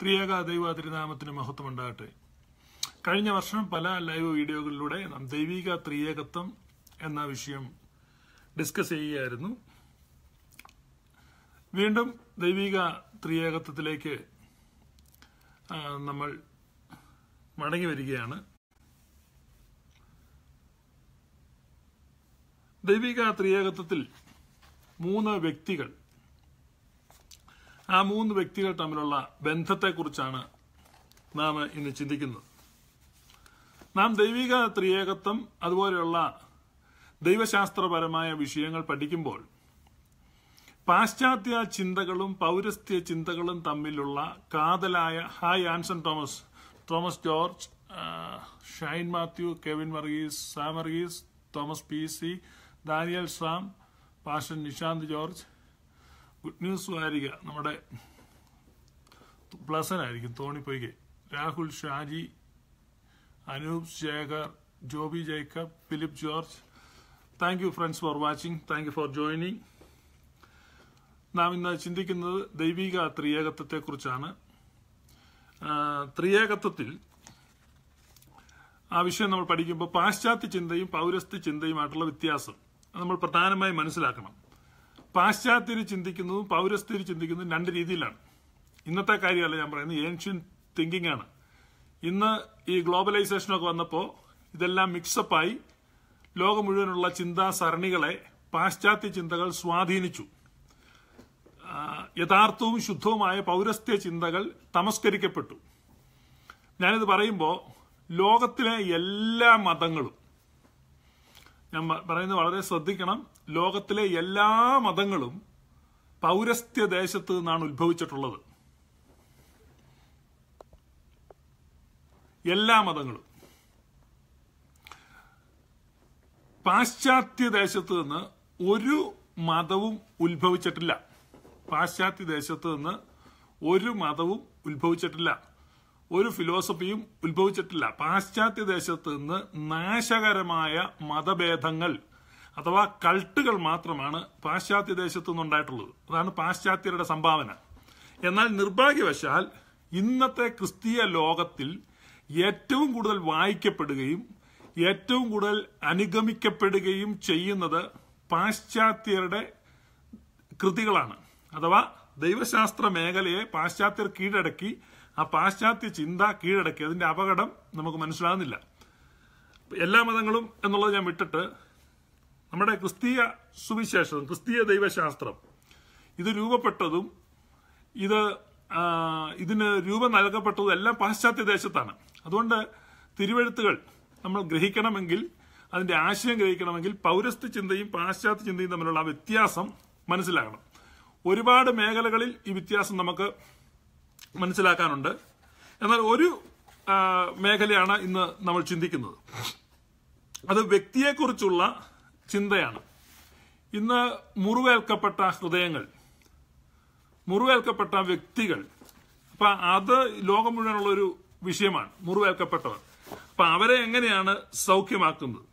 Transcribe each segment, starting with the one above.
ത്രിയേക ദൈവ തിരുനാമത്തിന് മഹത്വമുണ്ടാകട്ടെ കഴിഞ്ഞ വർഷം പല ലൈവ് വീഡിയോകളിലൂടെ നാം ദൈവിക ത്രിയേകത്വം എന്ന വിഷയം ഡിസ്കസ് ചെയ്യുകയായിരുന്നു വീണ്ടും ദൈവിക ത്രിയേകത്വത്തിലേക്ക് നമ്മൾ മടങ്ങി വരികയാണ് ദൈവിക ത്രിയേകത്വത്തിൽ മൂന്ന് വ്യക്തികൾ ആ മൂന്ന് വ്യക്തികൾ തമ്മിലുള്ള ബന്ധത്തെക്കുറിച്ചാണ് നാം ഇന്ന് ചിന്തിക്കുന്നത് നാം ദൈവിക ത്രിയേകത്വം അതുപോലെയുള്ള ദൈവശാസ്ത്രപരമായ വിഷയങ്ങൾ പഠിക്കുമ്പോൾ പാശ്ചാത്യ ചിന്തകളും പൗരസ്ത്യ ചിന്തകളും തമ്മിലുള്ള കാതലായ ഹായ് ആൻസൺ തോമസ് തോമസ് ജോർജ് ഷൈൻ മാത്യു കെവിൻ വർഗീസ് സാമർഗീസ് തോമസ് പി സി ദാനിയൽ സാം പാഷൻ നിഷാന്ത് ജോർജ് ഗുഡ് ന്യൂസ് ആയിരിക്കുക നമ്മുടെ പ്ലസനായിരിക്കും തോണിപ്പൊയ്ക്ക് Rahul Shaji Anoop Shekhar Joby Jacob Philip George thank you friends for watching thank you for joining നാം ഇന്ന് ചിന്തിക്കുന്നത് ദൈവിക കുറിച്ചാണ് ത്രിയേകത്വത്തിൽ ആ വിഷയം നമ്മൾ പഠിക്കുമ്പോൾ പാശ്ചാത്യ ചിന്തയും പൗരസ്ത്യ ചിന്തയുമായിട്ടുള്ള വ്യത്യാസം നമ്മൾ പ്രധാനമായി മനസ്സിലാക്കണം പാശ്ചാത്യര് ചിന്തിക്കുന്നതും പൗരസ്ഥര് ചിന്തിക്കുന്നതും രണ്ട് രീതിയിലാണ് ഇന്നത്തെ കാര്യമല്ല ഞാൻ പറയുന്നത് ഏൻഷ്യൻ തിങ്കിങ് ആണ് ഇന്ന് ഈ ഗ്ലോബലൈസേഷനൊക്കെ വന്നപ്പോൾ ഇതെല്ലാം മിക്സപ്പായി ലോകം മുഴുവനുള്ള ചിന്താ സരണികളെ പാശ്ചാത്യ ചിന്തകൾ സ്വാധീനിച്ചു യഥാർത്ഥവും ശുദ്ധവുമായ പൗരസ്ത്യ ചിന്തകൾ തമസ്കരിക്കപ്പെട്ടു ഞാനിത് പറയുമ്പോൾ ലോകത്തിലെ എല്ലാ മതങ്ങളും ഞാൻ പറയുന്നത് വളരെ ശ്രദ്ധിക്കണം ലോകത്തിലെ എല്ലാ മതങ്ങളും പൗരസ്ത്യ ദേശത്ത് നിന്നാണ് ഉത്ഭവിച്ചിട്ടുള്ളത് എല്ലാ മതങ്ങളും പാശ്ചാത്യ ദേശത്ത് നിന്ന് ഒരു മതവും ഉത്ഭവിച്ചിട്ടില്ല പാശ്ചാത്യ ദേശത്ത് നിന്ന് ഒരു മതവും ഉത്ഭവിച്ചിട്ടില്ല ഒരു ഫിലോസഫിയും ഉത്ഭവിച്ചിട്ടില്ല പാശ്ചാത്യ ദേശത്ത് നിന്ന് നാശകരമായ മതഭേദങ്ങൾ അഥവാ കൾട്ടുകൾ മാത്രമാണ് പാശ്ചാത്യ ദേശത്തു നിന്നുണ്ടായിട്ടുള്ളത് അതാണ് പാശ്ചാത്യരുടെ സംഭാവന എന്നാൽ നിർഭാഗ്യവശാൽ ഇന്നത്തെ ക്രിസ്തീയ ലോകത്തിൽ ഏറ്റവും കൂടുതൽ വായിക്കപ്പെടുകയും ഏറ്റവും കൂടുതൽ അനുഗമിക്കപ്പെടുകയും ചെയ്യുന്നത് പാശ്ചാത്യരുടെ കൃതികളാണ് അഥവാ ദൈവശാസ്ത്ര മേഖലയെ പാശ്ചാത്യർ കീഴടക്കി ആ പാശ്ചാത്യ ചിന്ത കീഴടക്കി അതിന്റെ അപകടം നമുക്ക് മനസ്സിലാകുന്നില്ല എല്ലാ മതങ്ങളും എന്നുള്ളത് ഞാൻ വിട്ടിട്ട് നമ്മുടെ ക്രിസ്തീയ സുവിശേഷം ക്രിസ്തീയ ദൈവശാസ്ത്രം ഇത് രൂപപ്പെട്ടതും ഇത് ഇതിന് രൂപം നൽകപ്പെട്ടതും എല്ലാം പാശ്ചാത്യ ദേശത്താണ് അതുകൊണ്ട് തിരുവഴുത്തുകൾ നമ്മൾ ഗ്രഹിക്കണമെങ്കിൽ അതിന്റെ ആശയം ഗ്രഹിക്കണമെങ്കിൽ പൗരസ്ത്യ ചിന്തയും പാശ്ചാത്യ ചിന്തയും തമ്മിലുള്ള ആ വ്യത്യാസം മനസ്സിലാക്കണം ഒരുപാട് മേഖലകളിൽ ഈ വ്യത്യാസം നമുക്ക് മനസ്സിലാക്കാനുണ്ട് എന്നാൽ ഒരു മേഖലയാണ് ഇന്ന് നമ്മൾ ചിന്തിക്കുന്നത് അത് വ്യക്തിയെക്കുറിച്ചുള്ള ചിന്തയാണ് ഇന്ന് മുറിവേൽക്കപ്പെട്ട ഹൃദയങ്ങൾ മുറിവേൽക്കപ്പെട്ട വ്യക്തികൾ അപ്പൊ അത് ലോകം മുഴുവനുള്ള ഒരു വിഷയമാണ് മുറിവേൽക്കപ്പെട്ടവർ അപ്പൊ അവരെ എങ്ങനെയാണ് സൗഖ്യമാക്കുന്നത്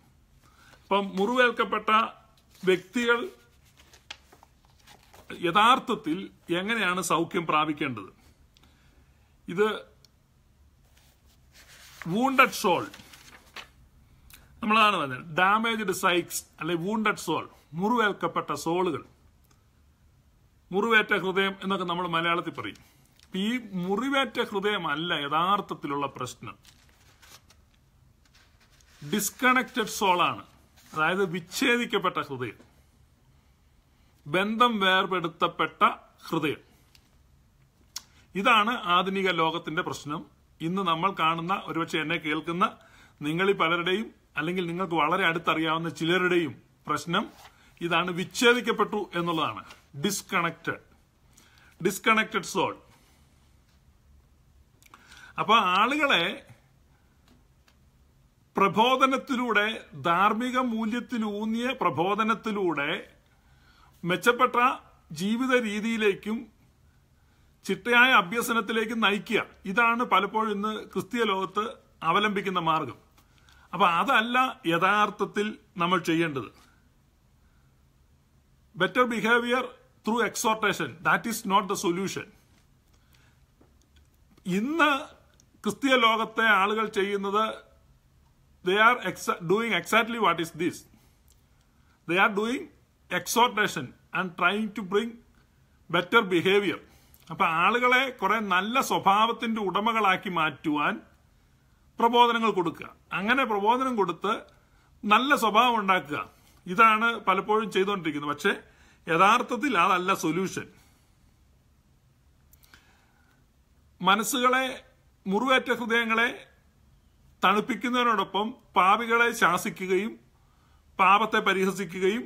അപ്പം മുറിവേൽക്കപ്പെട്ട വ്യക്തികൾ യഥാർത്ഥത്തിൽ എങ്ങനെയാണ് സൗഖ്യം പ്രാപിക്കേണ്ടത് ഇത് വൂണ്ടഡ് ഷോൾ നമ്മളാണ് പറഞ്ഞത് ഡാമേജ്ഡ് സൈക്സ് അല്ലെ വൂണ്ടഡ് സോൾ മുറിവേൽക്കപ്പെട്ട സോളുകൾ മുറിവേറ്റ ഹൃദയം എന്നൊക്കെ നമ്മൾ മലയാളത്തിൽ പറയും ഈ മുറിവേറ്റ ഹൃദയമല്ല യഥാർത്ഥത്തിലുള്ള പ്രശ്നം ഡിസ്കണക്റ്റഡ് സോളാണ് അതായത് വിച്ഛേദിക്കപ്പെട്ട ഹൃദയം ബന്ധം വേർപെടുത്തപ്പെട്ട ഹൃദയം ഇതാണ് ആധുനിക ലോകത്തിന്റെ പ്രശ്നം ഇന്ന് നമ്മൾ കാണുന്ന ഒരുപക്ഷെ എന്നെ കേൾക്കുന്ന നിങ്ങളിൽ പലരുടെയും അല്ലെങ്കിൽ നിങ്ങൾക്ക് വളരെ അടുത്തറിയാവുന്ന ചിലരുടെയും പ്രശ്നം ഇതാണ് വിച്ഛേദിക്കപ്പെട്ടു എന്നുള്ളതാണ് ഡിസ്കണക്റ്റഡ് ഡിസ്കണക്റ്റഡ് സോൾ അപ്പൊ ആളുകളെ പ്രബോധനത്തിലൂടെ ധാർമ്മിക മൂല്യത്തിലൂന്നിയ പ്രബോധനത്തിലൂടെ മെച്ചപ്പെട്ട ജീവിത രീതിയിലേക്കും ചിട്ടയായ അഭ്യസനത്തിലേക്കും നയിക്കുക ഇതാണ് പലപ്പോഴും ഇന്ന് ക്രിസ്തീയ ലോകത്ത് അവലംബിക്കുന്ന മാർഗം അപ്പൊ അതല്ല യഥാർത്ഥത്തിൽ നമ്മൾ ചെയ്യേണ്ടത് better behaviour through exhortation that is not the solution ഇന്ന് ക്രിസ്തീയ ലോകത്തെ ആളുകൾ ചെയ്യുന്നത് they are doing exactly what is this they are doing exhortation and trying to bring better behaviour അപ്പൊ ആളുകളെ കുറെ നല്ല സ്വഭാവത്തിന്റെ ഉടമകളാക്കി മാറ്റുവാൻ പ്രബോധനങ്ങൾ കൊടുക്കുക അങ്ങനെ പ്രബോധനം കൊടുത്ത് നല്ല സ്വഭാവം ഉണ്ടാക്കുക ഇതാണ് പലപ്പോഴും ചെയ്തുകൊണ്ടിരിക്കുന്നത് പക്ഷെ യഥാർത്ഥത്തിൽ അതല്ല സൊല്യൂഷൻ മനസ്സുകളെ മുറിവേറ്റ ഹൃദയങ്ങളെ തണുപ്പിക്കുന്നതിനോടൊപ്പം പാപികളെ ശാസിക്കുകയും പാപത്തെ പരിഹസിക്കുകയും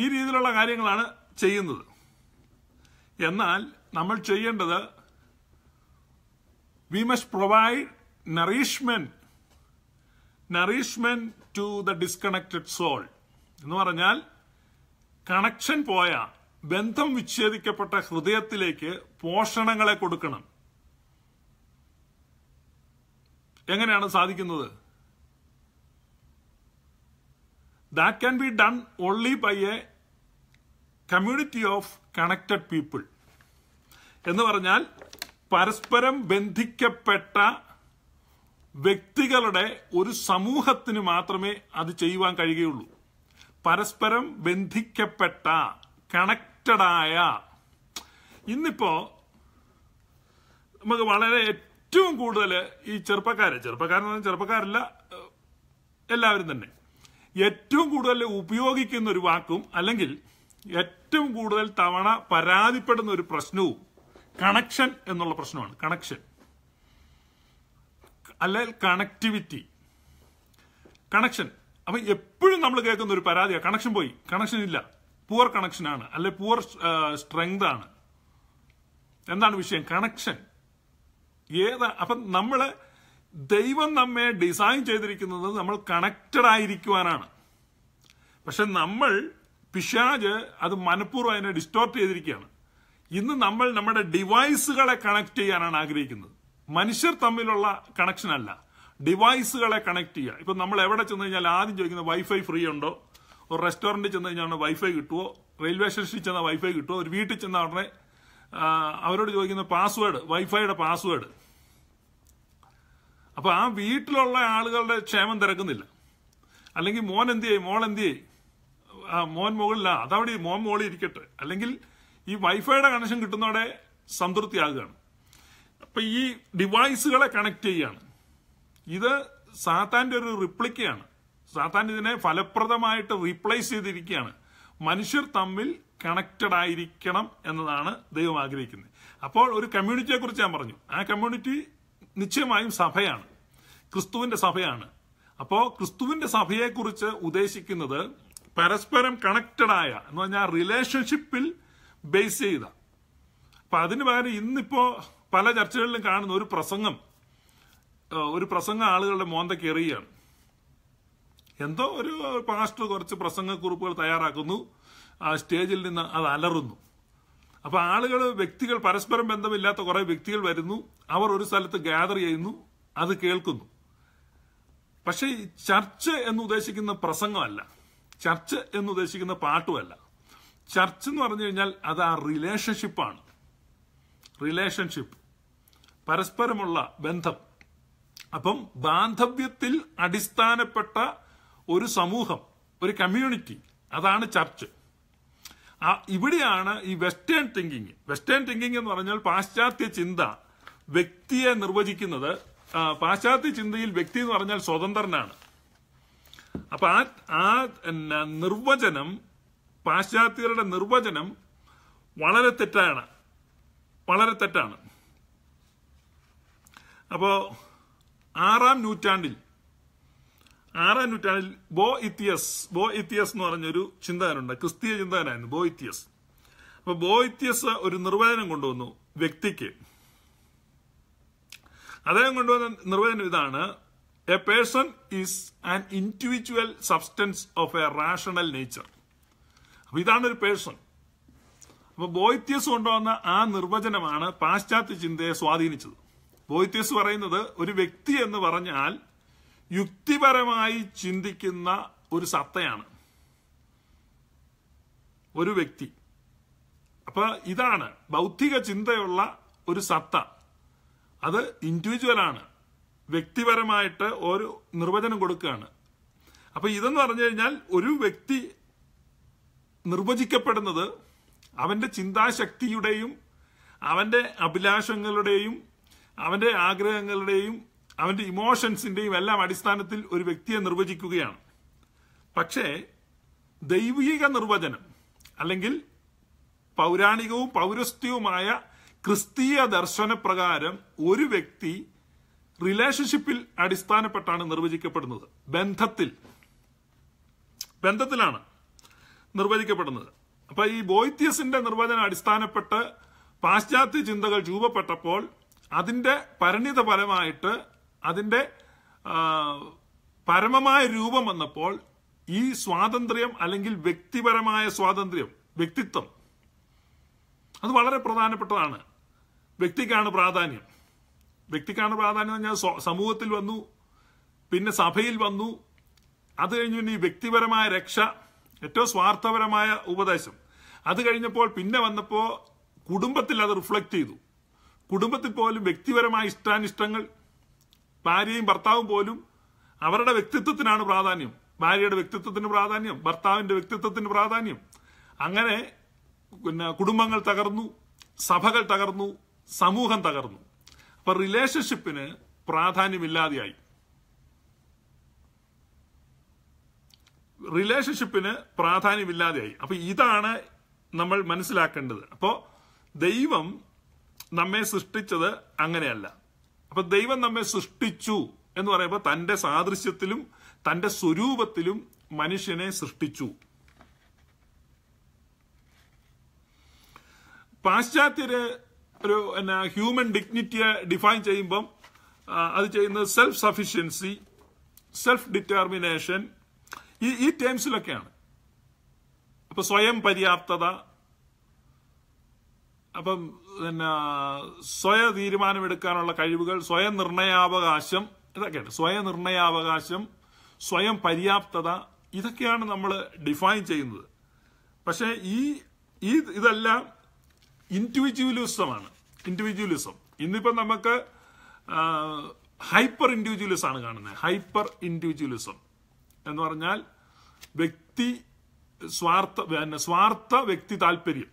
ഈ രീതിയിലുള്ള കാര്യങ്ങളാണ് ചെയ്യുന്നത് എന്നാൽ നമ്മൾ ചെയ്യേണ്ടത് we must provide nourishment nourishment to the disconnected soul എന്ന് പറഞ്ഞാൽ കണക്ഷൻ പോയ ബന്ധം വിച്ഛേദിക്കപ്പെട്ട ഹൃദയത്തിലേക്ക് പോഷണങ്ങളെ കൊടുക്കണം എങ്ങനെയാണ് സാധിക്കുന്നത് that can be done only by a community of connected people എന്ന് പറഞ്ഞാൽ പരസ്പരം ബന്ധിക്കപ്പെട്ട വ്യക്തികളുടെ ഒരു സമൂഹത്തിന് മാത്രമേ അത് ചെയ്യുവാൻ കഴിയുകയുള്ളൂ പരസ്പരം ബന്ധിക്കപ്പെട്ട കണക്റ്റഡായ ഇന്നിപ്പോ നമുക്ക് വളരെ ഏറ്റവും കൂടുതൽ ഈ ചെറുപ്പക്കാര് ചെറുപ്പക്കാരെന്ന് പറഞ്ഞാൽ ചെറുപ്പക്കാരല്ല എല്ലാവരും തന്നെ ഏറ്റവും കൂടുതൽ ഉപയോഗിക്കുന്ന ഒരു വാക്കും അല്ലെങ്കിൽ ഏറ്റവും കൂടുതൽ തവണ പരാതിപ്പെടുന്ന ഒരു പ്രശ്നവും കണക്ഷൻ എന്നുള്ള പ്രശ്നമാണ് കണക്ഷൻ അല്ലെങ്കിൽ കണക്ടിവിറ്റി കണക്ഷൻ അപ്പൊ എപ്പോഴും നമ്മൾ കേൾക്കുന്ന ഒരു പരാതിയാണ് കണക്ഷൻ പോയി കണക്ഷൻ ഇല്ല കണക്ഷൻ കണക്ഷനാണ് അല്ലെ പൂർ സ്ട്രെങ്ത് ആണ് എന്താണ് വിഷയം കണക്ഷൻ ഏതാ അപ്പൊ നമ്മൾ ദൈവം നമ്മെ ഡിസൈൻ ചെയ്തിരിക്കുന്നത് നമ്മൾ കണക്റ്റഡ് ആയിരിക്കുവാനാണ് പക്ഷെ നമ്മൾ പിശാജ് അത് മനഃപൂർവ്വം അതിനെ ഡിസ്റ്റോർട്ട് ചെയ്തിരിക്കുകയാണ് ഇന്ന് നമ്മൾ നമ്മുടെ ഡിവൈസുകളെ കണക്ട് ചെയ്യാനാണ് ആഗ്രഹിക്കുന്നത് മനുഷ്യർ തമ്മിലുള്ള കണക്ഷൻ അല്ല ഡിവൈസുകളെ കണക്ട് ചെയ്യുക ഇപ്പൊ നമ്മൾ എവിടെ ചെന്ന് കഴിഞ്ഞാൽ ആദ്യം ചോദിക്കുന്നത് വൈഫൈ ഫ്രീ ഉണ്ടോ ഒരു റെസ്റ്റോറന്റിൽ ചെന്ന് കഴിഞ്ഞാൽ വൈഫൈ കിട്ടുമോ റെയിൽവേ സ്റ്റേഷനിൽ ചെന്ന വൈഫൈ കിട്ടുമോ ഒരു വീട്ടിൽ ചെന്ന ഉടനെ അവരോട് ചോദിക്കുന്ന പാസ്വേഡ് വൈഫൈയുടെ പാസ്വേഡ് അപ്പോൾ ആ വീട്ടിലുള്ള ആളുകളുടെ ക്ഷേമം തിരക്കുന്നില്ല അല്ലെങ്കിൽ മോൻ എന്ത് ചെയ്യും മോൾ എന്ത് ചെയ്യും ആ മോൻ മുകളിലാ അതവിടെ മോൻ മുകളിൽ ഇരിക്കട്ടെ അല്ലെങ്കിൽ ഈ വൈഫൈയുടെ കണക്ഷൻ കിട്ടുന്നവിടെ സംതൃപ്തിയാകുകയാണ് അപ്പൊ ഈ ഡിവൈസുകളെ കണക്ട് ചെയ്യാണ് ഇത് സാത്താന്റെ ഒരു റിപ്ലിക്കയാണ് സാത്താൻ ഇതിനെ ഫലപ്രദമായിട്ട് റീപ്ലേസ് ചെയ്തിരിക്കുകയാണ് മനുഷ്യർ തമ്മിൽ കണക്റ്റഡ് ആയിരിക്കണം എന്നതാണ് ദൈവം ആഗ്രഹിക്കുന്നത് അപ്പോൾ ഒരു കമ്മ്യൂണിറ്റിയെ കുറിച്ച് ഞാൻ പറഞ്ഞു ആ കമ്മ്യൂണിറ്റി നിശ്ചയമായും സഭയാണ് ക്രിസ്തുവിന്റെ സഭയാണ് അപ്പോൾ ക്രിസ്തുവിന്റെ സഭയെക്കുറിച്ച് ഉദ്ദേശിക്കുന്നത് പരസ്പരം കണക്റ്റഡ് ആയ എന്ന് പറഞ്ഞാൽ റിലേഷൻഷിപ്പിൽ ബേസ് ചെയ്ത അപ്പൊ അതിന് പകരം ഇന്നിപ്പോ പല ചർച്ചകളിലും കാണുന്ന ഒരു പ്രസംഗം ഒരു പ്രസംഗം ആളുകളുടെ മോന്തയ്ക്ക് എറിയുകയാണ് എന്തോ ഒരു പാസ്റ്റർ കുറച്ച് പ്രസംഗക്കുറിപ്പുകൾ തയ്യാറാക്കുന്നു ആ സ്റ്റേജിൽ നിന്ന് അത് അലറുന്നു അപ്പോൾ ആളുകൾ വ്യക്തികൾ പരസ്പരം ബന്ധമില്ലാത്ത കുറേ വ്യക്തികൾ വരുന്നു അവർ ഒരു സ്ഥലത്ത് ഗ്യാദർ ചെയ്യുന്നു അത് കേൾക്കുന്നു പക്ഷേ ചർച്ച് എന്ന് ഉദ്ദേശിക്കുന്ന പ്രസംഗമല്ല ചർച്ച് എന്ന് ഉദ്ദേശിക്കുന്ന പാട്ടുമല്ല ചർച്ച് എന്ന് പറഞ്ഞു കഴിഞ്ഞാൽ അത് ആ റിലേഷൻഷിപ്പാണ് റിലേഷൻഷിപ്പ് പരസ്പരമുള്ള ബന്ധം അപ്പം ബാന്ധവ്യത്തിൽ അടിസ്ഥാനപ്പെട്ട ഒരു സമൂഹം ഒരു കമ്മ്യൂണിറ്റി അതാണ് ചർച്ച് ഇവിടെയാണ് ഈ വെസ്റ്റേൺ തിങ്കിങ് വെസ്റ്റേൺ തിങ്കിങ് എന്ന് പറഞ്ഞാൽ പാശ്ചാത്യ ചിന്ത വ്യക്തിയെ നിർവചിക്കുന്നത് പാശ്ചാത്യ ചിന്തയിൽ വ്യക്തി എന്ന് പറഞ്ഞാൽ സ്വതന്ത്രനാണ് അപ്പൊ ആ ആ നിർവചനം പാശ്ചാത്യരുടെ നിർവചനം വളരെ തെറ്റാണ് വളരെ തെറ്റാണ് അപ്പോൾ ആറാം നൂറ്റാണ്ടിൽ ആറാം നൂറ്റാണ്ടിൽ ബോ ഇത്തിയസ് ബോ ഇത്തിയസ് എന്ന് പറഞ്ഞൊരു ചിന്താനുണ്ട് ക്രിസ്തീയ ചിന്താനായിരുന്നു ബോ ഇത്തിയസ് അപ്പോൾ ബോ ഇത്തിയസ് ഒരു നിർവചനം കൊണ്ടുവന്നു വ്യക്തിക്ക് അദ്ദേഹം കൊണ്ടുവന്ന നിർവചനം ഇതാണ് a person is an individual substance of a rational nature അപ്പൊ ഇതാണ് ഒരു പേഴ്സൺ അപ്പൊ ബോയിത്യസ് കൊണ്ടുവന്ന ആ നിർവചനമാണ് പാശ്ചാത്യ ചിന്തയെ സ്വാധീനിച്ചത് ബോയ്ത്യസ് പറയുന്നത് ഒരു വ്യക്തി എന്ന് പറഞ്ഞാൽ യുക്തിപരമായി ചിന്തിക്കുന്ന ഒരു സത്തയാണ് ഒരു വ്യക്തി അപ്പൊ ഇതാണ് ബൗദ്ധിക ചിന്തയുള്ള ഒരു സത്ത അത് ഇൻഡിവിജ്വലാണ് വ്യക്തിപരമായിട്ട് ഒരു നിർവചനം കൊടുക്കുകയാണ് അപ്പൊ ഇതെന്ന് പറഞ്ഞു കഴിഞ്ഞാൽ ഒരു വ്യക്തി നിർവചിക്കപ്പെടുന്നത് അവന്റെ ചിന്താശക്തിയുടെയും അവന്റെ അഭിലാഷങ്ങളുടെയും അവന്റെ ആഗ്രഹങ്ങളുടെയും അവന്റെ ഇമോഷൻസിന്റെയും എല്ലാം അടിസ്ഥാനത്തിൽ ഒരു വ്യക്തിയെ നിർവചിക്കുകയാണ് പക്ഷേ ദൈവിക നിർവചനം അല്ലെങ്കിൽ പൗരാണികവും പൗരസ്ത്യവുമായ ക്രിസ്തീയ ദർശനപ്രകാരം ഒരു വ്യക്തി റിലേഷൻഷിപ്പിൽ അടിസ്ഥാനപ്പെട്ടാണ് നിർവചിക്കപ്പെടുന്നത് ബന്ധത്തിൽ ബന്ധത്തിലാണ് നിർവചിക്കപ്പെടുന്നത് അപ്പൊ ഈ ബോയ്ത്യസിന്റെ നിർവചനം അടിസ്ഥാനപ്പെട്ട് പാശ്ചാത്യ ചിന്തകൾ രൂപപ്പെട്ടപ്പോൾ അതിന്റെ പരിണിത ഫലമായിട്ട് അതിന്റെ പരമമായ രൂപം വന്നപ്പോൾ ഈ സ്വാതന്ത്ര്യം അല്ലെങ്കിൽ വ്യക്തിപരമായ സ്വാതന്ത്ര്യം വ്യക്തിത്വം അത് വളരെ പ്രധാനപ്പെട്ടതാണ് വ്യക്തിക്കാണ് പ്രാധാന്യം വ്യക്തിക്കാണ് പ്രാധാന്യം എന്ന് പറഞ്ഞാൽ സമൂഹത്തിൽ വന്നു പിന്നെ സഭയിൽ വന്നു അത് കഴിഞ്ഞു ഈ വ്യക്തിപരമായ രക്ഷ ഏറ്റവും സ്വാർത്ഥപരമായ ഉപദേശം അത് കഴിഞ്ഞപ്പോൾ പിന്നെ വന്നപ്പോൾ കുടുംബത്തിൽ അത് റിഫ്ലക്റ്റ് ചെയ്തു കുടുംബത്തിൽ പോലും വ്യക്തിപരമായ ഇഷ്ടാനിഷ്ടങ്ങൾ ഭാര്യയും ഭർത്താവും പോലും അവരുടെ വ്യക്തിത്വത്തിനാണ് പ്രാധാന്യം ഭാര്യയുടെ വ്യക്തിത്വത്തിന് പ്രാധാന്യം ഭർത്താവിന്റെ വ്യക്തിത്വത്തിന് പ്രാധാന്യം അങ്ങനെ പിന്നെ കുടുംബങ്ങൾ തകർന്നു സഭകൾ തകർന്നു സമൂഹം തകർന്നു അപ്പൊ റിലേഷൻഷിപ്പിന് പ്രാധാന്യമില്ലാതെയായി റിലേഷൻഷിപ്പിന് പ്രാധാന്യമില്ലാതെയായി അപ്പൊ ഇതാണ് നമ്മൾ മനസ്സിലാക്കേണ്ടത് അപ്പോൾ ദൈവം നമ്മെ സൃഷ്ടിച്ചത് അങ്ങനെയല്ല അപ്പൊ ദൈവം നമ്മെ സൃഷ്ടിച്ചു എന്ന് പറയുമ്പോൾ തന്റെ സാദൃശ്യത്തിലും തന്റെ സ്വരൂപത്തിലും മനുഷ്യനെ സൃഷ്ടിച്ചു പാശ്ചാത്യര് ഒരു എന്നാ ഹ്യൂമൻ ഡിഗ്നിറ്റിയെ ഡിഫൈൻ ചെയ്യുമ്പം അത് ചെയ്യുന്നത് സെൽഫ് സഫീഷ്യൻസി സെൽഫ് ഡിറ്റർമിനേഷൻ ഈ ഈ ടേംസിലൊക്കെയാണ് അപ്പൊ സ്വയം പര്യാപ്തത അപ്പം പിന്നെ സ്വയ തീരുമാനമെടുക്കാനുള്ള കഴിവുകൾ സ്വയം നിർണയാവകാശം ഇതൊക്കെ സ്വയം നിർണയാവകാശം സ്വയം പര്യാപ്തത ഇതൊക്കെയാണ് നമ്മൾ ഡിഫൈൻ ചെയ്യുന്നത് പക്ഷേ ഈ ഈ ഇതെല്ലാം ഇൻഡിവിജ്വലിസമാണ് ഇൻഡിവിജ്വലിസം ഇന്നിപ്പം നമുക്ക് ഹൈപ്പർ ഇൻഡിവിജ്വലിസം ആണ് കാണുന്നത് ഹൈപ്പർ ഇൻഡിവിജ്വലിസം എന്ന് പറഞ്ഞാൽ വ്യക്തി സ്വാർത്ഥ സ്വാർത്ഥ വ്യക്തി താല്പര്യം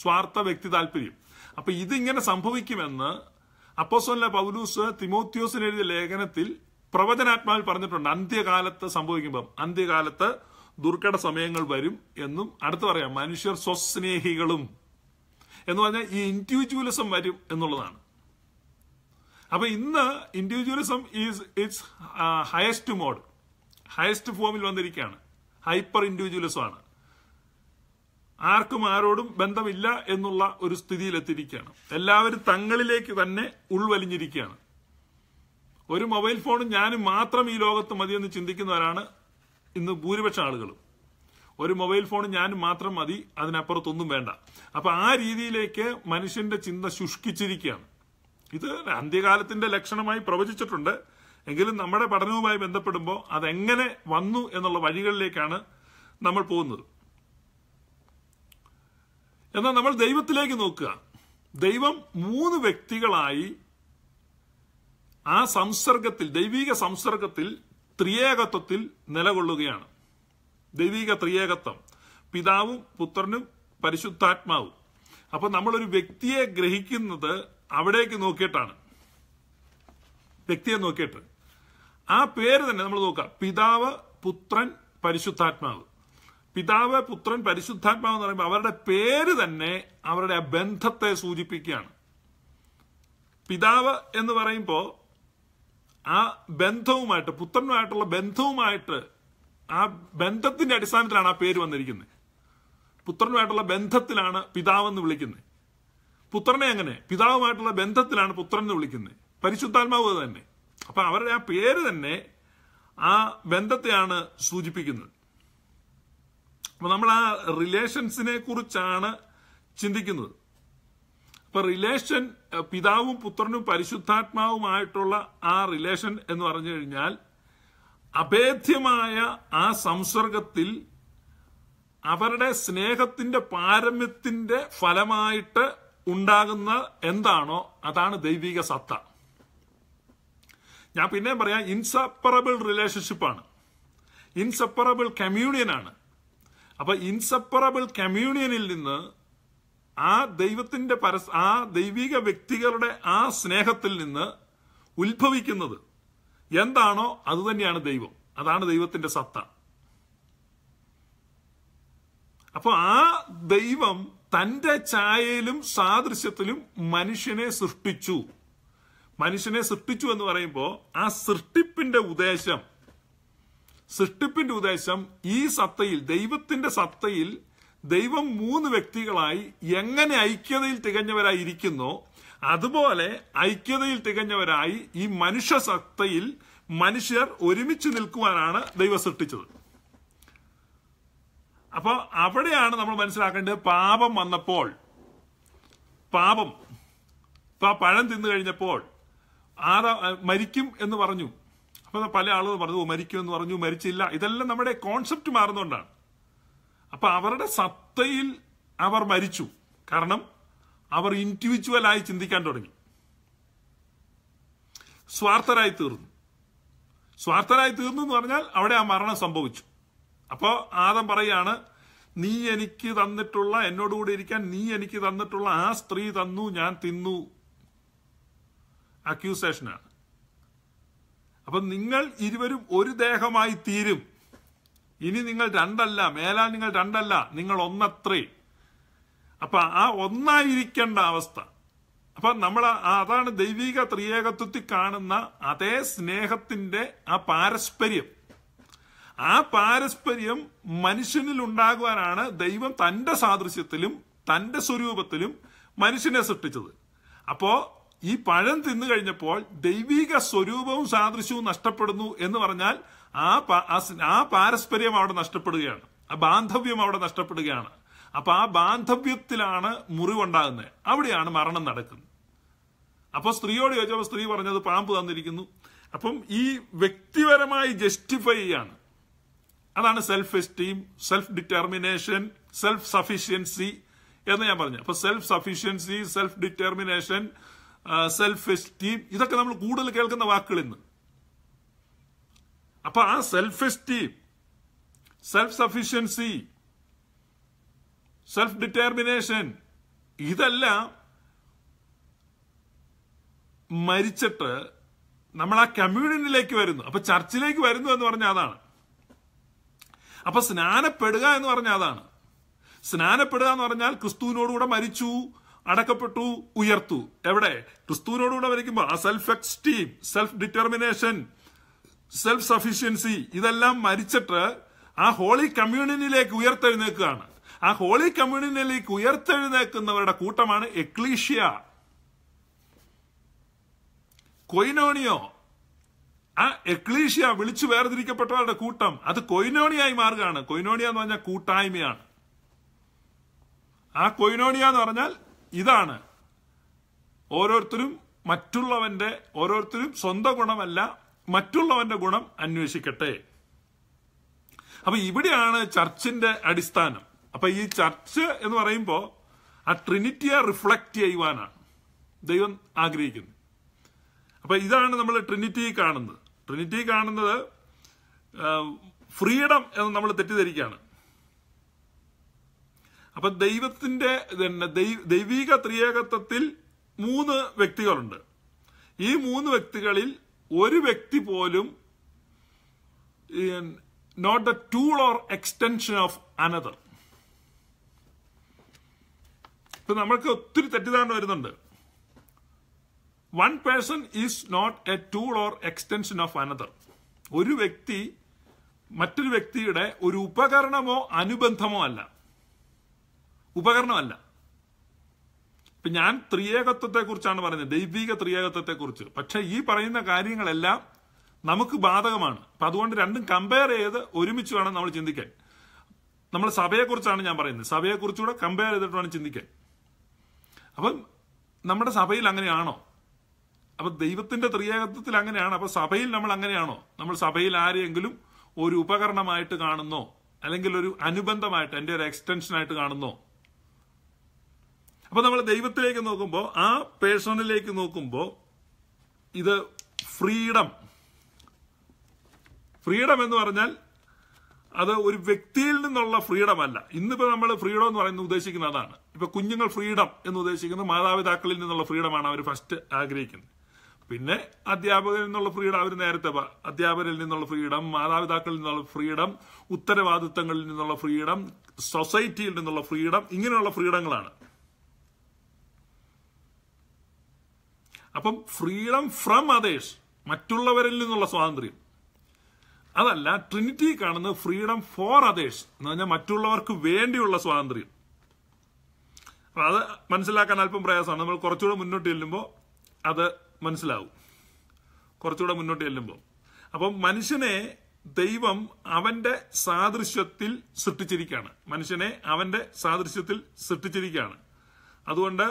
സ്വാർത്ഥ വ്യക്തി താല്പര്യം അപ്പൊ ഇതിങ്ങനെ സംഭവിക്കുമെന്ന് അപ്പോസോല പൗലൂസ് തിമോത്യോസിന് എഴുതിയ ലേഖനത്തിൽ പ്രവചനാത്മാവിൽ പറഞ്ഞിട്ടുണ്ട് അന്ത്യകാലത്ത് സംഭവിക്കുമ്പം അന്ത്യകാലത്ത് ദുർഘട സമയങ്ങൾ വരും എന്നും അടുത്ത് പറയാം മനുഷ്യർ സ്വസ്നേഹികളും എന്ന് പറഞ്ഞാൽ ഈ ഇൻഡിവിജ്വലിസം വരും എന്നുള്ളതാണ് അപ്പൊ ഇന്ന് individualism is its highest mode highest ഫോമിൽ വന്നിരിക്കുകയാണ് ഹൈപ്പർ ഇൻഡിവിജ്വലിസം ആണ് ആർക്കും ആരോടും ബന്ധമില്ല എന്നുള്ള ഒരു സ്ഥിതിയിലെത്തിയിരിക്കുകയാണ് എല്ലാവരും തങ്ങളിലേക്ക് തന്നെ ഉൾവലിഞ്ഞിരിക്കുകയാണ് ഒരു മൊബൈൽ ഫോണും ഞാനും മാത്രം ഈ ലോകത്ത് മതിയെന്ന് ചിന്തിക്കുന്നവരാണ് ഇന്ന് ഭൂരിപക്ഷം ആളുകളും ഒരു മൊബൈൽ ഫോണും ഞാനും മാത്രം മതി അതിനപ്പുറത്തൊന്നും വേണ്ട അപ്പൊ ആ രീതിയിലേക്ക് മനുഷ്യന്റെ ചിന്ത ശുഷ്കിച്ചിരിക്കുകയാണ് ഇത് അന്ത്യകാലത്തിന്റെ ലക്ഷണമായി പ്രവചിച്ചിട്ടുണ്ട് എങ്കിലും നമ്മുടെ പഠനവുമായി ബന്ധപ്പെടുമ്പോൾ അതെങ്ങനെ വന്നു എന്നുള്ള വഴികളിലേക്കാണ് നമ്മൾ പോകുന്നത് എന്നാൽ നമ്മൾ ദൈവത്തിലേക്ക് നോക്കുക ദൈവം മൂന്ന് വ്യക്തികളായി ആ സംസർഗത്തിൽ ദൈവിക സംസർഗത്തിൽ ത്രിയേകത്വത്തിൽ നിലകൊള്ളുകയാണ് ദൈവിക ത്രിയേകത്വം പിതാവും പുത്രനും പരിശുദ്ധാത്മാവും അപ്പൊ നമ്മളൊരു വ്യക്തിയെ ഗ്രഹിക്കുന്നത് അവിടേക്ക് നോക്കിയിട്ടാണ് വ്യക്തിയെ നോക്കിയിട്ട് ആ പേര് തന്നെ നമ്മൾ നോക്കാം പിതാവ് പുത്രൻ പരിശുദ്ധാത്മാവ് പിതാവ് പുത്രൻ പരിശുദ്ധാത്മാവ് എന്ന് പറയുമ്പോൾ അവരുടെ പേര് തന്നെ അവരുടെ ആ ബന്ധത്തെ സൂചിപ്പിക്കുകയാണ് പിതാവ് എന്ന് പറയുമ്പോൾ ആ ബന്ധവുമായിട്ട് പുത്രനുമായിട്ടുള്ള ബന്ധവുമായിട്ട് ആ ബന്ധത്തിന്റെ അടിസ്ഥാനത്തിലാണ് ആ പേര് വന്നിരിക്കുന്നത് പുത്രനുമായിട്ടുള്ള ബന്ധത്തിലാണ് പിതാവെന്ന് വിളിക്കുന്നത് പുത്രനെ അങ്ങനെ പിതാവുമായിട്ടുള്ള ബന്ധത്തിലാണ് പുത്രൻ എന്ന് വിളിക്കുന്നത് പരിശുദ്ധാത്മാവ് തന്നെ അപ്പൊ അവരുടെ ആ പേര് തന്നെ ആ ബന്ധത്തെയാണ് സൂചിപ്പിക്കുന്നത് അപ്പൊ നമ്മൾ ആ റിലേഷൻസിനെ കുറിച്ചാണ് ചിന്തിക്കുന്നത് അപ്പൊ റിലേഷൻ പിതാവും പുത്രനും പരിശുദ്ധാത്മാവുമായിട്ടുള്ള ആ റിലേഷൻ എന്ന് പറഞ്ഞു കഴിഞ്ഞാൽ അഭേദ്യമായ ആ സംസർഗത്തിൽ അവരുടെ സ്നേഹത്തിന്റെ പാരമ്യത്തിന്റെ ഫലമായിട്ട് ഉണ്ടാകുന്ന എന്താണോ അതാണ് ദൈവിക സത്ത ഞാൻ പിന്നെ പറയാം ഇൻസപ്പറബിൾ റിലേഷൻഷിപ്പാണ് ഇൻസപ്പറബിൾ കമ്മ്യൂണിയനാണ് അപ്പൊ ഇൻസെപ്പറബിൾ കമ്മ്യൂണിയനിൽ നിന്ന് ആ ദൈവത്തിന്റെ പരസ് ആ ദൈവിക വ്യക്തികളുടെ ആ സ്നേഹത്തിൽ നിന്ന് ഉത്ഭവിക്കുന്നത് എന്താണോ അത് തന്നെയാണ് ദൈവം അതാണ് ദൈവത്തിന്റെ സത്ത അപ്പൊ ആ ദൈവം തന്റെ ഛായയിലും സാദൃശ്യത്തിലും മനുഷ്യനെ സൃഷ്ടിച്ചു മനുഷ്യനെ സൃഷ്ടിച്ചു എന്ന് പറയുമ്പോൾ ആ സൃഷ്ടിപ്പിന്റെ ഉദ്ദേശം സൃഷ്ടിപ്പിന്റെ ഉദ്ദേശം ഈ സത്തയിൽ ദൈവത്തിന്റെ സത്തയിൽ ദൈവം മൂന്ന് വ്യക്തികളായി എങ്ങനെ ഐക്യതയിൽ തികഞ്ഞവരായി ഇരിക്കുന്നോ അതുപോലെ ഐക്യതയിൽ തികഞ്ഞവരായി ഈ മനുഷ്യ സത്തയിൽ മനുഷ്യർ ഒരുമിച്ച് നിൽക്കുവാനാണ് ദൈവം സൃഷ്ടിച്ചത് അപ്പോൾ അവിടെയാണ് നമ്മൾ മനസ്സിലാക്കേണ്ടത് പാപം വന്നപ്പോൾ പാപം ഇപ്പം പഴം തിന്നു കഴിഞ്ഞപ്പോൾ ആ മരിക്കും എന്ന് പറഞ്ഞു അപ്പൊ പല ആളുകൾ പറഞ്ഞു മരിക്കുമെന്ന് പറഞ്ഞു മരിച്ചില്ല ഇതെല്ലാം നമ്മുടെ കോൺസെപ്റ്റ് മാറുന്നുകൊണ്ടാണ് അപ്പൊ അവരുടെ സത്തയിൽ അവർ മരിച്ചു കാരണം അവർ ഇൻഡിവിജ്വലായി ചിന്തിക്കാൻ തുടങ്ങി സ്വാർത്ഥരായി തീർന്നു സ്വാർത്ഥരായി തീർന്നു എന്ന് പറഞ്ഞാൽ അവിടെ ആ മരണം സംഭവിച്ചു അപ്പോൾ ആദം പറയാണ് നീ എനിക്ക് തന്നിട്ടുള്ള എന്നോടുകൂടി ഇരിക്കാൻ നീ എനിക്ക് തന്നിട്ടുള്ള ആ സ്ത്രീ തന്നു ഞാൻ തിന്നു അക്യൂസേഷനാണ് അപ്പം നിങ്ങൾ ഇരുവരും ഒരു ദേഹമായി തീരും ഇനി നിങ്ങൾ രണ്ടല്ല മേലാൽ നിങ്ങൾ രണ്ടല്ല നിങ്ങൾ ഒന്നത്രേ അപ്പൊ ആ ഒന്നായിരിക്കേണ്ട അവസ്ഥ അപ്പൊ നമ്മൾ അതാണ് ദൈവിക ത്രിയേകത്വത്തിൽ കാണുന്ന അതേ സ്നേഹത്തിന്റെ ആ പാരസ്പര്യം ആ പാരസ്പര്യം മനുഷ്യനിൽ ഉണ്ടാകുവാനാണ് ദൈവം തന്റെ സാദൃശ്യത്തിലും തന്റെ സ്വരൂപത്തിലും മനുഷ്യനെ സൃഷ്ടിച്ചത് അപ്പോ ഈ പഴം തിന്നു കഴിഞ്ഞപ്പോൾ ദൈവിക സ്വരൂപവും സാദൃശ്യവും നഷ്ടപ്പെടുന്നു എന്ന് പറഞ്ഞാൽ ആ ആ പാരസ്പര്യം അവിടെ നഷ്ടപ്പെടുകയാണ് ആ ബാന്ധവ്യം അവിടെ നഷ്ടപ്പെടുകയാണ് അപ്പൊ ആ ബാന്ധവ്യത്തിലാണ് മുറിവുണ്ടാകുന്നത് അവിടെയാണ് മരണം നടക്കുന്നത് അപ്പോൾ സ്ത്രീയോട് ചോദിച്ചപ്പോൾ സ്ത്രീ പറഞ്ഞത് പാമ്പ് തന്നിരിക്കുന്നു അപ്പം ഈ വ്യക്തിപരമായി ജസ്റ്റിഫൈ ചെയ്യാണ് അതാണ് self esteem self determination self sufficiency എന്ന് ഞാൻ പറഞ്ഞു അപ്പൊ self sufficiency self determination self esteem ഇതൊക്കെ നമ്മൾ കൂടുതൽ കേൾക്കുന്ന വാക്കുകൾ ഇന്ന് അപ്പൊ ആ self esteem self sufficiency self determination ഇതെല്ലാം മരിച്ചിട്ട് നമ്മൾ ആ കമ്മ്യൂണിറ്റിയിലേക്ക് വരുന്നു അപ്പൊ ചർച്ചിലേക്ക് വരുന്നു എന്ന് പറഞ്ഞാൽ അതാണ് അപ്പൊ സ്നാനപ്പെടുക എന്ന് പറഞ്ഞാൽ അതാണ് സ്നാനപ്പെടുക എന്ന് പറഞ്ഞാൽ ക്രിസ്തുവിനോടുകൂടെ മരിച്ചു അടക്കപ്പെട്ടു ഉയർത്തു എവിടെ ക്രിസ്തുവിനോടുകൂടെ വരയ്ക്കുമ്പോൾ ആ self esteem self determination self sufficiency ഇതെല്ലാം മരിച്ചിട്ട് ആ ഹോളി കമ്മ്യൂണിനിലേക്ക് ഉയർത്തെഴുന്നേക്കുകയാണ് ആ ഹോളി കമ്മ്യൂണിനിലേക്ക് ഉയർത്തെഴുന്നേക്കുന്നവരുടെ കൂട്ടമാണ് എക്ലീഷ്യ കൊയിനോണിയോ ആ എക്ലീഷ്യ വിളിച്ചു വേർതിരിക്കപ്പെട്ടവരുടെ കൂട്ടം അത് കൊയിനോണിയായി മാറുകയാണ് കൊയിനോണിയ എന്ന് പറഞ്ഞാൽ കൂട്ടായ്മയാണ് ആ കൊയിനോണിയ എന്ന് പറഞ്ഞാൽ ഇതാണ് ഓരോരുത്തരും മറ്റുള്ളവന്റെ ഓരോരുത്തരും സ്വന്തം ഗുണമല്ല മറ്റുള്ളവന്റെ ഗുണം അന്വേഷിക്കട്ടെ അപ്പൊ ഇവിടെയാണ് ചർച്ചിന്റെ അടിസ്ഥാനം അപ്പൊ ഈ ചർച്ച് എന്ന് പറയുമ്പോൾ ആ ട്രിനിറ്റിയെ റിഫ്ലക്ട് ചെയ്യുവാനാണ് ദൈവം ആഗ്രഹിക്കുന്നത് അപ്പൊ ഇതാണ് നമ്മൾ ട്രിനിറ്റി കാണുന്നത് ട്രിനിറ്റി കാണുന്നത് ഫ്രീഡം എന്ന് നമ്മൾ തെറ്റിദ്ധരിക്കുകയാണ് അപ്പൊ ദൈവത്തിന്റെ ദൈവിക ത്രിയേകത്വത്തിൽ മൂന്ന് വ്യക്തികളുണ്ട് ഈ മൂന്ന് വ്യക്തികളിൽ ഒരു വ്യക്തി പോലും not the tool or extension of another ഇപ്പൊ നമ്മൾക്ക് ഒത്തിരി തെറ്റിദ്ധാരണ വരുന്നുണ്ട് one person is not a tool or extension of another ഒരു വ്യക്തി മറ്റൊരു വ്യക്തിയുടെ ഒരു ഉപകരണമോ അനുബന്ധമോ അല്ല ഉപകരണമല്ല ഇപ്പൊ ഞാൻ കുറിച്ചാണ് പറയുന്നത് ദൈവിക കുറിച്ച് പക്ഷെ ഈ പറയുന്ന കാര്യങ്ങളെല്ലാം നമുക്ക് ബാധകമാണ് അപ്പൊ അതുകൊണ്ട് രണ്ടും കമ്പയർ ചെയ്ത് ഒരുമിച്ച് വേണം നമ്മൾ ചിന്തിക്കാൻ നമ്മൾ സഭയെക്കുറിച്ചാണ് ഞാൻ പറയുന്നത് സഭയെക്കുറിച്ചുകൂടെ കമ്പയർ ചെയ്തിട്ട് വേണം ചിന്തിക്കാൻ അപ്പം നമ്മുടെ സഭയിൽ അങ്ങനെയാണോ അപ്പൊ ദൈവത്തിന്റെ ത്രിയേകത്വത്തിൽ അങ്ങനെയാണ് അപ്പൊ സഭയിൽ നമ്മൾ അങ്ങനെയാണോ നമ്മൾ സഭയിൽ ആരെയെങ്കിലും ഒരു ഉപകരണമായിട്ട് കാണുന്നോ അല്ലെങ്കിൽ ഒരു അനുബന്ധമായിട്ട് എന്റെ ഒരു എക്സ്റ്റൻഷനായിട്ട് കാണുന്നോ അപ്പൊ നമ്മൾ ദൈവത്തിലേക്ക് നോക്കുമ്പോൾ ആ പേഴ്സണിലേക്ക് നോക്കുമ്പോൾ ഇത് ഫ്രീഡം ഫ്രീഡം എന്ന് പറഞ്ഞാൽ അത് ഒരു വ്യക്തിയിൽ നിന്നുള്ള ഫ്രീഡം അല്ല ഇന്നിപ്പോ നമ്മൾ ഫ്രീഡം എന്ന് പറയുന്നത് ഉദ്ദേശിക്കുന്നത് അതാണ് ഇപ്പൊ കുഞ്ഞുങ്ങൾ ഫ്രീഡം എന്ന് ഉദ്ദേശിക്കുന്നത് മാതാപിതാക്കളിൽ നിന്നുള്ള ഫ്രീഡമാണ് അവർ ഫസ്റ്റ് ആഗ്രഹിക്കുന്നത് പിന്നെ അധ്യാപകരിൽ നിന്നുള്ള ഫ്രീഡം അവർ നേരത്തെ അധ്യാപകരിൽ നിന്നുള്ള ഫ്രീഡം മാതാപിതാക്കളിൽ നിന്നുള്ള ഫ്രീഡം ഉത്തരവാദിത്തങ്ങളിൽ നിന്നുള്ള ഫ്രീഡം സൊസൈറ്റിയിൽ നിന്നുള്ള ഫ്രീഡം ഇങ്ങനെയുള്ള ഫ്രീഡങ്ങളാണ് അപ്പം ഫ്രീഡം ഫ്രം അതേഴ്സ് മറ്റുള്ളവരിൽ നിന്നുള്ള സ്വാതന്ത്ര്യം അതല്ല ട്രിനിറ്റി കാണുന്നത് ഫ്രീഡം ഫോർ അതേഴ്സ് എന്ന് പറഞ്ഞാൽ മറ്റുള്ളവർക്ക് വേണ്ടിയുള്ള സ്വാതന്ത്ര്യം അത് മനസ്സിലാക്കാൻ അല്പം പ്രയാസമാണ് നമ്മൾ കുറച്ചുകൂടെ മുന്നോട്ട് ചെല്ലുമ്പോൾ അത് മനസ്സിലാവും കുറച്ചുകൂടെ മുന്നോട്ട് ചെല്ലുമ്പോൾ അപ്പം മനുഷ്യനെ ദൈവം അവന്റെ സാദൃശ്യത്തിൽ സൃഷ്ടിച്ചിരിക്കുകയാണ് മനുഷ്യനെ അവന്റെ സാദൃശ്യത്തിൽ സൃഷ്ടിച്ചിരിക്കുകയാണ് അതുകൊണ്ട്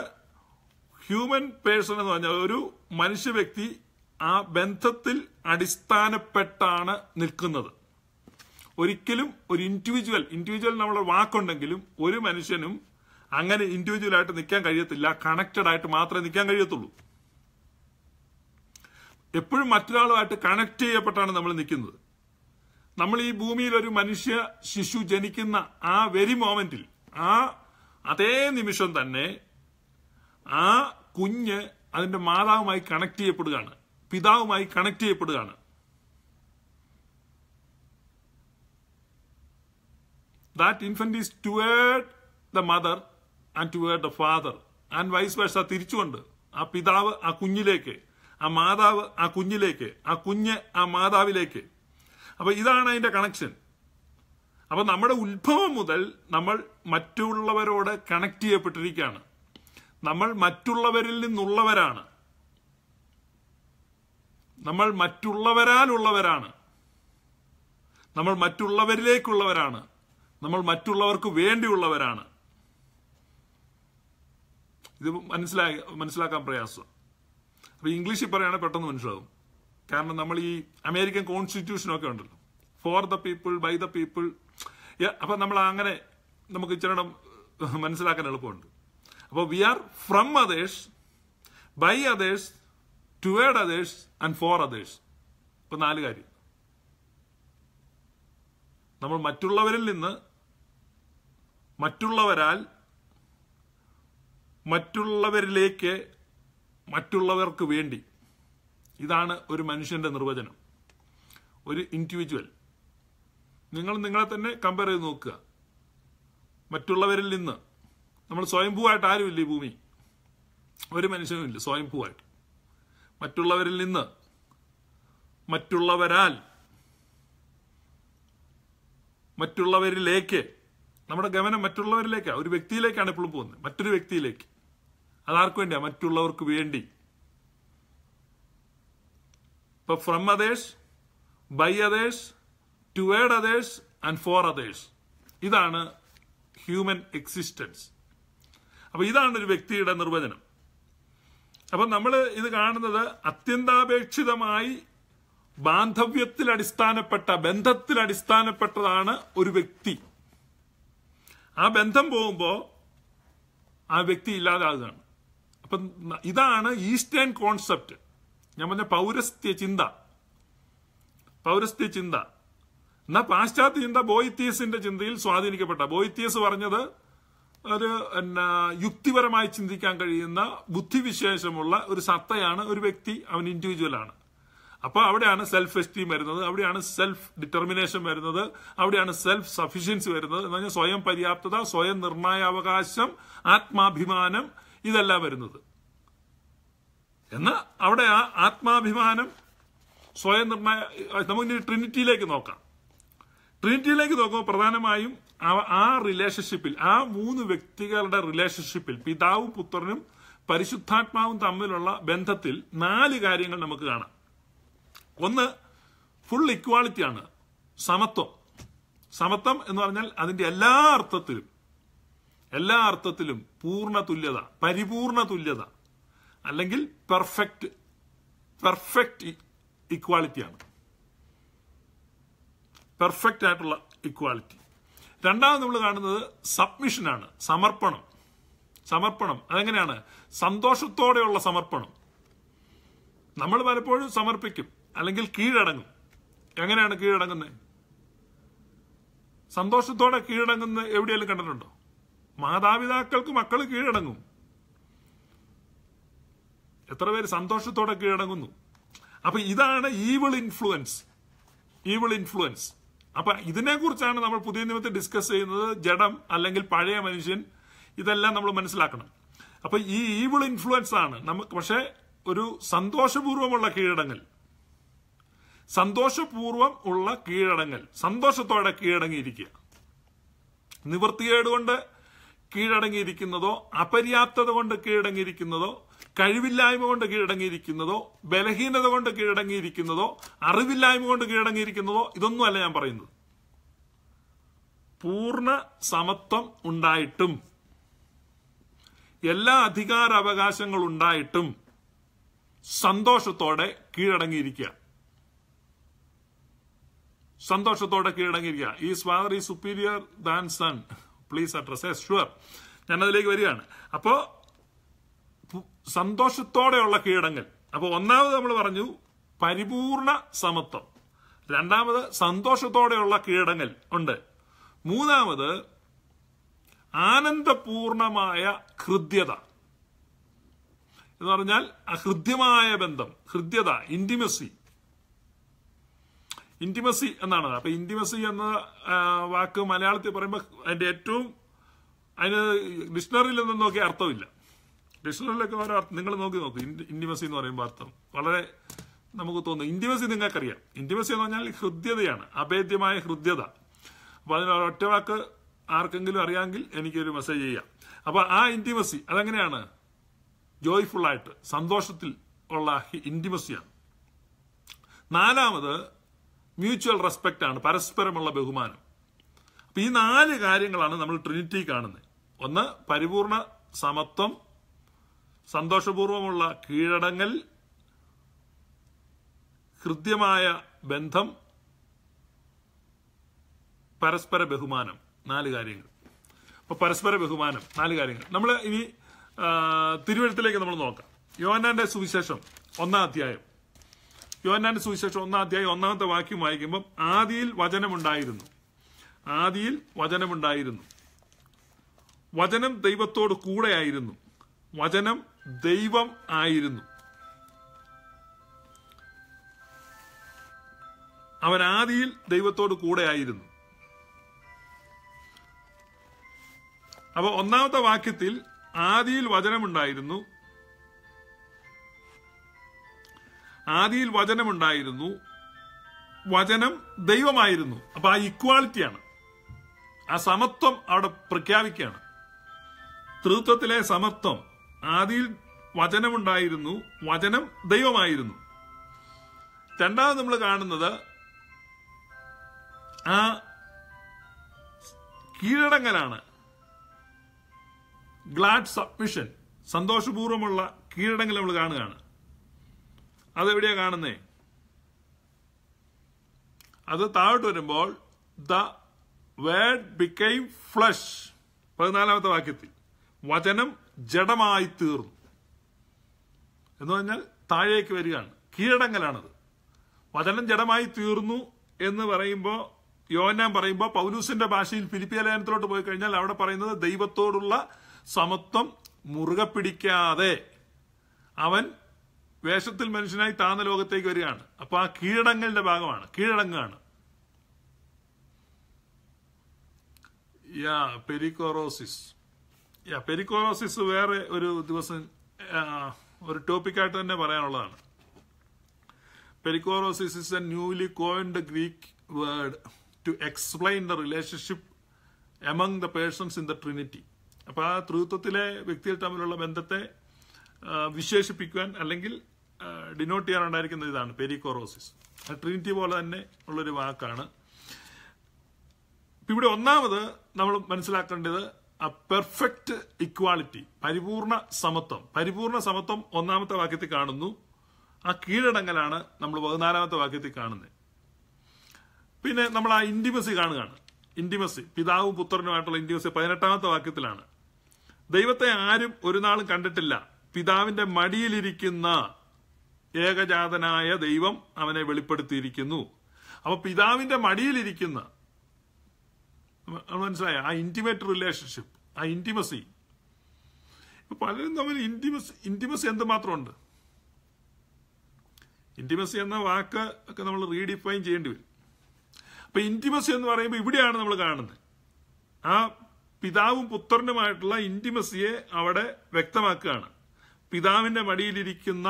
ഹ്യൂമൻ പേഴ്സൺ എന്ന് പറഞ്ഞാൽ ഒരു മനുഷ്യ വ്യക്തി ആ ബന്ധത്തിൽ അടിസ്ഥാനപ്പെട്ടാണ് നിൽക്കുന്നത് ഒരിക്കലും ഒരു ഇൻഡിവിജ്വൽ ഇൻഡിവിജ്വൽ നമ്മുടെ വാക്കുണ്ടെങ്കിലും ഒരു മനുഷ്യനും അങ്ങനെ ഇൻഡിവിജ്വൽ ആയിട്ട് നിൽക്കാൻ കഴിയത്തില്ല കണക്റ്റഡ് ആയിട്ട് മാത്രമേ നിൽക്കാൻ കഴിയത്തുള്ളൂ എപ്പോഴും മറ്റൊരാളുമായിട്ട് കണക്ട് ചെയ്യപ്പെട്ടാണ് നമ്മൾ നിൽക്കുന്നത് നമ്മൾ ഈ ഭൂമിയിൽ ഒരു മനുഷ്യ ശിശു ജനിക്കുന്ന ആ വെരി മോമെന്റിൽ ആ അതേ നിമിഷം തന്നെ ആ കുഞ്ഞ് അതിന്റെ മാതാവുമായി കണക്ട് ചെയ്യപ്പെടുകയാണ് പിതാവുമായി കണക്ട് ചെയ്യപ്പെടുകയാണ് that infant is toward the mother and toward the father and vice versa തിരിച്ചുകൊണ്ട് ആ പിതാവ് ആ കുഞ്ഞിലേക്ക് ആ മാതാവ് ആ കുഞ്ഞിലേക്ക് ആ കുഞ്ഞ് ആ മാതാവിലേക്ക് അപ്പൊ ഇതാണ് അതിന്റെ കണക്ഷൻ അപ്പൊ നമ്മുടെ ഉത്ഭവം മുതൽ നമ്മൾ മറ്റുള്ളവരോട് കണക്ട് ചെയ്യപ്പെട്ടിരിക്കുകയാണ് നമ്മൾ മറ്റുള്ളവരിൽ നിന്നുള്ളവരാണ് നമ്മൾ മറ്റുള്ളവരാലുള്ളവരാണ് നമ്മൾ മറ്റുള്ളവരിലേക്കുള്ളവരാണ് നമ്മൾ മറ്റുള്ളവർക്ക് വേണ്ടിയുള്ളവരാണ് ഇത് മനസ്സിലായി മനസ്സിലാക്കാൻ പ്രയാസം അപ്പൊ ഇംഗ്ലീഷിൽ പറയുകയാണെങ്കിൽ പെട്ടെന്ന് മനസ്സിലാവും കാരണം നമ്മൾ ഈ അമേരിക്കൻ കോൺസ്റ്റിറ്റ്യൂഷൻ ഒക്കെ ഉണ്ടല്ലോ for the people by the people അപ്പൊ നമ്മൾ അങ്ങനെ നമുക്ക് ഇച്ചിരി മനസ്സിലാക്കാൻ എളുപ്പമുണ്ട് അപ്പോൾ we are from others by others toward others and for others ഇപ്പൊ നാല് കാര്യം നമ്മൾ മറ്റുള്ളവരിൽ നിന്ന് മറ്റുള്ളവരാൽ മറ്റുള്ളവരിലേക്ക് മറ്റുള്ളവർക്ക് വേണ്ടി ഇതാണ് ഒരു മനുഷ്യന്റെ നിർവചനം ഒരു ഇൻഡിവിജ്വൽ നിങ്ങൾ നിങ്ങളെ തന്നെ കമ്പയർ ചെയ്ത് നോക്കുക മറ്റുള്ളവരിൽ നിന്ന് നമ്മൾ സ്വയംഭൂവായിട്ട് ആരുമില്ല ഈ ഭൂമി ഒരു മനുഷ്യനുമില്ല സ്വയംഭൂവായിട്ട് മറ്റുള്ളവരിൽ നിന്ന് മറ്റുള്ളവരാൽ മറ്റുള്ളവരിലേക്ക് നമ്മുടെ ഗമനം മറ്റുള്ളവരിലേക്കാണ് ഒരു വ്യക്തിയിലേക്കാണ് എപ്പോഴും പോകുന്നത് മറ്റൊരു വ്യക്തിയിലേക്ക് അതാർക്കു വേണ്ടിയാ മറ്റുള്ളവർക്ക് വേണ്ടി ഇപ്പൊ from others by others toward others and for others ഇതാണ് ഹ്യൂമൻ എക്സിസ്റ്റൻസ് അപ്പോൾ ഇതാണ് ഒരു വ്യക്തിയുടെ നിർവചനം അപ്പൊ നമ്മൾ ഇത് കാണുന്നത് അത്യന്താപേക്ഷിതമായി ബാന്ധവ്യത്തിൽ അടിസ്ഥാനപ്പെട്ട ബന്ധത്തിൽ അടിസ്ഥാനപ്പെട്ടതാണ് ഒരു വ്യക്തി ആ ബന്ധം പോകുമ്പോൾ ആ വ്യക്തി ഇല്ലാതാകുകയാണ് അപ്പം ഇതാണ് ഈസ്റ്റേൺ കോൺസെപ്റ്റ് ഞാൻ പറഞ്ഞ പൗരസ്ത്യ ചിന്ത പൗരസ്ത്യ ചിന്ത എന്നാ പാശ്ചാത്യ ചിന്ത ബോയിത്തീയസിന്റെ ചിന്തയിൽ സ്വാധീനിക്കപ്പെട്ട ബോയിത്തീയസ് പറഞ്ഞത് ഒരു എന്നാ യുക്തിപരമായി ചിന്തിക്കാൻ കഴിയുന്ന ബുദ്ധിവിശേഷമുള്ള ഒരു സത്തയാണ് ഒരു വ്യക്തി അവൻ ആണ് അപ്പോൾ അവിടെയാണ് സെൽഫ് എസ്റ്റീം വരുന്നത് അവിടെയാണ് സെൽഫ് ഡിറ്റർമിനേഷൻ വരുന്നത് അവിടെയാണ് സെൽഫ് സഫിഷ്യൻസി വരുന്നത് എന്ന് പറഞ്ഞാൽ സ്വയം പര്യാപ്തത സ്വയം നിർണയാവകാശം ആത്മാഭിമാനം ഇതെല്ലാം വരുന്നത് എന്നാ അവിടെ ആ ആത്മാഭിമാനം സ്വയം നിർണയ നമുക്ക് ട്രിനിറ്റിയിലേക്ക് നോക്കാം ട്രിനിറ്റിയിലേക്ക് നോക്കുമ്പോൾ പ്രധാനമായും ആ റിലേഷൻഷിപ്പിൽ ആ മൂന്ന് വ്യക്തികളുടെ റിലേഷൻഷിപ്പിൽ പിതാവും പുത്രനും പരിശുദ്ധാത്മാവും തമ്മിലുള്ള ബന്ധത്തിൽ നാല് കാര്യങ്ങൾ നമുക്ക് കാണാം ഒന്ന് ഫുൾ ഇക്വാളിറ്റിയാണ് സമത്വം സമത്വം എന്ന് പറഞ്ഞാൽ അതിന്റെ എല്ലാ അർത്ഥത്തിലും എല്ലാ അർത്ഥത്തിലും പൂർണ്ണ തുല്യത പരിപൂർണ തുല്യത അല്ലെങ്കിൽ പെർഫെക്റ്റ് പെർഫെക്റ്റ് ഇക്വാളിറ്റിയാണ് പെർഫെക്റ്റ് ആയിട്ടുള്ള ഇക്വാലിറ്റി രണ്ടാമത് നമ്മൾ കാണുന്നത് സബ്മിഷനാണ് സമർപ്പണം സമർപ്പണം അതെങ്ങനെയാണ് സന്തോഷത്തോടെയുള്ള സമർപ്പണം നമ്മൾ പലപ്പോഴും സമർപ്പിക്കും അല്ലെങ്കിൽ കീഴടങ്ങും എങ്ങനെയാണ് കീഴടങ്ങുന്നത് സന്തോഷത്തോടെ കീഴടങ്ങുന്ന എവിടെയെങ്കിലും കണ്ടിട്ടുണ്ടോ മാതാപിതാക്കൾക്ക് മക്കൾ കീഴടങ്ങും എത്ര പേര് സന്തോഷത്തോടെ കീഴടങ്ങുന്നു അപ്പൊ ഇതാണ് ഈവിൾ ഇൻഫ്ലുവൻസ് ഈവിൾ ഇൻഫ്ലുവൻസ് അപ്പൊ ഇതിനെക്കുറിച്ചാണ് നമ്മൾ പുതിയ നിയമത്തെ ഡിസ്കസ് ചെയ്യുന്നത് ജഡം അല്ലെങ്കിൽ പഴയ മനുഷ്യൻ ഇതെല്ലാം നമ്മൾ മനസ്സിലാക്കണം അപ്പൊ ഈ ഈവിൾ ഇൻഫ്ലുവൻസ് ആണ് നമുക്ക് പക്ഷെ ഒരു സന്തോഷപൂർവ്വമുള്ള കീഴടങ്ങൽ സന്തോഷപൂർവ്വം ഉള്ള കീഴടങ്ങൽ സന്തോഷത്തോടെ കീഴടങ്ങിയിരിക്കുക നിവൃത്തികേട് കീഴടങ്ങിയിരിക്കുന്നതോ അപര്യാപ്തത കൊണ്ട് കീഴടങ്ങിയിരിക്കുന്നതോ കഴിവില്ലായ്മ കൊണ്ട് കീഴടങ്ങിയിരിക്കുന്നതോ ബലഹീനത കൊണ്ട് കീഴടങ്ങിയിരിക്കുന്നതോ അറിവില്ലായ്മ കൊണ്ട് കീഴടങ്ങിയിരിക്കുന്നതോ ഇതൊന്നുമല്ല ഞാൻ പറയുന്നത് പൂർണ്ണ സമത്വം ഉണ്ടായിട്ടും എല്ലാ അധികാര അവകാശങ്ങളുണ്ടായിട്ടും ഉണ്ടായിട്ടും സന്തോഷത്തോടെ കീഴടങ്ങിയിരിക്കുക സന്തോഷത്തോടെ കീഴടങ്ങിയിരിക്കുക ഈ ഫാദർ ഈ superior than son please address yes sure ഞാനതിലേക്ക് വരികയാണ് അപ്പോൾ സന്തോഷത്തോടെയുള്ള കീഴടങ്ങൽ അപ്പോൾ ഒന്നാമത് നമ്മൾ പറഞ്ഞു പരിപൂർണ സമത്വം രണ്ടാമത് സന്തോഷത്തോടെയുള്ള കീഴടങ്ങൽ ഉണ്ട് മൂന്നാമത് ആനന്ദപൂർണമായ ഹൃദ്യത എന്ന് പറഞ്ഞാൽ ഹൃദ്യമായ ബന്ധം ഹൃദ്യത ഇന്റിമസി ഇന്റിമസി എന്നാണ് അപ്പൊ ഇന്റിമസി എന്ന വാക്ക് മലയാളത്തിൽ പറയുമ്പോൾ അതിന്റെ ഏറ്റവും അതിന് ഡിക്ഷണറിയിൽ നിന്നൊക്കെ അർത്ഥമില്ല ഡിക്ഷണറിയിലൊക്കെ ഓരോ അർത്ഥം നിങ്ങൾ നോക്കി നോക്കൂ ഇന്റിമസി എന്ന് പറയുമ്പോൾ അർത്ഥം വളരെ നമുക്ക് തോന്നും ഇന്റിമസി നിങ്ങൾക്കറിയാം ഇന്റിമസി എന്ന് പറഞ്ഞാൽ ഹൃദ്യതയാണ് അഭേദ്യമായ ഹൃദ്യത അപ്പൊ അതിന് ഒറ്റ വാക്ക് ആർക്കെങ്കിലും അറിയാമെങ്കിൽ എനിക്കൊരു മെസ്സേജ് ചെയ്യാം അപ്പോൾ ആ ഇന്റിമസി അതെങ്ങനെയാണ് ആയിട്ട് സന്തോഷത്തിൽ ഉള്ള ഇന്റിമസിയാണ് നാലാമത് മ്യൂച്വൽ റെസ്പെക്റ്റ് ആണ് പരസ്പരമുള്ള ബഹുമാനം അപ്പൊ ഈ നാല് കാര്യങ്ങളാണ് നമ്മൾ ട്രിനിറ്റി കാണുന്നത് ഒന്ന് പരിപൂർണ സമത്വം സന്തോഷപൂർവമുള്ള കീഴടങ്ങൽ ഹൃദ്യമായ ബന്ധം പരസ്പര ബഹുമാനം നാല് കാര്യങ്ങൾ അപ്പോൾ പരസ്പര ബഹുമാനം നാല് കാര്യങ്ങൾ നമ്മൾ ഇനി തിരുവഴുത്തിലേക്ക് നമ്മൾ നോക്കാം യോഹന്നാന്റെ സുവിശേഷം ഒന്നാം അധ്യായം യോഹന്നാന്റെ സുവിശേഷം ഒന്നാം അധ്യായം ഒന്നാമത്തെ വാക്യം വായിക്കുമ്പോൾ ആദിയിൽ വചനമുണ്ടായിരുന്നു ആദിയിൽ വചനമുണ്ടായിരുന്നു വചനം ദൈവത്തോട് കൂടെയായിരുന്നു വചനം ദൈവം ആയിരുന്നു അവൻ ആദിയിൽ ദൈവത്തോട് കൂടെ ആയിരുന്നു അപ്പോൾ ഒന്നാമത്തെ വാക്യത്തിൽ ആദിയിൽ വചനമുണ്ടായിരുന്നു ആദിയിൽ വചനമുണ്ടായിരുന്നു വചനം ദൈവമായിരുന്നു അപ്പൊ ആ ഇക്വാളിറ്റിയാണ് ആ സമത്വം അവിടെ പ്രഖ്യാപിക്കുകയാണ് തൃത്വത്തിലെ സമത്വം ആദിയിൽ വചനമുണ്ടായിരുന്നു വചനം ദൈവമായിരുന്നു രണ്ടാമത് നമ്മൾ കാണുന്നത് ആ കീഴടങ്ങലാണ് ഗ്ലാഡ് സബ്മിഷൻ സന്തോഷപൂർവ്വമുള്ള കീഴടങ്ങൽ നമ്മൾ കാണുകയാണ് അതെവിടെയാണ് കാണുന്നേ അത് താഴോട്ട് വരുമ്പോൾ ദ വേഡ് ബിക്കൈ ഫ്ലഷ് പതിനാലാമത്തെ വാക്യത്തിൽ വചനം ജഡമായി തീർന്നു എന്ന് പറഞ്ഞാൽ താഴേക്ക് വരികയാണ് കീഴടങ്ങലാണത് വചനം ജഡമായി തീർന്നു എന്ന് പറയുമ്പോൾ യോന്നാൻ പറയുമ്പോൾ പൗലൂസിന്റെ ഭാഷയിൽ ഫിലിപ്പിയ ലേഖനത്തിലോട്ട് പോയി കഴിഞ്ഞാൽ അവിടെ പറയുന്നത് ദൈവത്തോടുള്ള സമത്വം മുറുകെ പിടിക്കാതെ അവൻ വേഷത്തിൽ മനുഷ്യനായി താന്ന ലോകത്തേക്ക് വരികയാണ് അപ്പൊ ആ കീഴടങ്ങലിന്റെ ഭാഗമാണ് കീഴടങ്ങാണ് യാ പെരിക്കോറോസിസ് യാ പെരിക്കോളോസിസ് വേറെ ഒരു ദിവസം ഒരു ടോപ്പിക്കായിട്ട് തന്നെ പറയാനുള്ളതാണ് perichoresis is a newly coined Greek word to explain the relationship among the persons in the Trinity അപ്പൊ ആ ത്രിത്വത്തിലെ വ്യക്തികൾ തമ്മിലുള്ള ബന്ധത്തെ വിശേഷിപ്പിക്കുവാൻ അല്ലെങ്കിൽ ഡിനോട്ട് ചെയ്യാനുണ്ടായിരിക്കുന്ന ഇതാണ് പെരിക്കോറോസിസ് ട്രിനിറ്റി പോലെ തന്നെ ഉള്ളൊരു വാക്കാണ് ഇവിടെ ഒന്നാമത് നമ്മൾ മനസ്സിലാക്കേണ്ടത് പെർഫെക്റ്റ് ഇക്വാളിറ്റി പരിപൂർണ സമത്വം പരിപൂർണ സമത്വം ഒന്നാമത്തെ വാക്യത്തിൽ കാണുന്നു ആ കീഴടങ്ങലാണ് നമ്മൾ പതിനാലാമത്തെ വാക്യത്തിൽ കാണുന്നത് പിന്നെ നമ്മൾ ആ ഇൻറ്റിമസി കാണുകയാണ് ഇൻറ്റിമസി പിതാവും പുത്രനുമായിട്ടുള്ള ഇൻറ്റിമസി പതിനെട്ടാമത്തെ വാക്യത്തിലാണ് ദൈവത്തെ ആരും ഒരു നാളും കണ്ടിട്ടില്ല പിതാവിന്റെ മടിയിലിരിക്കുന്ന ഏകജാതനായ ദൈവം അവനെ വെളിപ്പെടുത്തിയിരിക്കുന്നു അപ്പൊ പിതാവിന്റെ മടിയിലിരിക്കുന്ന നമ്മൾ മനസ്സിലായ ആ ഇൻറ്റിമേറ്റ് റിലേഷൻഷിപ്പ് ആ ഇൻറ്റിമസി ഇപ്പം പലരും തമ്മിൽ ഇൻറ്റിമസ് ഇൻറ്റിമസി എന്തുമാത്രമുണ്ട് ഇൻറ്റിമസി എന്ന വാക്ക് ഒക്കെ നമ്മൾ റീഡിഫൈൻ ചെയ്യേണ്ടി വരും അപ്പം ഇൻറ്റിമസി എന്ന് പറയുമ്പോൾ ഇവിടെയാണ് നമ്മൾ കാണുന്നത് ആ പിതാവും പുത്രനുമായിട്ടുള്ള ഇൻറ്റിമസിയെ അവിടെ വ്യക്തമാക്കുകയാണ് പിതാവിൻ്റെ മടിയിലിരിക്കുന്ന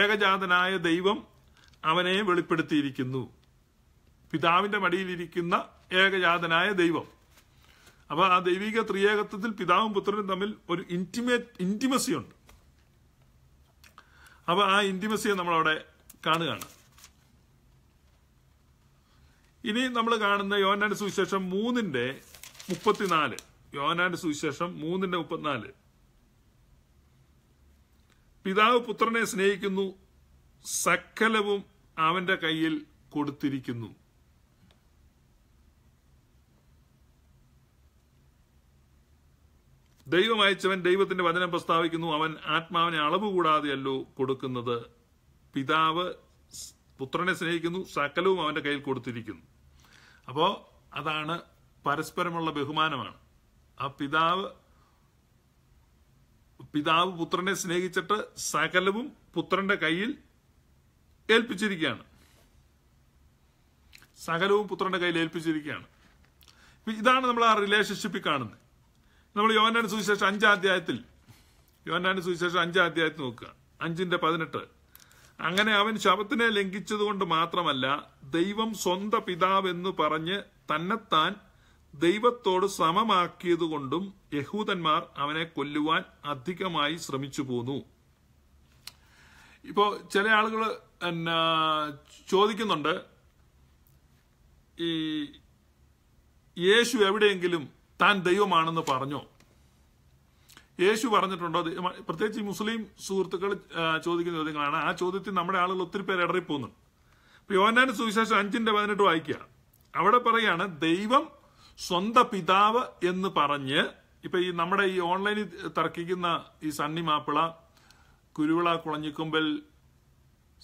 ഏകജാതനായ ദൈവം അവനെ വെളിപ്പെടുത്തിയിരിക്കുന്നു പിതാവിൻ്റെ മടിയിലിരിക്കുന്ന ഏകജാതനായ ദൈവം അപ്പോൾ ആ ദൈവിക ത്രിയേകത്വത്തിൽ പിതാവും പുത്രനും തമ്മിൽ ഒരു ഇൻറ്റിമേറ്റ് ഇൻറ്റിമസി ഉണ്ട് അപ്പൊ ആ ഇൻറ്റിമസിയെ നമ്മളവിടെ കാണുകയാണ് ഇനി നമ്മൾ കാണുന്ന യോനാന്റെ സുവിശേഷം മൂന്നിന്റെ മുപ്പത്തിനാല് യോനാന്റെ സുവിശേഷം മൂന്നിന്റെ മുപ്പത്തിനാല് പിതാവ് പുത്രനെ സ്നേഹിക്കുന്നു സകലവും അവന്റെ കയ്യിൽ കൊടുത്തിരിക്കുന്നു ദൈവം അയച്ചവൻ ദൈവത്തിന്റെ വചനം പ്രസ്താവിക്കുന്നു അവൻ ആത്മാവിനെ അളവ് കൂടാതെയല്ലോ കൊടുക്കുന്നത് പിതാവ് പുത്രനെ സ്നേഹിക്കുന്നു സകലവും അവന്റെ കയ്യിൽ കൊടുത്തിരിക്കുന്നു അപ്പോൾ അതാണ് പരസ്പരമുള്ള ബഹുമാനമാണ് ആ പിതാവ് പിതാവ് പുത്രനെ സ്നേഹിച്ചിട്ട് സകലവും പുത്രന്റെ കയ്യിൽ ഏൽപ്പിച്ചിരിക്കുകയാണ് സകലവും പുത്രന്റെ കയ്യിൽ ഏൽപ്പിച്ചിരിക്കുകയാണ് ഇതാണ് നമ്മൾ ആ റിലേഷൻഷിപ്പിൽ കാണുന്നത് നമ്മൾ യോനാൻ സുവിശേഷം അഞ്ചാം അധ്യായത്തിൽ യോനാൻ സുവിശേഷം അഞ്ചാം അധ്യായത്തിൽ നോക്കുക അഞ്ചിന്റെ പതിനെട്ട് അങ്ങനെ അവൻ ശബത്തിനെ ലംഘിച്ചതുകൊണ്ട് മാത്രമല്ല ദൈവം സ്വന്ത പിതാവെന്ന് പറഞ്ഞ് തന്നെത്താൻ ദൈവത്തോട് സമമാക്കിയതുകൊണ്ടും യഹൂദന്മാർ അവനെ കൊല്ലുവാൻ അധികമായി ശ്രമിച്ചു പോന്നു ഇപ്പോ ചില ആളുകൾ എന്നാ ചോദിക്കുന്നുണ്ട് ഈ യേശു എവിടെയെങ്കിലും താൻ ദൈവമാണെന്ന് പറഞ്ഞു യേശു പറഞ്ഞിട്ടുണ്ടോ പ്രത്യേകിച്ച് മുസ്ലിം സുഹൃത്തുക്കൾ ചോദിക്കുന്ന ചോദ്യങ്ങളാണ് ആ ചോദ്യത്തിൽ നമ്മുടെ ആളുകൾ ഒത്തിരി പേര് ഇടറിപ്പോകുന്നുണ്ട് ഇപ്പൊ യോനാന്റെ സുവിശേഷം അഞ്ചിന്റെ പതിനെട്ട് വായിക്കുക അവിടെ പറയാണ് ദൈവം സ്വന്തം പിതാവ് എന്ന് പറഞ്ഞ് ഇപ്പൊ ഈ നമ്മുടെ ഈ ഓൺലൈനിൽ തർക്കിക്കുന്ന ഈ സണ്ണി മാപ്പിള കുരുവിള കുളഞ്ഞിക്കുമ്പൽ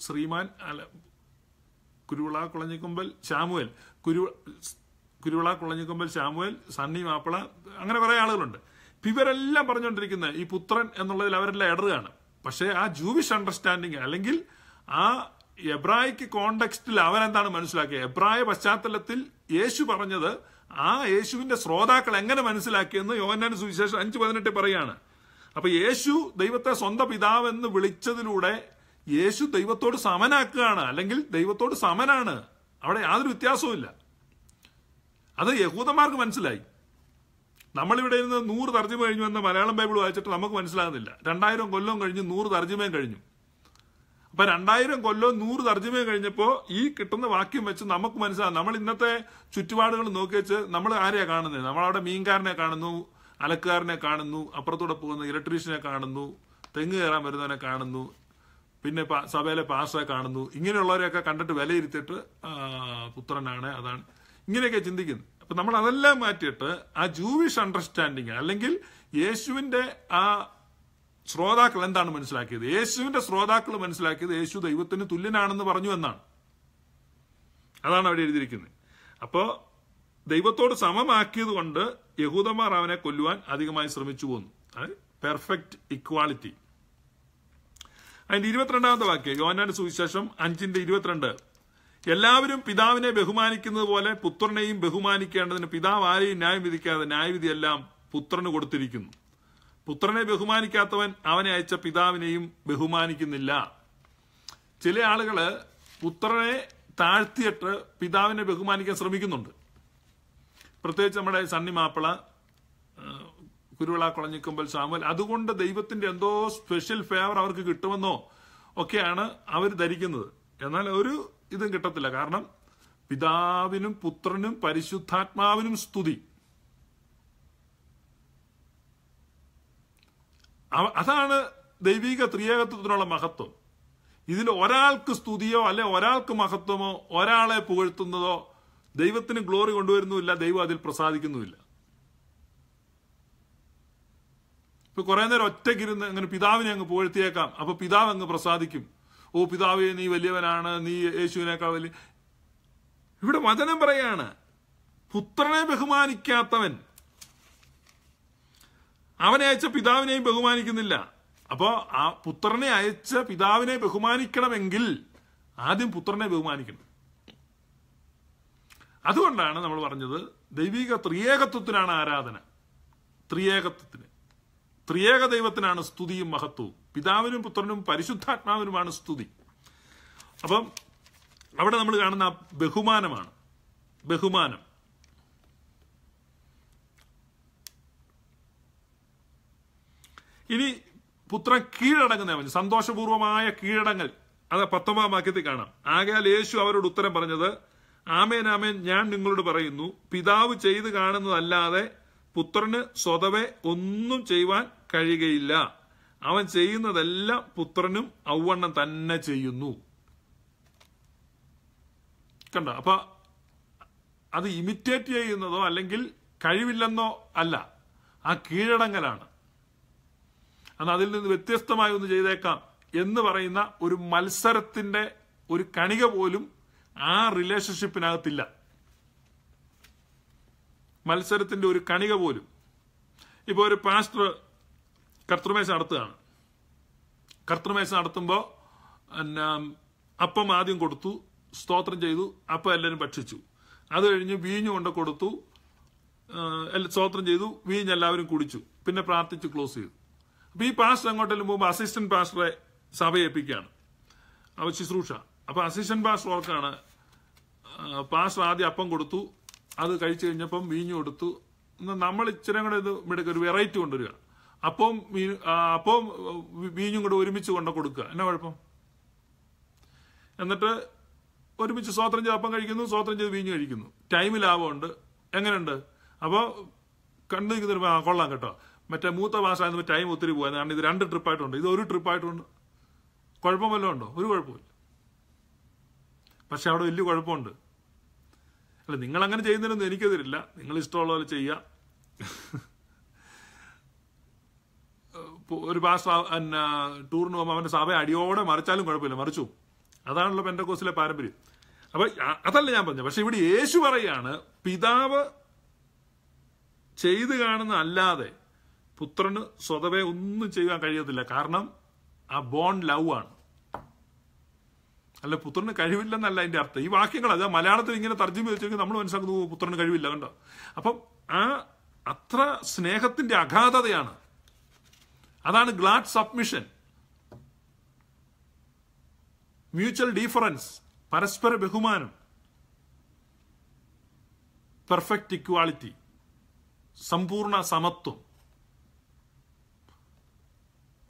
ശ്രീമാൻ അല്ല കുരുവിള കുളഞ്ഞിക്കുമ്പൽ ശാമുവൽ കുരു കുരുവിള കുളഞ്ഞിക്കൊമ്പൽ ശാമുവേൽ സണ്ണി മാപ്പിള അങ്ങനെ കുറേ ആളുകളുണ്ട് ഇവരെല്ലാം പറഞ്ഞുകൊണ്ടിരിക്കുന്നത് ഈ പുത്രൻ എന്നുള്ളതിൽ അവരെല്ലാം ഇടറുകയാണ് പക്ഷേ ആ ജൂവിഷ് അണ്ടർസ്റ്റാൻഡിങ് അല്ലെങ്കിൽ ആ എബ്രായിക്ക് കോണ്ടെക്സ്റ്റിൽ അവരെന്താണ് മനസ്സിലാക്കിയത് എബ്രായ പശ്ചാത്തലത്തിൽ യേശു പറഞ്ഞത് ആ യേശുവിന്റെ ശ്രോതാക്കൾ എങ്ങനെ മനസ്സിലാക്കിയെന്ന് യോഹന്നാൻ സുവിശേഷം അഞ്ച് പതിനെട്ട് പറയാണ് അപ്പൊ യേശു ദൈവത്തെ സ്വന്തം പിതാവെന്ന് വിളിച്ചതിലൂടെ യേശു ദൈവത്തോട് സമനാക്കുകയാണ് അല്ലെങ്കിൽ ദൈവത്തോട് സമനാണ് അവിടെ യാതൊരു വ്യത്യാസവും അത് യഹൂദന്മാർക്ക് മനസ്സിലായി നമ്മളിവിടെ ഇരുന്ന് നൂറ് തർജ്ജമ കഴിഞ്ഞു എന്ന മലയാളം ബൈബിൾ വായിച്ചിട്ട് നമുക്ക് മനസ്സിലാകുന്നില്ല രണ്ടായിരം കൊല്ലം കഴിഞ്ഞ് നൂറ് തർജ്ജമയും കഴിഞ്ഞു അപ്പൊ രണ്ടായിരം കൊല്ലം നൂറ് തർജ്ജമയും കഴിഞ്ഞപ്പോ ഈ കിട്ടുന്ന വാക്യം വെച്ച് നമുക്ക് മനസ്സിലാകും നമ്മൾ ഇന്നത്തെ ചുറ്റുപാടുകൾ നോക്കി വെച്ച് നമ്മൾ ആരെയാണ് കാണുന്നത് നമ്മളവിടെ മീൻകാരനെ കാണുന്നു അലക്കുകാരനെ കാണുന്നു അപ്പുറത്തൂടെ പോകുന്ന ഇലക്ട്രീഷ്യനെ കാണുന്നു തെങ്ങ് കയറാൻ വരുന്നവനെ കാണുന്നു പിന്നെ സഭയിലെ പാസ്റ്ററെ കാണുന്നു ഇങ്ങനെയുള്ളവരെയൊക്കെ കണ്ടിട്ട് വിലയിരുത്തിയിട്ട് പുത്രനാണ് അതാണ് ഇങ്ങനെയൊക്കെ ചിന്തിക്കുന്നു അപ്പൊ നമ്മൾ അതെല്ലാം മാറ്റിയിട്ട് ആ ജൂവിഷ് അണ്ടർസ്റ്റാൻഡിങ് അല്ലെങ്കിൽ യേശുവിന്റെ ആ ശ്രോതാക്കൾ എന്താണ് മനസ്സിലാക്കിയത് യേശുവിന്റെ ശ്രോതാക്കൾ മനസ്സിലാക്കിയത് യേശു ദൈവത്തിന് തുല്യനാണെന്ന് പറഞ്ഞു എന്നാണ് അതാണ് അവിടെ എഴുതിയിരിക്കുന്നത് അപ്പോൾ ദൈവത്തോട് സമമാക്കിയത് കൊണ്ട് യഹൂദന്മാർ അവനെ കൊല്ലുവാൻ അധികമായി ശ്രമിച്ചു പോന്നു പെർഫെക്റ്റ് ഇക്വാളിറ്റി അതിന്റെ ഇരുപത്തിരണ്ടാമത്തെ വാക്യം യോനാന്റെ സുവിശേഷം അഞ്ചിന്റെ ഇരുപത്തിരണ്ട് എല്ലാവരും പിതാവിനെ ബഹുമാനിക്കുന്നത് പോലെ പുത്രനെയും ബഹുമാനിക്കേണ്ടതിന് പിതാവ് ആരെയും ന്യായം വിധിക്കാതെ ന്യായവിധിയെല്ലാം പുത്രന് കൊടുത്തിരിക്കുന്നു പുത്രനെ ബഹുമാനിക്കാത്തവൻ അവനെ അയച്ച പിതാവിനെയും ബഹുമാനിക്കുന്നില്ല ചില ആളുകൾ പുത്രനെ താഴ്ത്തിയിട്ട് പിതാവിനെ ബഹുമാനിക്കാൻ ശ്രമിക്കുന്നുണ്ട് പ്രത്യേകിച്ച് നമ്മുടെ സണ്ണി മാപ്പിള കുരുവിള കുളഞ്ഞിക്കുമ്പൽ ശാമൽ അതുകൊണ്ട് ദൈവത്തിന്റെ എന്തോ സ്പെഷ്യൽ ഫേവർ അവർക്ക് കിട്ടുമെന്നോ ഒക്കെയാണ് അവർ ധരിക്കുന്നത് എന്നാൽ ഒരു ഇതും കിട്ടത്തില്ല കാരണം പിതാവിനും പുത്രനും പരിശുദ്ധാത്മാവിനും സ്തുതി അതാണ് ദൈവിക ത്രിയേകത്വത്തിനുള്ള മഹത്വം ഇതിൽ ഒരാൾക്ക് സ്തുതിയോ അല്ലെ ഒരാൾക്ക് മഹത്വമോ ഒരാളെ പുകഴ്ത്തുന്നതോ ദൈവത്തിന് ഗ്ലോറി കൊണ്ടുവരുന്നുമില്ല ദൈവം അതിൽ പ്രസാദിക്കുന്നുമില്ല ഇപ്പൊ കുറെ നേരം ഇരുന്ന് അങ്ങനെ പിതാവിനെ അങ്ങ് പുകഴ്ത്തിയേക്കാം അപ്പൊ പിതാവ് അങ്ങ് പ്രസാദിക്കും ഓ പിതാവേ നീ വലിയവനാണ് നീ യേശുവിനേക്കാൾ വലിയ ഇവിടെ വചനം പറയാണ് പുത്രനെ ബഹുമാനിക്കാത്തവൻ അവനെ അയച്ച പിതാവിനെയും ബഹുമാനിക്കുന്നില്ല അപ്പോൾ ആ പുത്രനെ അയച്ച പിതാവിനെ ബഹുമാനിക്കണമെങ്കിൽ ആദ്യം പുത്രനെ ബഹുമാനിക്കണം അതുകൊണ്ടാണ് നമ്മൾ പറഞ്ഞത് ദൈവിക ത്രിയേകത്വത്തിനാണ് ആരാധന ത്രിയേകത്വത്തിന് ത്രിയേക ദൈവത്തിനാണ് സ്തുതിയും മഹത്വവും പിതാവിനും പുത്രനും പരിശുദ്ധാത്മാവിനുമാണ് സ്തുതി അപ്പം അവിടെ നമ്മൾ കാണുന്ന ബഹുമാനമാണ് ബഹുമാനം ഇനി പുത്രൻ കീഴടങ്ങുന്നവൻ സന്തോഷപൂർവമായ കീഴടങ്ങൽ അത് പത്തൊമ്പതാം വാക്യത്തിൽ കാണാം ആകയാൽ യേശു അവരോട് ഉത്തരം പറഞ്ഞത് ആമേൻ ആമേൻ ഞാൻ നിങ്ങളോട് പറയുന്നു പിതാവ് ചെയ്ത് കാണുന്നതല്ലാതെ പുത്രന് സ്വതവേ ഒന്നും ചെയ്യുവാൻ കഴിയുകയില്ല അവൻ ചെയ്യുന്നതെല്ലാം പുത്രനും ഔവണ്ണം തന്നെ ചെയ്യുന്നു കണ്ട അപ്പൊ അത് ഇമിറ്റേറ്റ് ചെയ്യുന്നതോ അല്ലെങ്കിൽ കഴിവില്ലെന്നോ അല്ല ആ കീഴടങ്ങലാണ് അന്ന് അതിൽ നിന്ന് വ്യത്യസ്തമായി ഒന്ന് ചെയ്തേക്കാം എന്ന് പറയുന്ന ഒരു മത്സരത്തിന്റെ ഒരു കണിക പോലും ആ റിലേഷൻഷിപ്പിനകത്തില്ല മത്സരത്തിന്റെ ഒരു കണിക പോലും ഇപ്പോൾ ഒരു പാസ്റ്റർ കർത്തൃമേശ നടത്തുകയാണ് കർത്തൃമേശ നടത്തുമ്പോൾ അപ്പം ആദ്യം കൊടുത്തു സ്തോത്രം ചെയ്തു അപ്പം എല്ലാവരും ഭക്ഷിച്ചു അത് കഴിഞ്ഞ് വീഞ്ഞു കൊണ്ട് കൊടുത്തു സ്തോത്രം ചെയ്തു വീഞ്ഞ് എല്ലാവരും കുടിച്ചു പിന്നെ പ്രാർത്ഥിച്ച് ക്ലോസ് ചെയ്തു അപ്പോൾ ഈ പാസ്റ്റർ അങ്ങോട്ടെല്ലാം പോകുമ്പോൾ അസിസ്റ്റന്റ് പാസ്റ്ററെ സഭയേൽപ്പിക്കുകയാണ് അവ ശുശ്രൂഷ അപ്പോൾ അസിസ്റ്റന്റ് പാസ്റ്റർ ഓർക്കാണ് പാസ്റ്റർ ആദ്യം അപ്പം കൊടുത്തു അത് കഴിച്ചു കഴിഞ്ഞപ്പം വീഞ്ഞു കൊടുത്തു നമ്മൾ ഇച്ചിരി കൂടെ ഇത് ഒരു വെറൈറ്റി കൊണ്ടുവരിക അപ്പവും മീൻ അപ്പവും മീനും കൂടെ ഒരുമിച്ച് കൊണ്ട കൊടുക്കുക എന്നാ കുഴപ്പം എന്നിട്ട് ഒരുമിച്ച് സ്വാത്രം ചെയ്ത് അപ്പം കഴിക്കുന്നു സ്വാത്രം ചെയ്ത് വീഞ്ഞ് കഴിക്കുന്നു ടൈം ലാഭമുണ്ട് എങ്ങനെയുണ്ട് അപ്പോൾ കണ്ടു നിൽക്കുന്നൊരു കൊള്ളാം കേട്ടോ മറ്റേ മൂത്ത മാസമായിരുന്നു ടൈം ഒത്തിരി പോകാൻ കാരണം ഇത് രണ്ട് ട്രിപ്പായിട്ടുണ്ട് ഇത് ഒരു ട്രിപ്പായിട്ടുണ്ട് കുഴപ്പം വല്ലതും ഉണ്ടോ ഒരു കുഴപ്പമില്ല പക്ഷെ അവിടെ വലിയ കുഴപ്പമുണ്ട് അല്ല നിങ്ങൾ അങ്ങനെ ചെയ്യുന്നതിനൊന്നും എനിക്കെതിരില്ല നിങ്ങൾ ഇഷ്ടമുള്ള പോലെ ചെയ്യുക ഒരു പാസ്റ്റർ എന്നാ ടൂറിന് പോകുമ്പോൾ അവന്റെ സഭയെ അടിയോടെ മറിച്ചാലും കുഴപ്പമില്ല മറിച്ചു അതാണല്ലോ കോസിലെ പാരമ്പര്യം അപ്പൊ അതല്ല ഞാൻ പറഞ്ഞത് പക്ഷെ ഇവിടെ യേശു പറയാണ് പിതാവ് ചെയ്തു കാണുന്ന അല്ലാതെ പുത്രന് സ്വതവേ ഒന്നും ചെയ്യാൻ കഴിയത്തില്ല കാരണം ആ ബോൺ ലവ് ആണ് അല്ല പുത്രന് കഴിവില്ലെന്നല്ല അതിന്റെ അർത്ഥം ഈ വാക്യങ്ങൾ അത് മലയാളത്തിൽ ഇങ്ങനെ തർജ്ജമ വെച്ചെങ്കിൽ നമ്മൾ മനസ്സിലാക്കുന്നു പുത്രന് കഴിവില്ല കണ്ടോ അപ്പം ആ അത്ര സ്നേഹത്തിന്റെ അഗാധതയാണ് അതാണ് ഗ്ലാഡ് സബ്മിഷൻ മ്യൂച്വൽ ഡിഫറൻസ് പരസ്പര ബഹുമാനം പെർഫെക്റ്റ് ഇക്വാളിറ്റി സമ്പൂർണ്ണ സമത്വം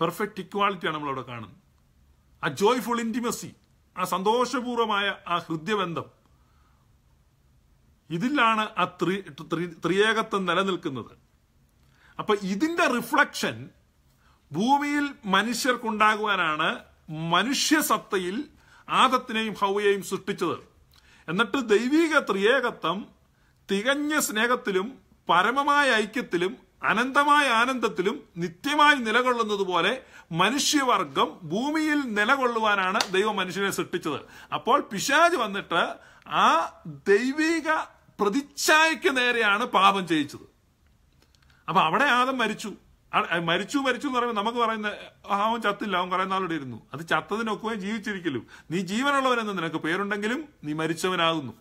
പെർഫെക്റ്റ് ഇക്വാളിറ്റിയാണ് നമ്മളവിടെ കാണുന്നത് ആ ജോയ്ഫുൾ ഇൻറ്റിമസി ആ സന്തോഷപൂർവമായ ആ ഹൃദ്യബന്ധം ഇതിലാണ് ആ ത്രി ത്രിയേകത്വം നിലനിൽക്കുന്നത് അപ്പൊ ഇതിന്റെ റിഫ്ലക്ഷൻ ഭൂമിയിൽ മനുഷ്യർക്കുണ്ടാകുവാനാണ് മനുഷ്യസത്തയിൽ ആദത്തിനെയും ഹൗവയെയും സൃഷ്ടിച്ചത് എന്നിട്ട് ദൈവിക ത്രിയേകത്വം തികഞ്ഞ സ്നേഹത്തിലും പരമമായ ഐക്യത്തിലും അനന്തമായ ആനന്ദത്തിലും നിത്യമായി നിലകൊള്ളുന്നത് പോലെ മനുഷ്യവർഗം ഭൂമിയിൽ നിലകൊള്ളുവാനാണ് ദൈവം മനുഷ്യനെ സൃഷ്ടിച്ചത് അപ്പോൾ പിശാജ് വന്നിട്ട് ആ ദൈവിക പ്രതിച്ഛായയ്ക്ക് നേരെയാണ് പാപം ചെയ്യിച്ചത് അപ്പൊ അവിടെ ആദം മരിച്ചു മരിച്ചു മരിച്ചു എന്ന് പറയുമ്പോൾ നമുക്ക് പറയുന്ന അവൻ ചത്തില്ല അവൻ കുറെ നാളിടെ ഇരുന്നു അത് ചത്തതിനൊക്കെ ജീവിച്ചിരിക്കലും നീ ജീവനുള്ളവനെന്ന് നിനക്ക് പേരുണ്ടെങ്കിലും നീ മരിച്ചവനാകുന്നു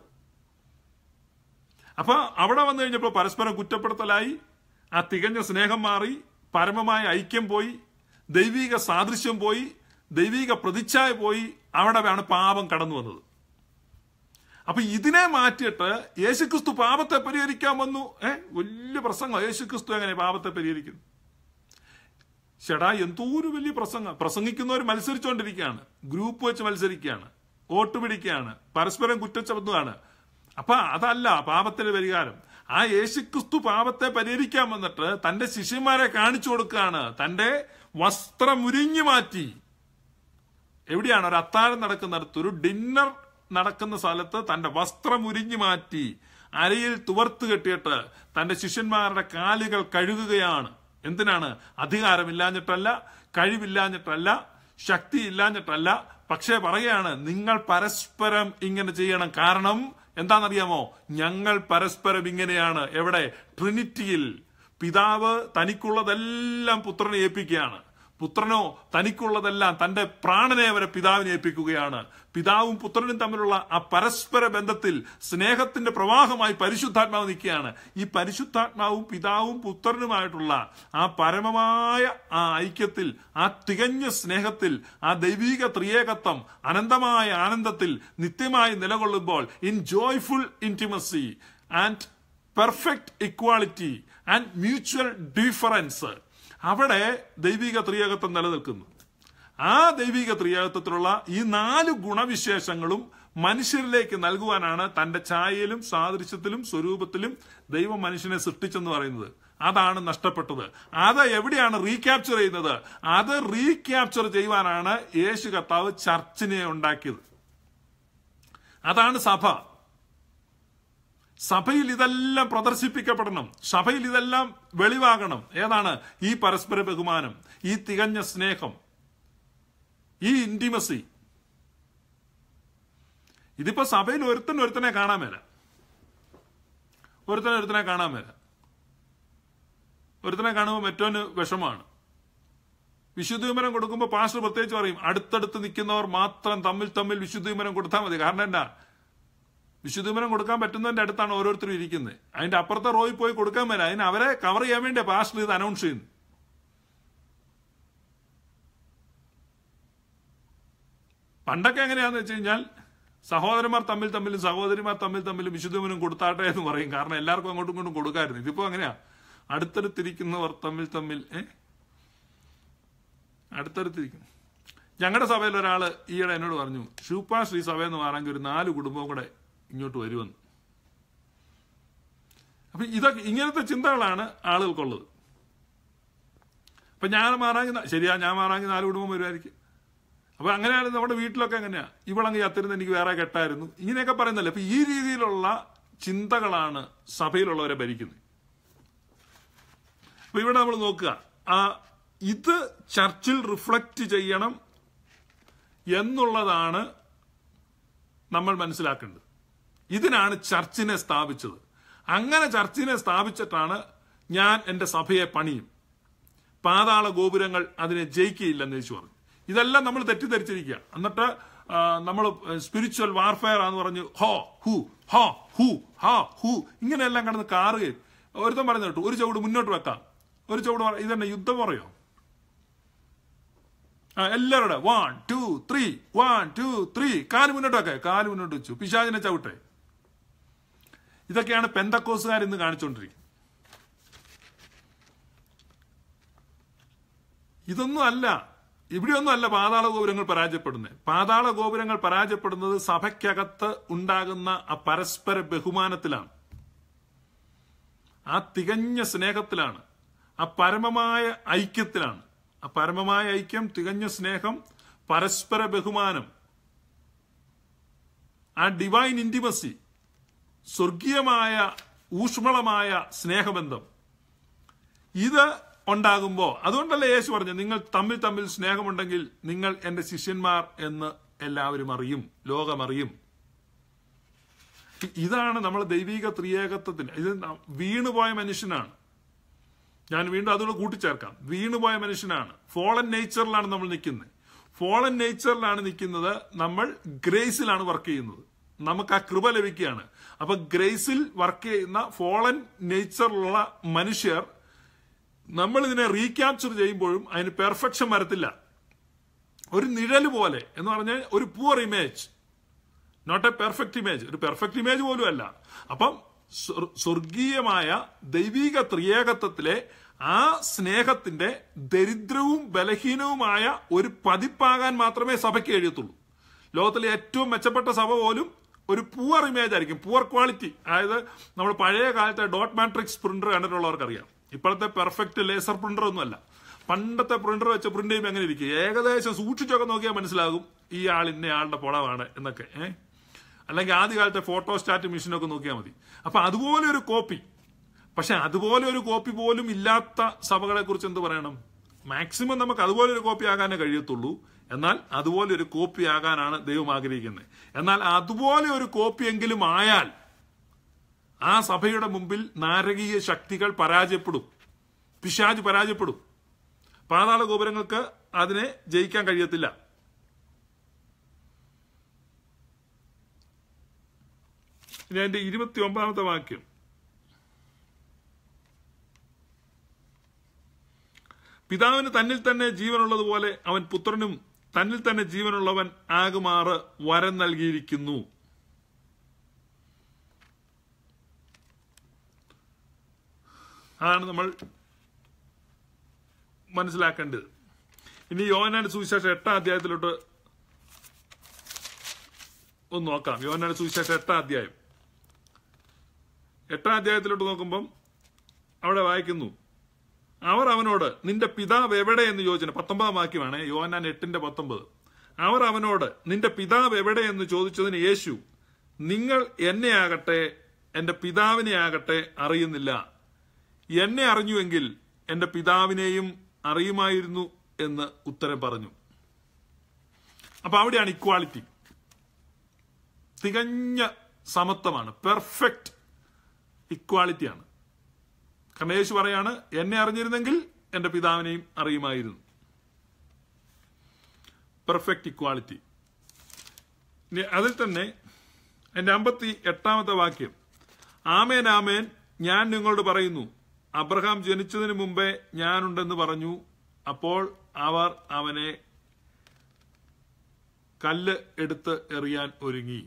അപ്പൊ അവിടെ വന്നു കഴിഞ്ഞപ്പോൾ പരസ്പരം കുറ്റപ്പെടുത്തലായി ആ തികഞ്ഞ സ്നേഹം മാറി പരമമായ ഐക്യം പോയി ദൈവിക സാദൃശ്യം പോയി ദൈവിക പ്രതിച്ഛായ പോയി വേണം പാപം കടന്നു വന്നത് അപ്പൊ ഇതിനെ മാറ്റിയിട്ട് യേശുക്രിസ്തു പാപത്തെ പരിഹരിക്കാൻ വന്നു ഏഹ് വലിയ പ്രസംഗം യേശുക്രിസ്തു എങ്ങനെ പാപത്തെ പരിഹരിക്കുന്നു ചേടാ എന്തോ ഒരു വലിയ പ്രസംഗം പ്രസംഗിക്കുന്നവർ മത്സരിച്ചുകൊണ്ടിരിക്കുകയാണ് ഗ്രൂപ്പ് വെച്ച് മത്സരിക്കുകയാണ് വോട്ട് പിടിക്കുകയാണ് പരസ്പരം കുറ്റച്ചബദ്ധമാണ് അപ്പൊ അതല്ല പാപത്തിന്റെ പരിഹാരം ആ യേശുക്രിസ്തു പാപത്തെ പരിഹരിക്കാൻ വന്നിട്ട് തന്റെ ശിഷ്യന്മാരെ കാണിച്ചു കൊടുക്കുകയാണ് തന്റെ വസ്ത്രമുരിഞ്ഞു മാറ്റി എവിടെയാണ് ഒരു അത്താഴം നടക്കുന്നിടത്ത് ഒരു ഡിന്നർ നടക്കുന്ന സ്ഥലത്ത് തന്റെ വസ്ത്രമുരിഞ്ഞു മാറ്റി അരയിൽ തുവർത്ത് കെട്ടിയിട്ട് തന്റെ ശിഷ്യന്മാരുടെ കാലുകൾ കഴുകുകയാണ് എന്തിനാണ് അധികാരമില്ലാഞ്ഞിട്ടല്ല കഴിവില്ലാഞ്ഞിട്ടല്ല ശക്തി ഇല്ലാഞ്ഞിട്ടല്ല പക്ഷേ പറയുകയാണ് നിങ്ങൾ പരസ്പരം ഇങ്ങനെ ചെയ്യണം കാരണം എന്താണെന്നറിയാമോ ഞങ്ങൾ പരസ്പരം ഇങ്ങനെയാണ് എവിടെ ട്രിനിറ്റിയിൽ പിതാവ് തനിക്കുള്ളതെല്ലാം പുത്രനെ ഏൽപ്പിക്കുകയാണ് പുത്രനോ തനിക്കുള്ളതെല്ലാം തന്റെ പ്രാണനെ അവരെ പിതാവിനെ ഏൽപ്പിക്കുകയാണ് പിതാവും പുത്രനും തമ്മിലുള്ള ആ പരസ്പര ബന്ധത്തിൽ സ്നേഹത്തിന്റെ പ്രവാഹമായി പരിശുദ്ധാത്മാവ് നിൽക്കുകയാണ് ഈ പരിശുദ്ധാത്മാവും പിതാവും പുത്രനുമായിട്ടുള്ള ആ പരമമായ ആ ഐക്യത്തിൽ ആ തികഞ്ഞ സ്നേഹത്തിൽ ആ ദൈവീക ത്രിയേകത്വം അനന്തമായ ആനന്ദത്തിൽ നിത്യമായി നിലകൊള്ളുമ്പോൾ in joyful intimacy and perfect equality and mutual difference അവിടെ ദൈവിക ത്രിയകത്വം നിലനിൽക്കുന്നു ആ ദൈവിക ത്രിയകത്വത്തിലുള്ള ഈ നാല് ഗുണവിശേഷങ്ങളും മനുഷ്യരിലേക്ക് നൽകുവാനാണ് തന്റെ ഛായയിലും സാദൃശ്യത്തിലും സ്വരൂപത്തിലും ദൈവം മനുഷ്യനെ സൃഷ്ടിച്ചെന്ന് പറയുന്നത് അതാണ് നഷ്ടപ്പെട്ടത് അത് എവിടെയാണ് റീക്യാപ്ചർ ചെയ്യുന്നത് അത് റീക്യാപ്ചർ ചെയ്യുവാനാണ് യേശു കർത്താവ് ചർച്ചിനെ ഉണ്ടാക്കിയത് അതാണ് സഭ സഭയിൽ ഇതെല്ലാം പ്രദർശിപ്പിക്കപ്പെടണം സഭയിൽ ഇതെല്ലാം വെളിവാകണം ഏതാണ് ഈ പരസ്പര ബഹുമാനം ഈ തികഞ്ഞ സ്നേഹം ഈ ഇന്റിമസി ഇതിപ്പോ സഭയിൽ ഒരുത്തൻ ഒരുത്തനെ കാണാൻ മേല ഒരുത്തനെ ഒരുത്തനെ കാണാൻ മേല ഒരുത്തനെ കാണുമ്പോൾ മറ്റോന് വിഷമാണ് വിശുദ്ധവിമരം കൊടുക്കുമ്പോൾ പാസ്റ്റർ പ്രത്യേകിച്ച് പറയും അടുത്തടുത്ത് നിൽക്കുന്നവർ മാത്രം തമ്മിൽ തമ്മിൽ വിശുദ്ധവിമരം കൊടുത്താൽ മതി കാരണം എന്താ വിശുദ്ധമനം കൊടുക്കാൻ പറ്റുന്നതിന്റെ അടുത്താണ് ഓരോരുത്തരും ഇരിക്കുന്നത് അതിന്റെ അപ്പുറത്തെ റോയിൽ പോയി കൊടുക്കാൻ വരാം അതിന് അവരെ കവർ ചെയ്യാൻ വേണ്ടി പാസ്റ്റർ ഇത് അനൗൺസ് ചെയ്യുന്നു പണ്ടൊക്കെ എങ്ങനെയാന്ന് വെച്ച് കഴിഞ്ഞാൽ സഹോദരന്മാർ തമ്മിൽ തമ്മിലും സഹോദരിമാർ തമ്മിൽ തമ്മിലും വിശുദ്ധമനം കൊടുത്താട്ടെ എന്ന് പറയും കാരണം എല്ലാവർക്കും അങ്ങോട്ടും ഇങ്ങോട്ടും കൊടുക്കായിരുന്നു ഇതിപ്പോ അങ്ങനെയാ അടുത്തടുത്തിരിക്കുന്നവർ തമ്മിൽ തമ്മിൽ ഏ അടുത്തടുത്തിരിക്കുന്നു ഞങ്ങളുടെ സഭയിൽ ഒരാൾ ഈയിടെ എന്നോട് പറഞ്ഞു ഷൂപ്പാ ശ്രീ സഭ എന്ന് പറയുമെങ്കിൽ ഒരു നാല് കുടുംബവും കൂടെ ഇങ്ങോട്ട് വരുമെന്ന് അപ്പം ഇതൊക്കെ ഇങ്ങനത്തെ ചിന്തകളാണ് ആളുകൾക്കുള്ളത് അപ്പം ഞാൻ മാറാമെങ്കിൽ ശരിയാ ഞാൻ മാറാമെങ്കിൽ നാല് കുടുംബം വരുമായിരിക്കും അപ്പോൾ അങ്ങനെയാണ് നമ്മുടെ വീട്ടിലൊക്കെ എങ്ങനെയാ ഇവളങ്ങ് ചത്തിരുന്ന് എനിക്ക് വേറെ കെട്ടായിരുന്നു ഇങ്ങനെയൊക്കെ പറയുന്നല്ലേ അപ്പം ഈ രീതിയിലുള്ള ചിന്തകളാണ് സഭയിലുള്ളവരെ ഭരിക്കുന്നത് അപ്പം ഇവിടെ നമ്മൾ നോക്കുക ആ ഇത് ചർച്ചിൽ റിഫ്ലക്റ്റ് ചെയ്യണം എന്നുള്ളതാണ് നമ്മൾ മനസ്സിലാക്കേണ്ടത് ഇതിനാണ് ചർച്ചിനെ സ്ഥാപിച്ചത് അങ്ങനെ ചർച്ചിനെ സ്ഥാപിച്ചിട്ടാണ് ഞാൻ എൻ്റെ സഭയെ പണിയും പാതാള ഗോപുരങ്ങൾ അതിനെ ജയിക്കുകയില്ലെന്ന് യേശു പറഞ്ഞു ഇതെല്ലാം നമ്മൾ തെറ്റിദ്ധരിച്ചിരിക്കുക എന്നിട്ട് നമ്മൾ സ്പിരിച്വൽ വാർഫെയർ ആന്ന് പറഞ്ഞു ഹോ ഹു ഹോ ഹു ഹാ ഹു ഇങ്ങനെയെല്ലാം കടന്ന് കാറുകയും ഒരുത്തം പറഞ്ഞു കേട്ടു ഒരു ചവിട് മുന്നോട്ട് വെക്കാം ഒരു ചവിട് തന്നെ യുദ്ധം പറയോ എല്ലാവരുടെ one two three one two three കാല് മുന്നോട്ട് വെക്കേ കാല് മുന്നോട്ട് വെച്ചു പിശാചിനെ ചവിട്ടെ ഇതൊക്കെയാണ് പെന്തക്കോസുകാർ ഇന്ന് കാണിച്ചുകൊണ്ടിരിക്കുന്നത് ഇതൊന്നും അല്ല ഇവിടെയൊന്നും അല്ല പാതാള ഗോപുരങ്ങൾ പരാജയപ്പെടുന്നത് പാതാള ഗോപുരങ്ങൾ പരാജയപ്പെടുന്നത് സഭയ്ക്കകത്ത് ഉണ്ടാകുന്ന ആ പരസ്പര ബഹുമാനത്തിലാണ് ആ തികഞ്ഞ സ്നേഹത്തിലാണ് ആ പരമമായ ഐക്യത്തിലാണ് ആ പരമമായ ഐക്യം തികഞ്ഞ സ്നേഹം പരസ്പര ബഹുമാനം ആ ഡിവൈൻ ഇന്റിമസി സ്വർഗീയമായ ഊഷ്മളമായ സ്നേഹബന്ധം ഇത് ഉണ്ടാകുമ്പോൾ അതുകൊണ്ടല്ലേ യേശു പറഞ്ഞു നിങ്ങൾ തമ്മിൽ തമ്മിൽ സ്നേഹമുണ്ടെങ്കിൽ നിങ്ങൾ എൻ്റെ ശിഷ്യന്മാർ എന്ന് എല്ലാവരും അറിയും ലോകമറിയും ഇതാണ് നമ്മൾ ദൈവിക ത്രിയേകത്വത്തിന് ഇത് വീണുപോയ മനുഷ്യനാണ് ഞാൻ വീണ്ടും അതുകൊണ്ട് കൂട്ടിച്ചേർക്കാം വീണുപോയ മനുഷ്യനാണ് ഫോളൻ നേച്ചറിലാണ് നമ്മൾ നിൽക്കുന്നത് ഫോളൻ നേച്ചറിലാണ് നിൽക്കുന്നത് നമ്മൾ ഗ്രേസിലാണ് വർക്ക് ചെയ്യുന്നത് നമുക്ക് ആ കൃപ ലഭിക്കുകയാണ് അപ്പൊ ഗ്രേസിൽ വർക്ക് ചെയ്യുന്ന ഫോളൻ നേച്ചറിലുള്ള മനുഷ്യർ നമ്മൾ ഇതിനെ റീക്യാപ്ചർ ചെയ്യുമ്പോഴും അതിന് പെർഫെക്ഷൻ വരത്തില്ല ഒരു നിഴൽ പോലെ എന്ന് പറഞ്ഞാൽ ഒരു poor image not a perfect image ഒരു പെർഫെക്റ്റ് ഇമേജ് പോലും അല്ല അപ്പം സ്വർഗീയമായ ദൈവിക ത്രിയേകത്വത്തിലെ ആ സ്നേഹത്തിന്റെ ദരിദ്രവും ബലഹീനവുമായ ഒരു പതിപ്പാകാൻ മാത്രമേ സഭയ്ക്ക് കഴിയത്തുള്ളൂ ലോകത്തിലെ ഏറ്റവും മെച്ചപ്പെട്ട സഭ പോലും ഒരു പുവർ ഇമേജ് ആയിരിക്കും പുവർ ക്വാളിറ്റി അതായത് നമ്മൾ പഴയ കാലത്തെ ഡോട്ട് മാട്രിക്സ് പ്രിന്റർ അറിയാം ഇപ്പോഴത്തെ പെർഫെക്റ്റ് ലേസർ പ്രിന്റർ ഒന്നുമല്ല പണ്ടത്തെ പ്രിന്റർ വെച്ച് പ്രിന്റ് ചെയ്യുമ്പോൾ എങ്ങനെ ഇരിക്കും ഏകദേശം സൂക്ഷിച്ചൊക്കെ നോക്കിയാൽ മനസ്സിലാകും ഈ ആൾ ഇന്ന ആളുടെ പടമാണ് എന്നൊക്കെ ഏഹ് അല്ലെങ്കിൽ ആദ്യകാലത്തെ ഫോട്ടോസ്റ്റാറ്റ് മെഷീനൊക്കെ നോക്കിയാൽ മതി അപ്പൊ അതുപോലെ ഒരു കോപ്പി പക്ഷെ അതുപോലെ ഒരു കോപ്പി പോലും ഇല്ലാത്ത സഭകളെ കുറിച്ച് എന്ത് പറയണം മാക്സിമം നമുക്ക് അതുപോലെ ഒരു കോപ്പി ആകാനേ കഴിയത്തുള്ളൂ എന്നാൽ അതുപോലെ ഒരു കോപ്പി ആകാനാണ് ദൈവം ആഗ്രഹിക്കുന്നത് എന്നാൽ അതുപോലെ ഒരു കോപ്പിയെങ്കിലും ആയാൽ ആ സഭയുടെ മുമ്പിൽ നാരകീയ ശക്തികൾ പരാജയപ്പെടും പിശാജ് പരാജയപ്പെടും പാതാള ഗോപുരങ്ങൾക്ക് അതിനെ ജയിക്കാൻ കഴിയത്തില്ല എന്റെ ഇരുപത്തി ഒമ്പതാമത്തെ വാക്യം പിതാവിന് തന്നിൽ തന്നെ ജീവനുള്ളതുപോലെ അവൻ പുത്രനും തന്നിൽ തന്നെ ജീവനുള്ളവൻ ആകുമാറ് വരം നൽകിയിരിക്കുന്നു അതാണ് നമ്മൾ മനസ്സിലാക്കേണ്ടത് ഇനി യോവനാന്റെ സുവിശേഷം എട്ടാം അധ്യായത്തിലോട്ട് ഒന്ന് നോക്കാം യോവനാന്റെ സുവിശേഷം എട്ടാം അധ്യായം എട്ടാം അധ്യായത്തിലോട്ട് നോക്കുമ്പം അവിടെ വായിക്കുന്നു അവർ അവനോട് നിന്റെ പിതാവ് എവിടെയെന്ന് ചോദിച്ചു പത്തൊമ്പതാം വാക്യമാണ് യോഹന്നാൻ എട്ടിന്റെ പത്തൊമ്പത് അവർ അവനോട് നിന്റെ പിതാവ് എവിടെയെന്ന് ചോദിച്ചതിന് യേശു നിങ്ങൾ എന്നെ ആകട്ടെ എൻ്റെ പിതാവിനെ ആകട്ടെ അറിയുന്നില്ല എന്നെ അറിഞ്ഞുവെങ്കിൽ എൻ്റെ പിതാവിനെയും അറിയുമായിരുന്നു എന്ന് ഉത്തരം പറഞ്ഞു അപ്പൊ അവിടെയാണ് ഇക്വാളിറ്റി തികഞ്ഞ സമത്വമാണ് പെർഫെക്റ്റ് ഇക്വാളിറ്റിയാണ് കാരണം യേശു പറയാണ് എന്നെ അറിഞ്ഞിരുന്നെങ്കിൽ എന്റെ പിതാവിനെയും അറിയുമായിരുന്നു പെർഫെക്റ്റ് ഇക്വാളിറ്റി അതിൽ തന്നെ എൻ്റെ അമ്പത്തി എട്ടാമത്തെ വാക്യം ആമേൻ ആമേൻ ഞാൻ നിങ്ങളോട് പറയുന്നു അബ്രഹാം ജനിച്ചതിന് മുമ്പേ ഞാനുണ്ടെന്ന് പറഞ്ഞു അപ്പോൾ അവർ അവനെ കല്ല് എടുത്ത് എറിയാൻ ഒരുങ്ങി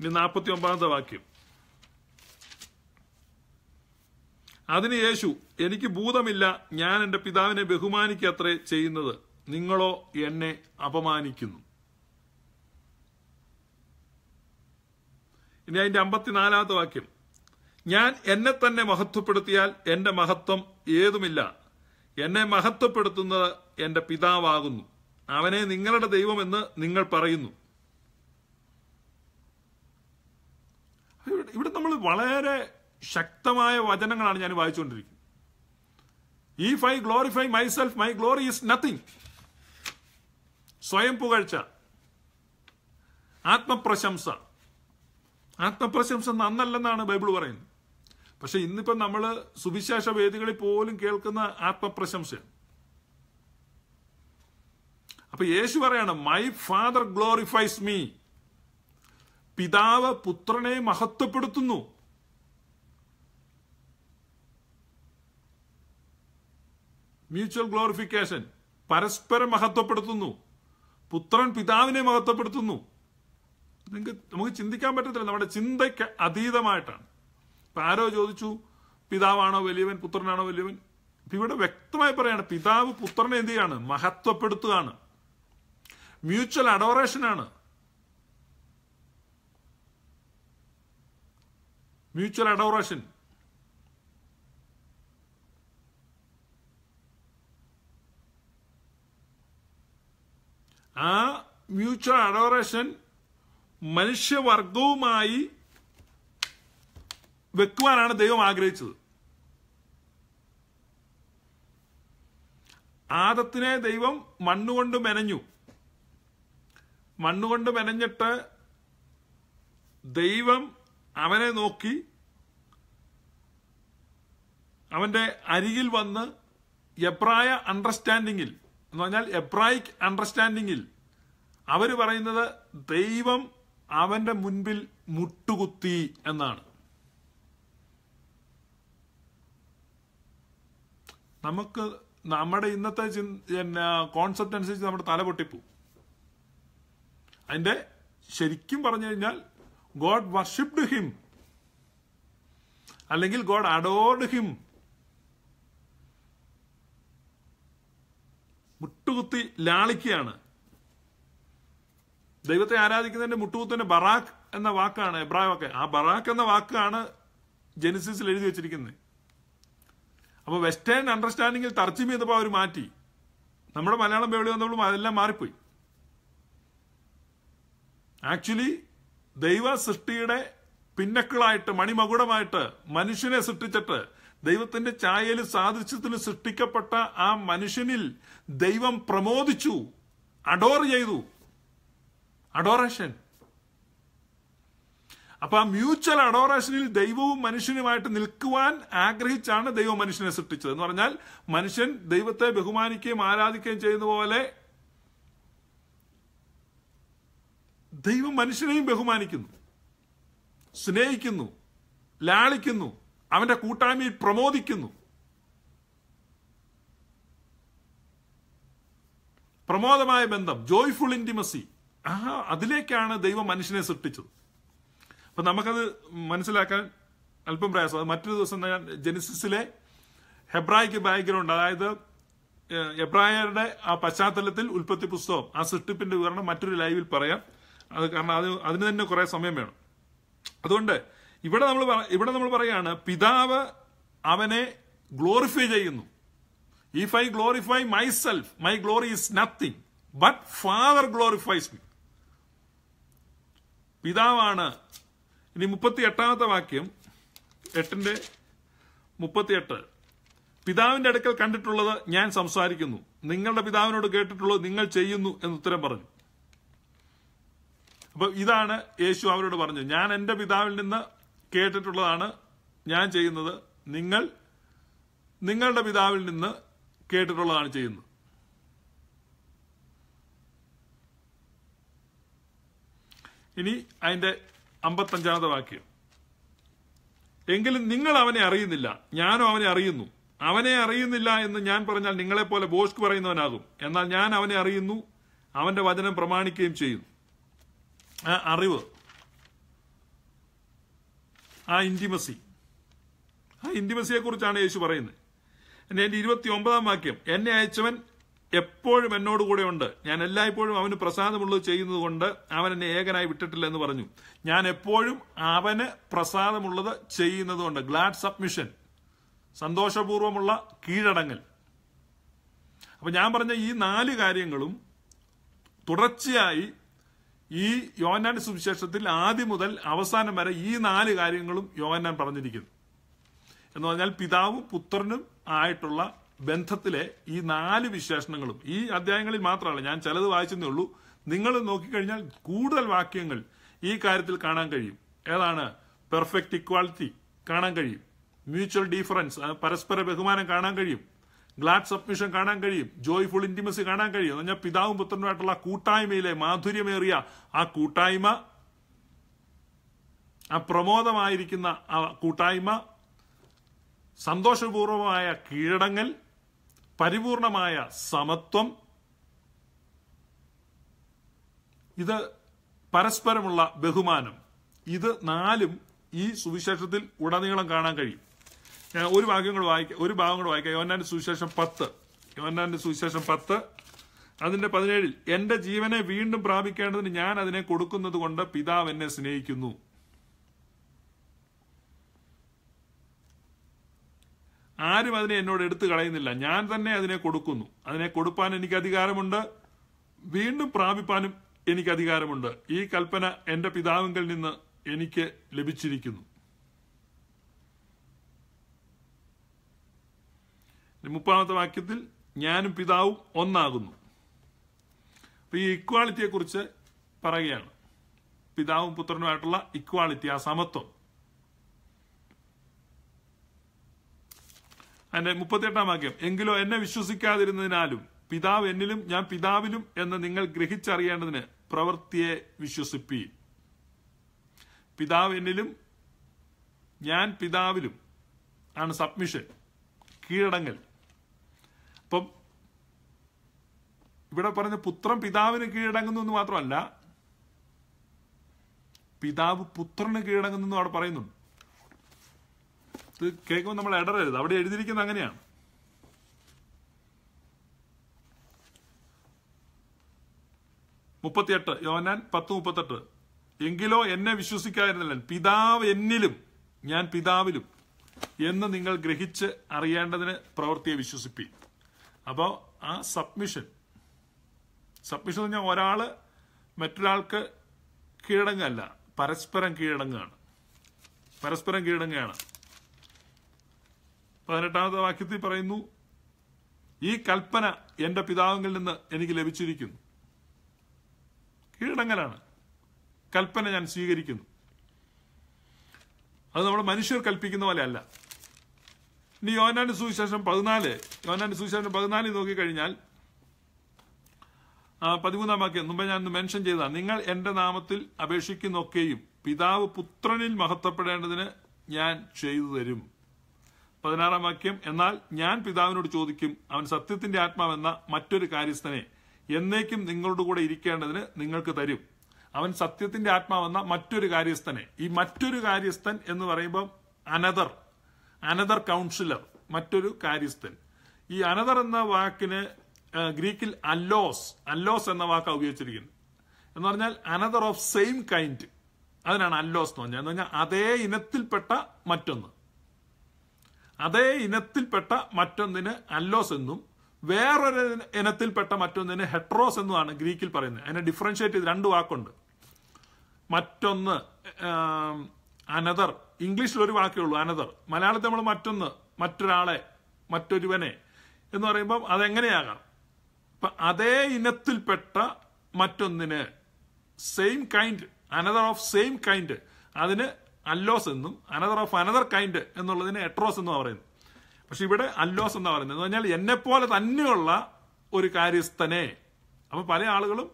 ഇനി നാൽപ്പത്തി ഒമ്പതാമത്തെ വാക്യം അതിന് യേശു എനിക്ക് ഭൂതമില്ല ഞാൻ എൻ്റെ പിതാവിനെ ബഹുമാനിക്കത്രേ ചെയ്യുന്നത് നിങ്ങളോ എന്നെ അപമാനിക്കുന്നു ഇനി അതിൻ്റെ അമ്പത്തിനാലാമത്തെ വാക്യം ഞാൻ എന്നെ തന്നെ മഹത്വപ്പെടുത്തിയാൽ എൻ്റെ മഹത്വം ഏതുമില്ല എന്നെ മഹത്വപ്പെടുത്തുന്നത് എൻ്റെ പിതാവാകുന്നു അവനെ നിങ്ങളുടെ ദൈവമെന്ന് നിങ്ങൾ പറയുന്നു ഇവിടെ നമ്മൾ വളരെ ശക്തമായ വചനങ്ങളാണ് ഞാൻ വായിച്ചുകൊണ്ടിരിക്കുന്നത് if I glorify myself my glory is nothing സ്വയം പുകഴ്ച ആത്മപ്രശംസ ആത്മപ്രശംസ നന്നല്ലെന്നാണ് ബൈബിൾ പറയുന്നത് പക്ഷെ ഇന്നിപ്പം നമ്മൾ സുവിശേഷ വേദികളിൽ പോലും കേൾക്കുന്ന ആത്മപ്രശംസയാണ് അപ്പൊ യേശു പറയാണ് മൈ ഫാദർ ഗ്ലോറിഫൈസ് മീ പിതാവ് പുത്രനെ മഹത്വപ്പെടുത്തുന്നു മ്യൂച്വൽ ഗ്ലോറിഫിക്കേഷൻ പരസ്പരം മഹത്വപ്പെടുത്തുന്നു പുത്രൻ പിതാവിനെ മഹത്വപ്പെടുത്തുന്നു നിങ്ങൾക്ക് നമുക്ക് ചിന്തിക്കാൻ പറ്റത്തില്ല നമ്മുടെ ചിന്തയ്ക്ക് അതീതമായിട്ടാണ് ഇപ്പം ആരോ ചോദിച്ചു പിതാവാണോ വലിയവൻ പുത്രനാണോ വലിയവൻ ഇവിടെ വ്യക്തമായി പറയാണ് പിതാവ് പുത്രനെ എന്ത് ചെയ്യാണ് മഹത്വപ്പെടുത്തുകയാണ് മ്യൂച്വൽ അഡോറേഷനാണ് മ്യൂച്വൽ അഡോറേഷൻ ആ മ്യൂച്വൽ അഡോറേഷൻ മനുഷ്യവർഗവുമായി വെക്കുവാനാണ് ദൈവം ആഗ്രഹിച്ചത് ആദത്തിനെ ദൈവം മണ്ണുകൊണ്ട് മെനഞ്ഞു മണ്ണുകൊണ്ട് മെനഞ്ഞിട്ട് ദൈവം അവനെ നോക്കി അവന്റെ അരികിൽ വന്ന് എബ്രായ അണ്ടർസ്റ്റാൻഡിങ്ങിൽ എന്ന് പറഞ്ഞാൽ എബ്രായിക് അണ്ടർസ്റ്റാൻഡിങ്ങിൽ അവർ പറയുന്നത് ദൈവം അവന്റെ മുൻപിൽ മുട്ടുകുത്തി എന്നാണ് നമുക്ക് നമ്മുടെ ഇന്നത്തെ കോൺസെപ്റ്റ് അനുസരിച്ച് നമ്മുടെ തല പൊട്ടിപ്പോ അതിന്റെ ശരിക്കും പറഞ്ഞു കഴിഞ്ഞാൽ ഗോഡ് വർഷിപ്ഡ് ഹിം അല്ലെങ്കിൽ ഗോഡ് അഡോർഡ് ഹിം മുട്ടുകുത്തി ലാളിക്കുകയാണ് ദൈവത്തെ ആരാധിക്കുന്നതിന്റെ മുട്ടുകൂത്തന്നെ ബറാഖ് എന്ന വാക്കാണ് എബ്രായ ആ ബറാഖ് എന്ന വാക്കാണ് ജെനിസിസിൽ എഴുതി വെച്ചിരിക്കുന്നത് അപ്പോൾ വെസ്റ്റേൺ അണ്ടർസ്റ്റാൻഡിങ്ങിൽ തർജ്ജം ചെയ്തപ്പോൾ അവർ മാറ്റി നമ്മുടെ മലയാളം ബൈബിളിൽ വന്നപ്പോഴും അതെല്ലാം മാറിപ്പോയി ആക്ച്വലി ദൈവ സൃഷ്ടിയുടെ പിന്നക്കളായിട്ട് മണിമകുടമായിട്ട് മനുഷ്യനെ സൃഷ്ടിച്ചിട്ട് ദൈവത്തിന്റെ ചായയിലും സാദൃശ്യത്തിലും സൃഷ്ടിക്കപ്പെട്ട ആ മനുഷ്യനിൽ ദൈവം പ്രമോദിച്ചു അഡോർ ചെയ്തു അഡോറേഷൻ അപ്പൊ ആ മ്യൂച്വൽ അഡോറേഷനിൽ ദൈവവും മനുഷ്യനുമായിട്ട് നിൽക്കുവാൻ ആഗ്രഹിച്ചാണ് ദൈവം മനുഷ്യനെ സൃഷ്ടിച്ചത് എന്ന് പറഞ്ഞാൽ മനുഷ്യൻ ദൈവത്തെ ബഹുമാനിക്കുകയും ആരാധിക്കുകയും ചെയ്യുന്ന പോലെ ദൈവം മനുഷ്യനെയും ബഹുമാനിക്കുന്നു സ്നേഹിക്കുന്നു ലാളിക്കുന്നു അവന്റെ കൂട്ടായ്മയിൽ പ്രമോദിക്കുന്നു പ്രമോദമായ ബന്ധം ജോയ്ഫുൾ ഇന്റിമസി ആ അതിലേക്കാണ് ദൈവം മനുഷ്യനെ സൃഷ്ടിച്ചത് അപ്പൊ നമുക്കത് മനസ്സിലാക്കാൻ അല്പം പ്രയാസം മറ്റൊരു ദിവസം ഞാൻ ജെനിസിസിലെ ഹെബ്രായിക്ക് ബാക്ക്ഗ്രൗണ്ട് അതായത് എബ്രായരുടെ ആ പശ്ചാത്തലത്തിൽ ഉൽപ്പത്തി പുസ്തകം ആ സൃഷ്ടിപ്പിന്റെ വിവരണം മറ്റൊരു ലൈവിൽ പറയാം അത് കാരണം അത് അതിന് തന്നെ കുറേ സമയം വേണം അതുകൊണ്ട് ഇവിടെ നമ്മൾ ഇവിടെ നമ്മൾ പറയാണ് പിതാവ് അവനെ ഗ്ലോറിഫൈ ചെയ്യുന്നു if I glorify my self my glory is nothing but father glorifies me പിതാവാണ് ഇനി മുപ്പത്തി എട്ടാമത്തെ വാക്യം എട്ടിന്റെ മുപ്പത്തിയെട്ട് പിതാവിന്റെ അടുക്കൽ കണ്ടിട്ടുള്ളത് ഞാൻ സംസാരിക്കുന്നു നിങ്ങളുടെ പിതാവിനോട് കേട്ടിട്ടുള്ളത് നിങ്ങൾ ചെയ്യുന്നു എന്ന് ഉത്തരം പറഞ്ഞു അപ്പൊ ഇതാണ് യേശു അവരോട് പറഞ്ഞു ഞാൻ എൻ്റെ പിതാവിൽ നിന്ന് കേട്ടിട്ടുള്ളതാണ് ഞാൻ ചെയ്യുന്നത് നിങ്ങൾ നിങ്ങളുടെ പിതാവിൽ നിന്ന് കേട്ടിട്ടുള്ളതാണ് ചെയ്യുന്നത് ഇനി അതിന്റെ അമ്പത്തഞ്ചാമത്തെ വാക്യം എങ്കിലും നിങ്ങൾ അവനെ അറിയുന്നില്ല ഞാനും അവനെ അറിയുന്നു അവനെ അറിയുന്നില്ല എന്ന് ഞാൻ പറഞ്ഞാൽ നിങ്ങളെപ്പോലെ ബോഷ്ക്ക് പറയുന്നവനാകും എന്നാൽ ഞാൻ അവനെ അറിയുന്നു അവന്റെ വചനം പ്രമാണിക്കുകയും ചെയ്യുന്നു ആ അറിവ് ആ ഇന്റിമസി ആ ഇന്റിമസിയെ കുറിച്ചാണ് യേശു പറയുന്നത് എന്നെ എൻ്റെ ഇരുപത്തി ഒമ്പതാം വാക്യം എന്നെ അയച്ചവൻ എപ്പോഴും എന്നോട് കൂടെയുണ്ട് ഞാൻ എല്ലായ്പ്പോഴും അവന് പ്രസാദമുള്ളത് ചെയ്യുന്നത് കൊണ്ട് അവൻ എന്നെ ഏകനായി വിട്ടിട്ടില്ല എന്ന് പറഞ്ഞു ഞാൻ എപ്പോഴും അവന് പ്രസാദമുള്ളത് ചെയ്യുന്നത് കൊണ്ട് ഗ്ലാഡ് സബ്മിഷൻ സന്തോഷപൂർവ്വമുള്ള കീഴടങ്ങൽ അപ്പൊ ഞാൻ പറഞ്ഞ ഈ നാല് കാര്യങ്ങളും തുടർച്ചയായി ഈ യോഹന്നാന്റെ സുവിശേഷത്തിൽ ആദ്യം മുതൽ അവസാനം വരെ ഈ നാല് കാര്യങ്ങളും യോഹന്നാൻ പറഞ്ഞിരിക്കുന്നു എന്ന് പറഞ്ഞാൽ പിതാവും പുത്രനും ആയിട്ടുള്ള ബന്ധത്തിലെ ഈ നാല് വിശേഷണങ്ങളും ഈ അധ്യായങ്ങളിൽ മാത്രമാണ് ഞാൻ ചിലത് വായിച്ചതേ ഉള്ളൂ നിങ്ങൾ നോക്കിക്കഴിഞ്ഞാൽ കൂടുതൽ വാക്യങ്ങൾ ഈ കാര്യത്തിൽ കാണാൻ കഴിയും ഏതാണ് പെർഫെക്റ്റ് ഇക്വാളിറ്റി കാണാൻ കഴിയും മ്യൂച്വൽ ഡിഫറൻസ് പരസ്പര ബഹുമാനം കാണാൻ കഴിയും ഗ്ലാഡ് സബ്മിഷൻ കാണാൻ കഴിയും ജോയ്ഫുൾ ഇന്റിമസി കാണാൻ കഴിയും എന്ന് പറഞ്ഞാൽ പിതാവും പുത്രനുമായിട്ടുള്ള കൂട്ടായ്മയിലെ മാധുര്യമേറിയ ആ കൂട്ടായ്മ ആ പ്രമോദമായിരിക്കുന്ന ആ കൂട്ടായ്മ സന്തോഷപൂർവമായ കീഴടങ്ങൽ പരിപൂർണമായ സമത്വം ഇത് പരസ്പരമുള്ള ബഹുമാനം ഇത് നാലും ഈ സുവിശേഷത്തിൽ ഉടനീളം കാണാൻ കഴിയും ഞാൻ ഒരു ഭാഗ്യം കൂടെ വായിക്കാം ഒരു ഭാഗം കൂടെ വായിക്കാം യോന്നാന്റെ സുവിശേഷം പത്ത് യോന്നാന്റെ സുവിശേഷം പത്ത് അതിന്റെ പതിനേഴിൽ എന്റെ ജീവനെ വീണ്ടും പ്രാപിക്കേണ്ടതിന് ഞാൻ അതിനെ കൊടുക്കുന്നത് കൊണ്ട് പിതാവ് എന്നെ സ്നേഹിക്കുന്നു ആരും അതിനെ എന്നോട് എടുത്തു കളയുന്നില്ല ഞാൻ തന്നെ അതിനെ കൊടുക്കുന്നു അതിനെ കൊടുപ്പാൻ എനിക്ക് അധികാരമുണ്ട് വീണ്ടും പ്രാപിപ്പാനും എനിക്ക് അധികാരമുണ്ട് ഈ കൽപ്പന എൻ്റെ പിതാവിങ്കിൽ നിന്ന് എനിക്ക് ലഭിച്ചിരിക്കുന്നു മുപ്പാമത്തെ വാക്യത്തിൽ ഞാനും പിതാവും ഒന്നാകുന്നു അപ്പൊ ഈ ഇക്വാളിറ്റിയെ കുറിച്ച് പറയുകയാണ് പിതാവും പുത്രനുമായിട്ടുള്ള ഇക്വാളിറ്റി ആ സമത്വം അതിന്റെ മുപ്പത്തിയെട്ടാം വാക്യം എങ്കിലോ എന്നെ വിശ്വസിക്കാതിരുന്നതിനാലും പിതാവ് എന്നിലും ഞാൻ പിതാവിലും എന്ന് നിങ്ങൾ ഗ്രഹിച്ചറിയേണ്ടതിന് പ്രവൃത്തിയെ വിശ്വസിപ്പി പിതാവ് എന്നിലും ഞാൻ പിതാവിലും ആണ് സബ്മിഷൻ കീഴടങ്ങൽ അപ്പം ഇവിടെ പറഞ്ഞ പുത്രൻ പിതാവിന് കീഴടങ്ങുന്നു എന്ന് മാത്രമല്ല പിതാവ് പുത്രന് കീഴടങ്ങുന്നു അവിടെ പറയുന്നുണ്ട് ഇത് കേൾക്കുമ്പോൾ നമ്മൾ ഇടറരുത് അവിടെ എഴുതിയിരിക്കുന്നത് അങ്ങനെയാണ് മുപ്പത്തിയെട്ട് യോനാൻ പത്ത് മുപ്പത്തെട്ട് എങ്കിലോ എന്നെ വിശ്വസിക്കാതിരുന്നില്ല പിതാവ് എന്നിലും ഞാൻ പിതാവിലും എന്ന് നിങ്ങൾ ഗ്രഹിച്ച് അറിയേണ്ടതിന് പ്രവൃത്തിയെ വിശ്വസിപ്പി അപ്പോൾ ആ സബ്മിഷൻ സബ്മിഷൻ എന്ന് പറഞ്ഞാൽ ഒരാള് മറ്റൊരാൾക്ക് കീഴടങ്ങല്ല പരസ്പരം കീഴടങ്ങാണ് പരസ്പരം കീഴടങ്ങുകയാണ് പതിനെട്ടാമത്തെ വാക്യത്തിൽ പറയുന്നു ഈ കൽപ്പന എന്റെ പിതാവിൽ നിന്ന് എനിക്ക് ലഭിച്ചിരിക്കുന്നു കീഴടങ്ങലാണ് കൽപ്പന ഞാൻ സ്വീകരിക്കുന്നു അത് നമ്മൾ മനുഷ്യർ കൽപ്പിക്കുന്ന അല്ല ഇനി യോനാന്റെ സുവിശേഷം പതിനാല് യോനാന്റെ സുവിശേഷം പതിനാല് നോക്കിക്കഴിഞ്ഞാൽ പതിമൂന്നാം വാക്യം മുമ്പ് ഞാൻ മെൻഷൻ ചെയ്തതാണ് നിങ്ങൾ എന്റെ നാമത്തിൽ അപേക്ഷിക്കുന്നൊക്കെയും പിതാവ് പുത്രനിൽ മഹത്വപ്പെടേണ്ടതിന് ഞാൻ ചെയ്തു തരും പതിനാറാം വാക്യം എന്നാൽ ഞാൻ പിതാവിനോട് ചോദിക്കും അവൻ സത്യത്തിന്റെ ആത്മാവെന്ന മറ്റൊരു കാര്യസ്ഥനെ എന്നേക്കും നിങ്ങളുടെ കൂടെ ഇരിക്കേണ്ടതിന് നിങ്ങൾക്ക് തരും അവൻ സത്യത്തിന്റെ ആത്മാവെന്ന മറ്റൊരു കാര്യസ്ഥനെ ഈ മറ്റൊരു കാര്യസ്ഥൻ എന്ന് പറയുമ്പോൾ അനദർ അനദർ കൗൺസിലർ മറ്റൊരു കാര്യസ്ഥൻ ഈ അനദർ എന്ന വാക്കിന് ഗ്രീക്കിൽ അല്ലോസ് അല്ലോസ് എന്ന വാക്കാണ് ഉപയോഗിച്ചിരിക്കുന്നത് എന്ന് പറഞ്ഞാൽ അനദർ ഓഫ് സെയിം കൈൻഡ് അതിനാണ് അല്ലോസ് എന്ന് പറഞ്ഞാൽ എന്ന് പറഞ്ഞാൽ അതേ ഇനത്തിൽപ്പെട്ട മറ്റൊന്ന് അതേ ഇനത്തിൽപ്പെട്ട മറ്റൊന്നിന് അല്ലോസ് എന്നും വേറൊരു ഇനത്തിൽപ്പെട്ട മറ്റൊന്നിന് ഹെട്രോസ് എന്നുമാണ് ഗ്രീക്കിൽ പറയുന്നത് അതിനെ ഡിഫറൻഷ്യേറ്റ് ചെയ്ത് രണ്ട് വാക്കുണ്ട് മറ്റൊന്ന് അനദർ ഇംഗ്ലീഷിൽ ഒരു വാക്കേ ഉള്ളൂ അനദർ മലയാളത്തിൽ നമ്മൾ മറ്റൊന്ന് മറ്റൊരാളെ മറ്റൊരുവനെ എന്ന് പറയുമ്പോൾ അതെങ്ങനെയാകാം ഇപ്പൊ അതേ ഇനത്തിൽപ്പെട്ട മറ്റൊന്നിന് same kind another of same kind അതിന് അല്ലോസ് എന്നും അനദർ ഓഫ് അനദർ കൈൻഡ് എന്നുള്ളതിന് എട്രോസ് എന്ന് പറയുന്നു പക്ഷെ ഇവിടെ അല്ലോസ് എന്നാണ് പറയുന്നത് എന്ന് പറഞ്ഞാൽ പോലെ തന്നെയുള്ള ഒരു കാര്യസ്ഥനെ അപ്പോൾ പല ആളുകളും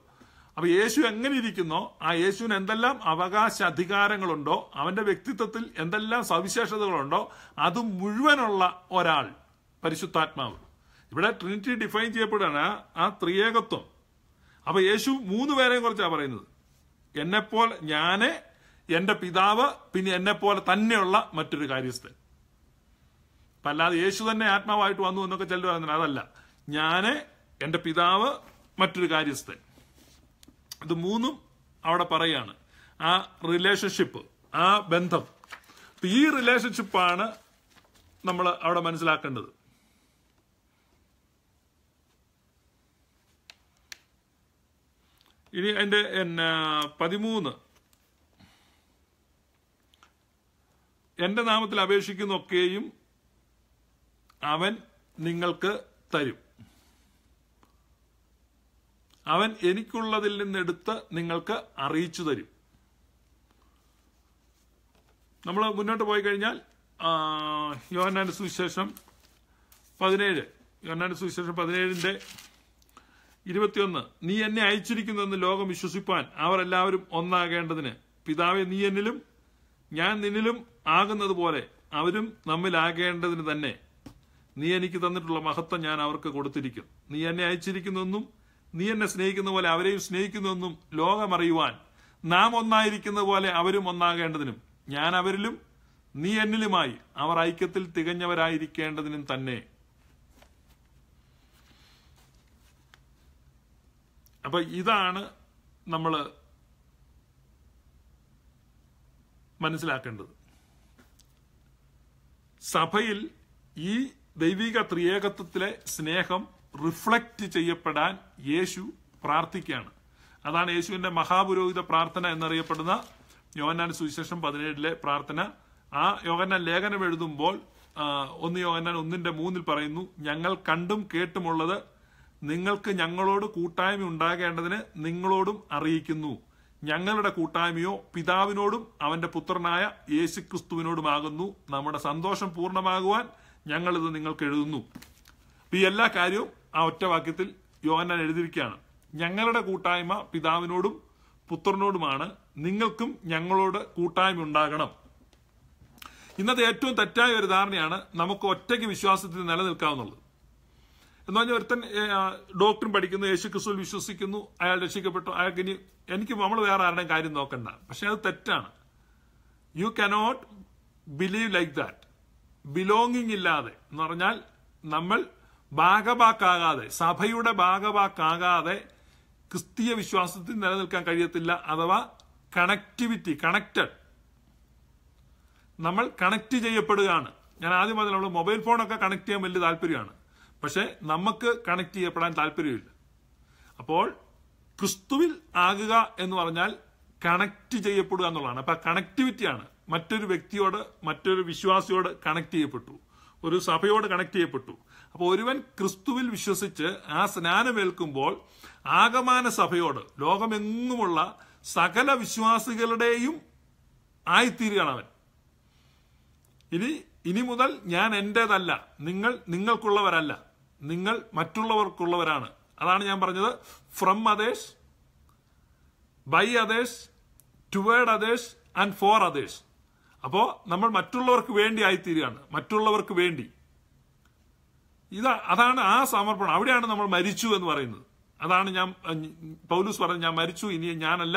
അപ്പോൾ യേശു എങ്ങനെ ഇരിക്കുന്നോ ആ യേശുവിന് എന്തെല്ലാം അവകാശ അധികാരങ്ങളുണ്ടോ അവന്റെ വ്യക്തിത്വത്തിൽ എന്തെല്ലാം സവിശേഷതകളുണ്ടോ അത് മുഴുവനുള്ള ഒരാൾ പരിശുദ്ധാത്മാവ് ഇവിടെ ട്രിനിറ്റി ഡിഫൈൻ ചെയ്യപ്പെടുകയാണ് ആ ത്രിയേകത്വം അപ്പോൾ യേശു മൂന്ന് പേരെ കുറിച്ചാണ് പറയുന്നത് എന്നെപ്പോലെ ഞാനേ എന്റെ പിതാവ് പിന്നെ എന്നെ പോലെ തന്നെയുള്ള മറ്റൊരു കാര്യസ്ഥൻ അപ്പം അല്ലാതെ യേശു തന്നെ ആത്മാവായിട്ട് വന്നു എന്നൊക്കെ ചിലർ പറഞ്ഞു അതല്ല ഞാന് എന്റെ പിതാവ് മറ്റൊരു കാര്യസ്ഥൻ ഇത് മൂന്നും അവിടെ പറയാണ് ആ റിലേഷൻഷിപ്പ് ആ ബന്ധം ഈ റിലേഷൻഷിപ്പാണ് നമ്മൾ അവിടെ മനസ്സിലാക്കേണ്ടത് ഇനി അതിന്റെ എന്നാ പതിമൂന്ന് എന്റെ നാമത്തിൽ അപേക്ഷിക്കുന്നൊക്കെയും അവൻ നിങ്ങൾക്ക് തരും അവൻ എനിക്കുള്ളതിൽ നിന്നെടുത്ത് നിങ്ങൾക്ക് അറിയിച്ചു തരും നമ്മൾ മുന്നോട്ട് പോയി കഴിഞ്ഞാൽ യോഹന്നാൻ്റെ സുവിശേഷം പതിനേഴ് യോഹന്നാൻ്റെ സുവിശേഷം പതിനേഴിന്റെ ഇരുപത്തിയൊന്ന് നീ എന്നെ അയച്ചിരിക്കുന്നതെന്ന് ലോകം വിശ്വസിപ്പാൻ അവർ എല്ലാവരും ഒന്നാകേണ്ടതിന് പിതാവെ നീ എന്നിലും ഞാൻ നിന്നിലും ആകുന്നത് പോലെ അവരും നമ്മിലാകേണ്ടതിന് തന്നെ നീ എനിക്ക് തന്നിട്ടുള്ള മഹത്വം ഞാൻ അവർക്ക് കൊടുത്തിരിക്കും നീ എന്നെ അയച്ചിരിക്കുന്നെന്നും നീ എന്നെ സ്നേഹിക്കുന്ന പോലെ അവരെയും സ്നേഹിക്കുന്നുവെന്നും ലോകമറിയുവാൻ നാം ഒന്നായിരിക്കുന്ന പോലെ അവരും ഒന്നാകേണ്ടതിനും ഞാൻ അവരിലും നീ എന്നിലുമായി അവർ ഐക്യത്തിൽ തികഞ്ഞവരായിരിക്കേണ്ടതിനും തന്നെ അപ്പൊ ഇതാണ് നമ്മൾ മനസ്സിലാക്കേണ്ടത് സഭയിൽ ഈ ദൈവിക ത്രിയേകത്വത്തിലെ സ്നേഹം റിഫ്ലക്റ്റ് ചെയ്യപ്പെടാൻ യേശു പ്രാർത്ഥിക്കുകയാണ് അതാണ് യേശുവിന്റെ മഹാപുരോഹിത പ്രാർത്ഥന എന്നറിയപ്പെടുന്ന യോഹന്നാൻ സുവിശേഷം പതിനേഴിലെ പ്രാർത്ഥന ആ യോഹന്നാൻ ലേഖനം എഴുതുമ്പോൾ ഒന്ന് യോഹന്നാൻ ഒന്നിന്റെ മൂന്നിൽ പറയുന്നു ഞങ്ങൾ കണ്ടും കേട്ടുമുള്ളത് നിങ്ങൾക്ക് ഞങ്ങളോട് കൂട്ടായ്മ ഉണ്ടാകേണ്ടതിന് നിങ്ങളോടും അറിയിക്കുന്നു ഞങ്ങളുടെ കൂട്ടായ്മയോ പിതാവിനോടും അവന്റെ പുത്രനായ ക്രിസ്തുവിനോടുമാകുന്നു നമ്മുടെ സന്തോഷം പൂർണ്ണമാകുവാൻ ഞങ്ങളിത് നിങ്ങൾക്ക് എഴുതുന്നു ഈ എല്ലാ കാര്യവും ആ ഒറ്റവാക്യത്തിൽ യോഹന്നാൻ എഴുതിയിരിക്കുകയാണ് ഞങ്ങളുടെ കൂട്ടായ്മ പിതാവിനോടും പുത്രനോടുമാണ് നിങ്ങൾക്കും ഞങ്ങളോട് കൂട്ടായ്മ ഉണ്ടാകണം ഇന്നത്തെ ഏറ്റവും തെറ്റായ ഒരു ധാരണയാണ് നമുക്ക് ഒറ്റയ്ക്ക് വിശ്വാസത്തിൽ നിലനിൽക്കാവുന്നുള്ളത് എന്ന് പറഞ്ഞാൽ ഒരുത്തൻ ഡോക്ടറും പഠിക്കുന്നു യേശു ക്രിസ്തുവിൽ വിശ്വസിക്കുന്നു അയാൾ രക്ഷിക്കപ്പെട്ടു അയാൾക്ക് ഇനി എനിക്ക് നമ്മൾ വേറെ ആരുടെയും കാര്യം നോക്കണ്ട പക്ഷെ അത് തെറ്റാണ് you cannot believe like that belonging ഇല്ലാതെ എന്ന് പറഞ്ഞാൽ നമ്മൾ ഭാഗവാക്കാകാതെ സഭയുടെ ഭാഗവാക്കാകാതെ ക്രിസ്തീയ വിശ്വാസത്തിൽ നിലനിൽക്കാൻ കഴിയത്തില്ല അഥവാ കണക്ടിവിറ്റി കണക്റ്റഡ് നമ്മൾ കണക്ട് ചെയ്യപ്പെടുകയാണ് ഞാൻ ആദ്യം നമ്മൾ മൊബൈൽ ഫോണൊക്കെ കണക്ട് ചെയ്യാൻ വലിയ താല്പര്യമാണ് പക്ഷേ നമുക്ക് കണക്ട് ചെയ്യപ്പെടാൻ താല്പര്യമില്ല അപ്പോൾ ക്രിസ്തുവിൽ ആകുക എന്ന് പറഞ്ഞാൽ കണക്ട് ചെയ്യപ്പെടുക എന്നുള്ളതാണ് അപ്പൊ കണക്ടിവിറ്റിയാണ് മറ്റൊരു വ്യക്തിയോട് മറ്റൊരു വിശ്വാസിയോട് കണക്ട് ചെയ്യപ്പെട്ടു ഒരു സഭയോട് കണക്ട് ചെയ്യപ്പെട്ടു അപ്പോൾ ഒരുവൻ ക്രിസ്തുവിൽ വിശ്വസിച്ച് ആ സ്നാനമേൽക്കുമ്പോൾ ആകമാന സഭയോട് ലോകമെങ്ങുമുള്ള സകല വിശ്വാസികളുടെയും ആയിത്തീരുകയാണ് അവൻ ഇനി ഇനി മുതൽ ഞാൻ എന്റേതല്ല നിങ്ങൾ നിങ്ങൾക്കുള്ളവരല്ല നിങ്ങൾ മറ്റുള്ളവർക്കുള്ളവരാണ് അതാണ് ഞാൻ പറഞ്ഞത് from others by others toward others and for others അപ്പോൾ നമ്മൾ മറ്റുള്ളവർക്ക് വേണ്ടി ആയിത്തീരുകയാണ് മറ്റുള്ളവർക്ക് വേണ്ടി ഇതാ അതാണ് ആ സമർപ്പണം അവിടെയാണ് നമ്മൾ മരിച്ചു എന്ന് പറയുന്നത് അതാണ് ഞാൻ പൗലൂസ് പറഞ്ഞത് ഞാൻ മരിച്ചു ഇനി ഞാനല്ല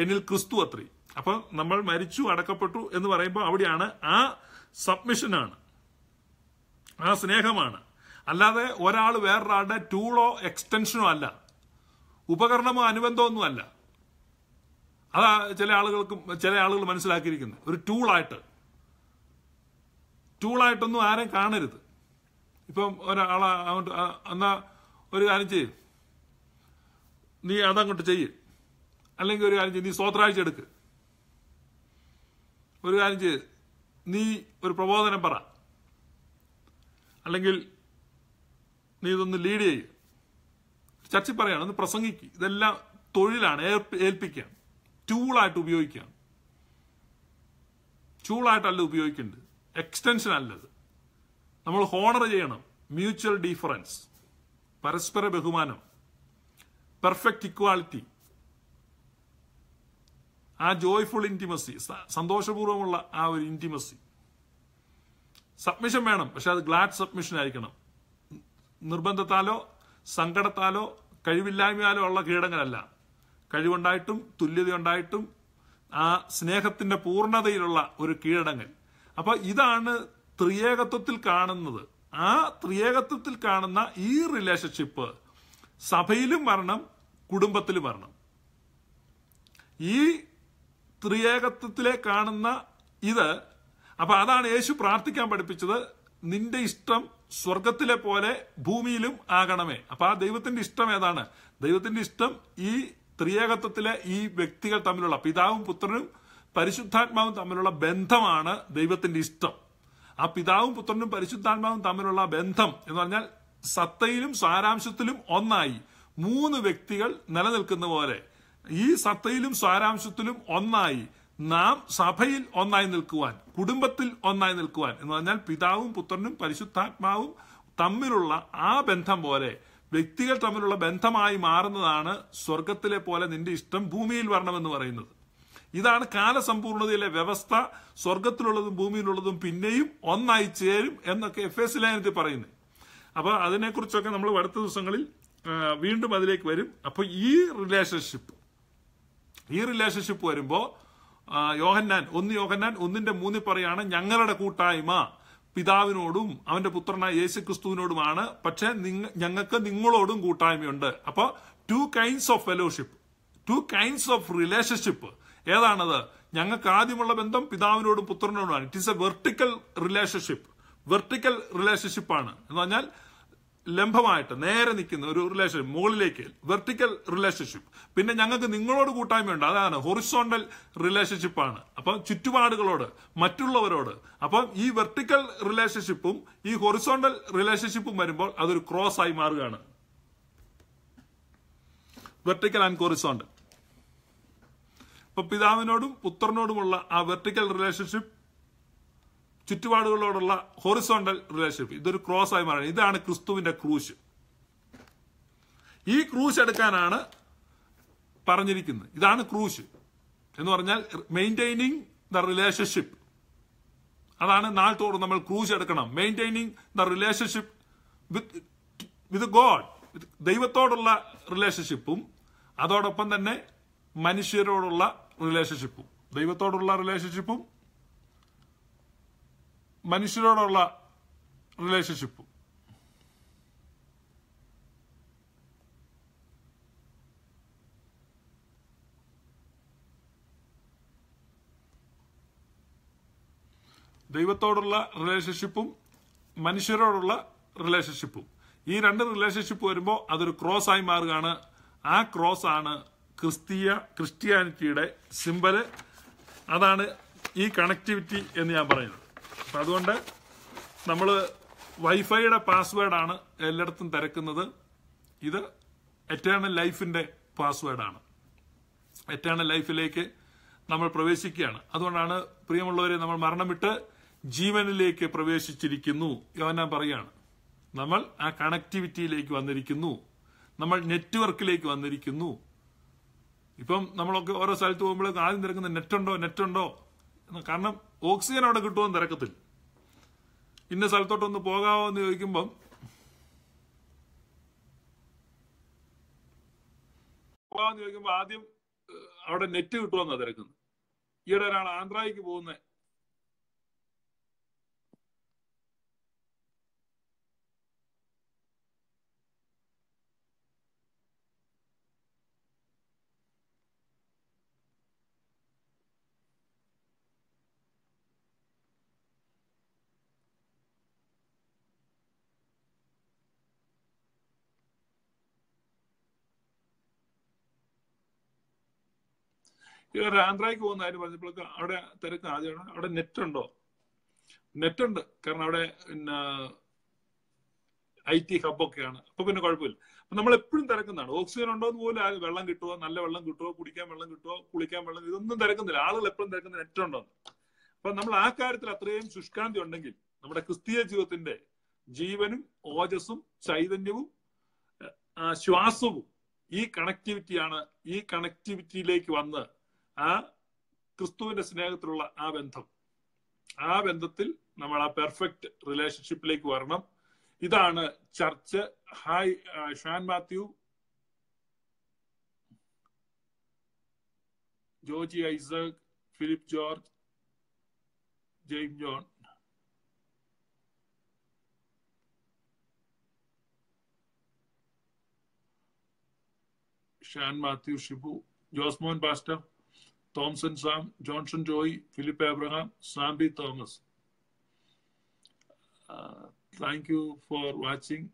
എന്നിൽ ക്രിസ്തു അത്രി അപ്പൊ നമ്മൾ മരിച്ചു അടക്കപ്പെട്ടു എന്ന് പറയുമ്പോൾ അവിടെയാണ് ആ സബ്മിഷനാണ് ആ സ്നേഹമാണ് അല്ലാതെ ഒരാൾ വേറൊരാളുടെ ടൂളോ എക്സ്റ്റൻഷനോ അല്ല ഉപകരണമോ അനുബന്ധമൊന്നും അല്ല അതാ ചില ആളുകൾക്കും ചില ആളുകൾ മനസ്സിലാക്കിയിരിക്കുന്നത് ഒരു ടൂളായിട്ട് ടൂളായിട്ടൊന്നും ആരെയും കാണരുത് ഇപ്പം ഒരാളെ എന്നാ ഒരു കാര്യം ചെയ്യും നീ അതങ്ങോട്ട് ചെയ്യ് അല്ലെങ്കിൽ ഒരു കാര്യം ചെയ്യും നീ സ്വത്രാഴ്ച എടുക്ക് ഒരു കാര്യം ചെയ്ത് നീ ഒരു പ്രബോധനം പറ അല്ലെങ്കിൽ നീ ഇതൊന്ന് ലീഡ് ചെയ്യും ചർച്ചിൽ പറയാണ് ഒന്ന് പ്രസംഗിക്കുക ഇതെല്ലാം തൊഴിലാണ് ഏൽപ്പിക്കുകയാണ് ടൂളായിട്ട് ഉപയോഗിക്കുകയാണ് ചൂളായിട്ടല്ല ഉപയോഗിക്കേണ്ടത് എക്സ്റ്റൻഷൻ അല്ലത് നമ്മൾ ഹോണർ ചെയ്യണം മ്യൂച്വൽ ഡിഫറൻസ് പരസ്പര ബഹുമാനം പെർഫെക്റ്റ് ഇക്വാളിറ്റി ആ ജോയ്ഫുൾ ഇന്റിമസി സന്തോഷപൂർവ്വമുള്ള ആ ഒരു ഇന്റിമസി സബ്മിഷൻ വേണം പക്ഷെ അത് ഗ്ലാഡ് സബ്മിഷൻ ആയിരിക്കണം നിർബന്ധത്താലോ സങ്കടത്താലോ കഴിവില്ലായ്മയാലോ ഉള്ള കീടങ്ങളല്ല കഴിവുണ്ടായിട്ടും തുല്യതയുണ്ടായിട്ടും ആ സ്നേഹത്തിന്റെ പൂർണ്ണതയിലുള്ള ഒരു കീഴടങ്ങൽ അപ്പൊ ഇതാണ് ത്രിയേകത്വത്തിൽ കാണുന്നത് ആ ത്രിയേകത്വത്തിൽ കാണുന്ന ഈ റിലേഷൻഷിപ്പ് സഭയിലും വരണം കുടുംബത്തിലും വരണം ഈ ത്രിയേകത്വത്തിലെ കാണുന്ന ഇത് അപ്പൊ അതാണ് യേശു പ്രാർത്ഥിക്കാൻ പഠിപ്പിച്ചത് നിന്റെ ഇഷ്ടം സ്വർഗത്തിലെ പോലെ ഭൂമിയിലും ആകണമേ അപ്പൊ ആ ദൈവത്തിന്റെ ഇഷ്ടം ഏതാണ് ദൈവത്തിന്റെ ഇഷ്ടം ഈ ത്രിയേകത്വത്തിലെ ഈ വ്യക്തികൾ തമ്മിലുള്ള പിതാവും പുത്രനും പരിശുദ്ധാത്മാവും തമ്മിലുള്ള ബന്ധമാണ് ദൈവത്തിന്റെ ഇഷ്ടം ആ പിതാവും പുത്രനും പരിശുദ്ധാത്മാവും തമ്മിലുള്ള ബന്ധം എന്ന് പറഞ്ഞാൽ സത്തയിലും സാരാംശത്തിലും ഒന്നായി മൂന്ന് വ്യക്തികൾ നിലനിൽക്കുന്ന പോലെ ഈ സത്തയിലും സാരാംശത്തിലും ഒന്നായി നാം സഭയിൽ ഒന്നായി നിൽക്കുവാൻ കുടുംബത്തിൽ ഒന്നായി നിൽക്കുവാൻ എന്ന് പറഞ്ഞാൽ പിതാവും പുത്രനും പരിശുദ്ധാത്മാവും തമ്മിലുള്ള ആ ബന്ധം പോലെ വ്യക്തികൾ തമ്മിലുള്ള ബന്ധമായി മാറുന്നതാണ് സ്വർഗത്തിലെ പോലെ നിന്റെ ഇഷ്ടം ഭൂമിയിൽ വരണമെന്ന് പറയുന്നത് ഇതാണ് കാലസമ്പൂർണതയിലെ വ്യവസ്ഥ സ്വർഗത്തിലുള്ളതും ഭൂമിയിലുള്ളതും പിന്നെയും ഒന്നായി ചേരും എന്നൊക്കെ എഫ് എസ് ലൈനത്തിൽ പറയുന്നത് അപ്പൊ അതിനെക്കുറിച്ചൊക്കെ നമ്മൾ അടുത്ത ദിവസങ്ങളിൽ വീണ്ടും അതിലേക്ക് വരും അപ്പോൾ ഈ റിലേഷൻഷിപ്പ് ഈ റിലേഷൻഷിപ്പ് വരുമ്പോൾ യോഹന്നാൻ ഒന്ന് യോഹന്നാൻ ഒന്നിന്റെ മൂന്നിൽ പറയാണ് ഞങ്ങളുടെ കൂട്ടായ്മ പിതാവിനോടും അവന്റെ പുത്രനായ യേശു ക്രിസ്തുവിനോടുമാണ് പക്ഷെ ഞങ്ങൾക്ക് നിങ്ങളോടും കൂട്ടായ്മയുണ്ട് അപ്പോൾ two kinds of fellowship two kinds of relationship ഏതാണത് ഞങ്ങൾക്ക് ആദ്യമുള്ള ബന്ധം പിതാവിനോടും പുത്രനോടുമാണ് it is a vertical relationship vertical റിലേഷൻഷിപ്പാണ് എന്ന് പറഞ്ഞാൽ ലംബമായിട്ട് നേരെ നിൽക്കുന്ന ഒരു റിലേഷൻഷിപ്പ് മുകളിലേക്ക് വെർട്ടിക്കൽ റിലേഷൻഷിപ്പ് പിന്നെ ഞങ്ങൾക്ക് നിങ്ങളോട് കൂട്ടായ്മയുണ്ട് അതാണ് ഹൊറിസോണ്ടൽ റിലേഷൻഷിപ്പാണ് അപ്പം ചുറ്റുപാടുകളോട് മറ്റുള്ളവരോട് അപ്പം ഈ വെർട്ടിക്കൽ റിലേഷൻഷിപ്പും ഈ ഹൊറിസോണ്ടൽ റിലേഷൻഷിപ്പും വരുമ്പോൾ അതൊരു ക്രോസ് ആയി മാറുകയാണ് വെർട്ടിക്കൽ ആൻഡ് ഹൊറിസോണ്ടൽ അപ്പൊ പിതാവിനോടും പുത്രനോടുമുള്ള ആ വെർട്ടിക്കൽ റിലേഷൻഷിപ്പ് ചുറ്റുപാടുകളോടുള്ള ഹൊറിസോണ്ടൽ റിലേഷൻഷിപ്പ് ഇതൊരു ക്രോസ് ആയി മാറണം ഇതാണ് ക്രിസ്തുവിന്റെ ക്രൂശ് ഈ ക്രൂശ് എടുക്കാനാണ് പറഞ്ഞിരിക്കുന്നത് ഇതാണ് ക്രൂശ് എന്ന് പറഞ്ഞാൽ മെയിൻറ്റൈനിങ് ദ റിലേഷൻഷിപ്പ് അതാണ് നാൾ തോറും നമ്മൾ ക്രൂശ് എടുക്കണം maintaining the relationship with with God ദൈവത്തോടുള്ള റിലേഷൻഷിപ്പും അതോടൊപ്പം തന്നെ മനുഷ്യരോടുള്ള റിലേഷൻഷിപ്പും ദൈവത്തോടുള്ള റിലേഷൻഷിപ്പും മനുഷ്യരോടുള്ള റിലേഷൻഷിപ്പും ദൈവത്തോടുള്ള റിലേഷൻഷിപ്പും മനുഷ്യരോടുള്ള റിലേഷൻഷിപ്പും ഈ രണ്ട് റിലേഷൻഷിപ്പ് വരുമ്പോൾ അതൊരു ക്രോസ് ആയി മാറുകയാണ് ആ ക്രോസ് ആണ് ക്രിസ്തീയ ക്രിസ്ത്യാനിറ്റിയുടെ സിമ്പല് അതാണ് ഈ കണക്ടിവിറ്റി എന്ന് ഞാൻ പറയുന്നത് അപ്പൊ അതുകൊണ്ട് നമ്മൾ വൈഫൈയുടെ പാസ്വേഡാണ് എല്ലായിടത്തും തിരക്കുന്നത് ഇത് എറ്റേണൽ ലൈഫിന്റെ പാസ്വേഡാണ് എറ്റേണൽ ലൈഫിലേക്ക് നമ്മൾ പ്രവേശിക്കുകയാണ് അതുകൊണ്ടാണ് പ്രിയമുള്ളവരെ നമ്മൾ മരണമിട്ട് ജീവനിലേക്ക് പ്രവേശിച്ചിരിക്കുന്നു ഞാൻ പറയാണ് നമ്മൾ ആ കണക്ടിവിറ്റിയിലേക്ക് വന്നിരിക്കുന്നു നമ്മൾ നെറ്റ്വർക്കിലേക്ക് വന്നിരിക്കുന്നു ഇപ്പം നമ്മളൊക്കെ ഓരോ സ്ഥലത്ത് പോകുമ്പോഴേക്കും ആദ്യം തിരക്കുന്ന നെറ്റുണ്ടോ നെറ്റുണ്ടോ കാരണം ഓക്സിജൻ അവിടെ കിട്ടുമെന്ന് തിരക്കത്തിൽ ഇന്ന സ്ഥലത്തോട്ടൊന്ന് പോകാമോ എന്ന് ചോദിക്കുമ്പം പോകാമെന്ന് ചോദിക്കുമ്പോൾ ആദ്യം അവിടെ നെറ്റ് കിട്ടുമെന്നാണ് തിരക്കുന്നത് ഈയിടെ ഒരാൾ ആന്ധ്രയ്ക്ക് പോകുന്നത് ഇവർ ആന്ധ്രയ്ക്ക് പോകുന്ന കാര്യം പറഞ്ഞപ്പോഴൊക്കെ അവിടെ തിരക്ക് ആദ്യമാണ് അവിടെ നെറ്റ് ഉണ്ടോ നെറ്റ് ഉണ്ട് കാരണം അവിടെ പിന്നെ ഐ ടി ഹബൊക്കെയാണ് അപ്പൊ പിന്നെ കുഴപ്പമില്ല അപ്പൊ നമ്മൾ എപ്പോഴും തിരക്കുന്നതാണ് ഓക്സിജൻ ഉണ്ടോ എന്ന് പോലും വെള്ളം കിട്ടുമോ നല്ല വെള്ളം കിട്ടുമോ കുടിക്കാൻ വെള്ളം കിട്ടുമോ കുളിക്കാൻ വെള്ളം ഇതൊന്നും തിരക്കുന്നില്ല ആളുകൾ എപ്പോഴും തിരക്കുന്ന നെറ്റ് ഉണ്ടോ അപ്പൊ നമ്മൾ ആ കാര്യത്തിൽ അത്രയും ശുഷ്കാന്തി ഉണ്ടെങ്കിൽ നമ്മുടെ ക്രിസ്തീയ ജീവിതത്തിന്റെ ജീവനും ഓജസ്സും ചൈതന്യവും ശ്വാസവും ഈ കണക്ടിവിറ്റിയാണ് ഈ കണക്ടിവിറ്റിയിലേക്ക് വന്ന് ആ ക്രിസ്തുവിന്റെ സ്നേഹത്തിലുള്ള ആ ബന്ധം ആ ബന്ധത്തിൽ നമ്മൾ ആ പെർഫെക്റ്റ് റിലേഷൻഷിപ്പിലേക്ക് വരണം ഇതാണ് church hi Shan Mathew Joji Isaac Philip George Jaime John Shan Mathew Shibu Josmon pastor Thomson Sam Johnson Joy Philip Abraham Samby Thomas thank you for watching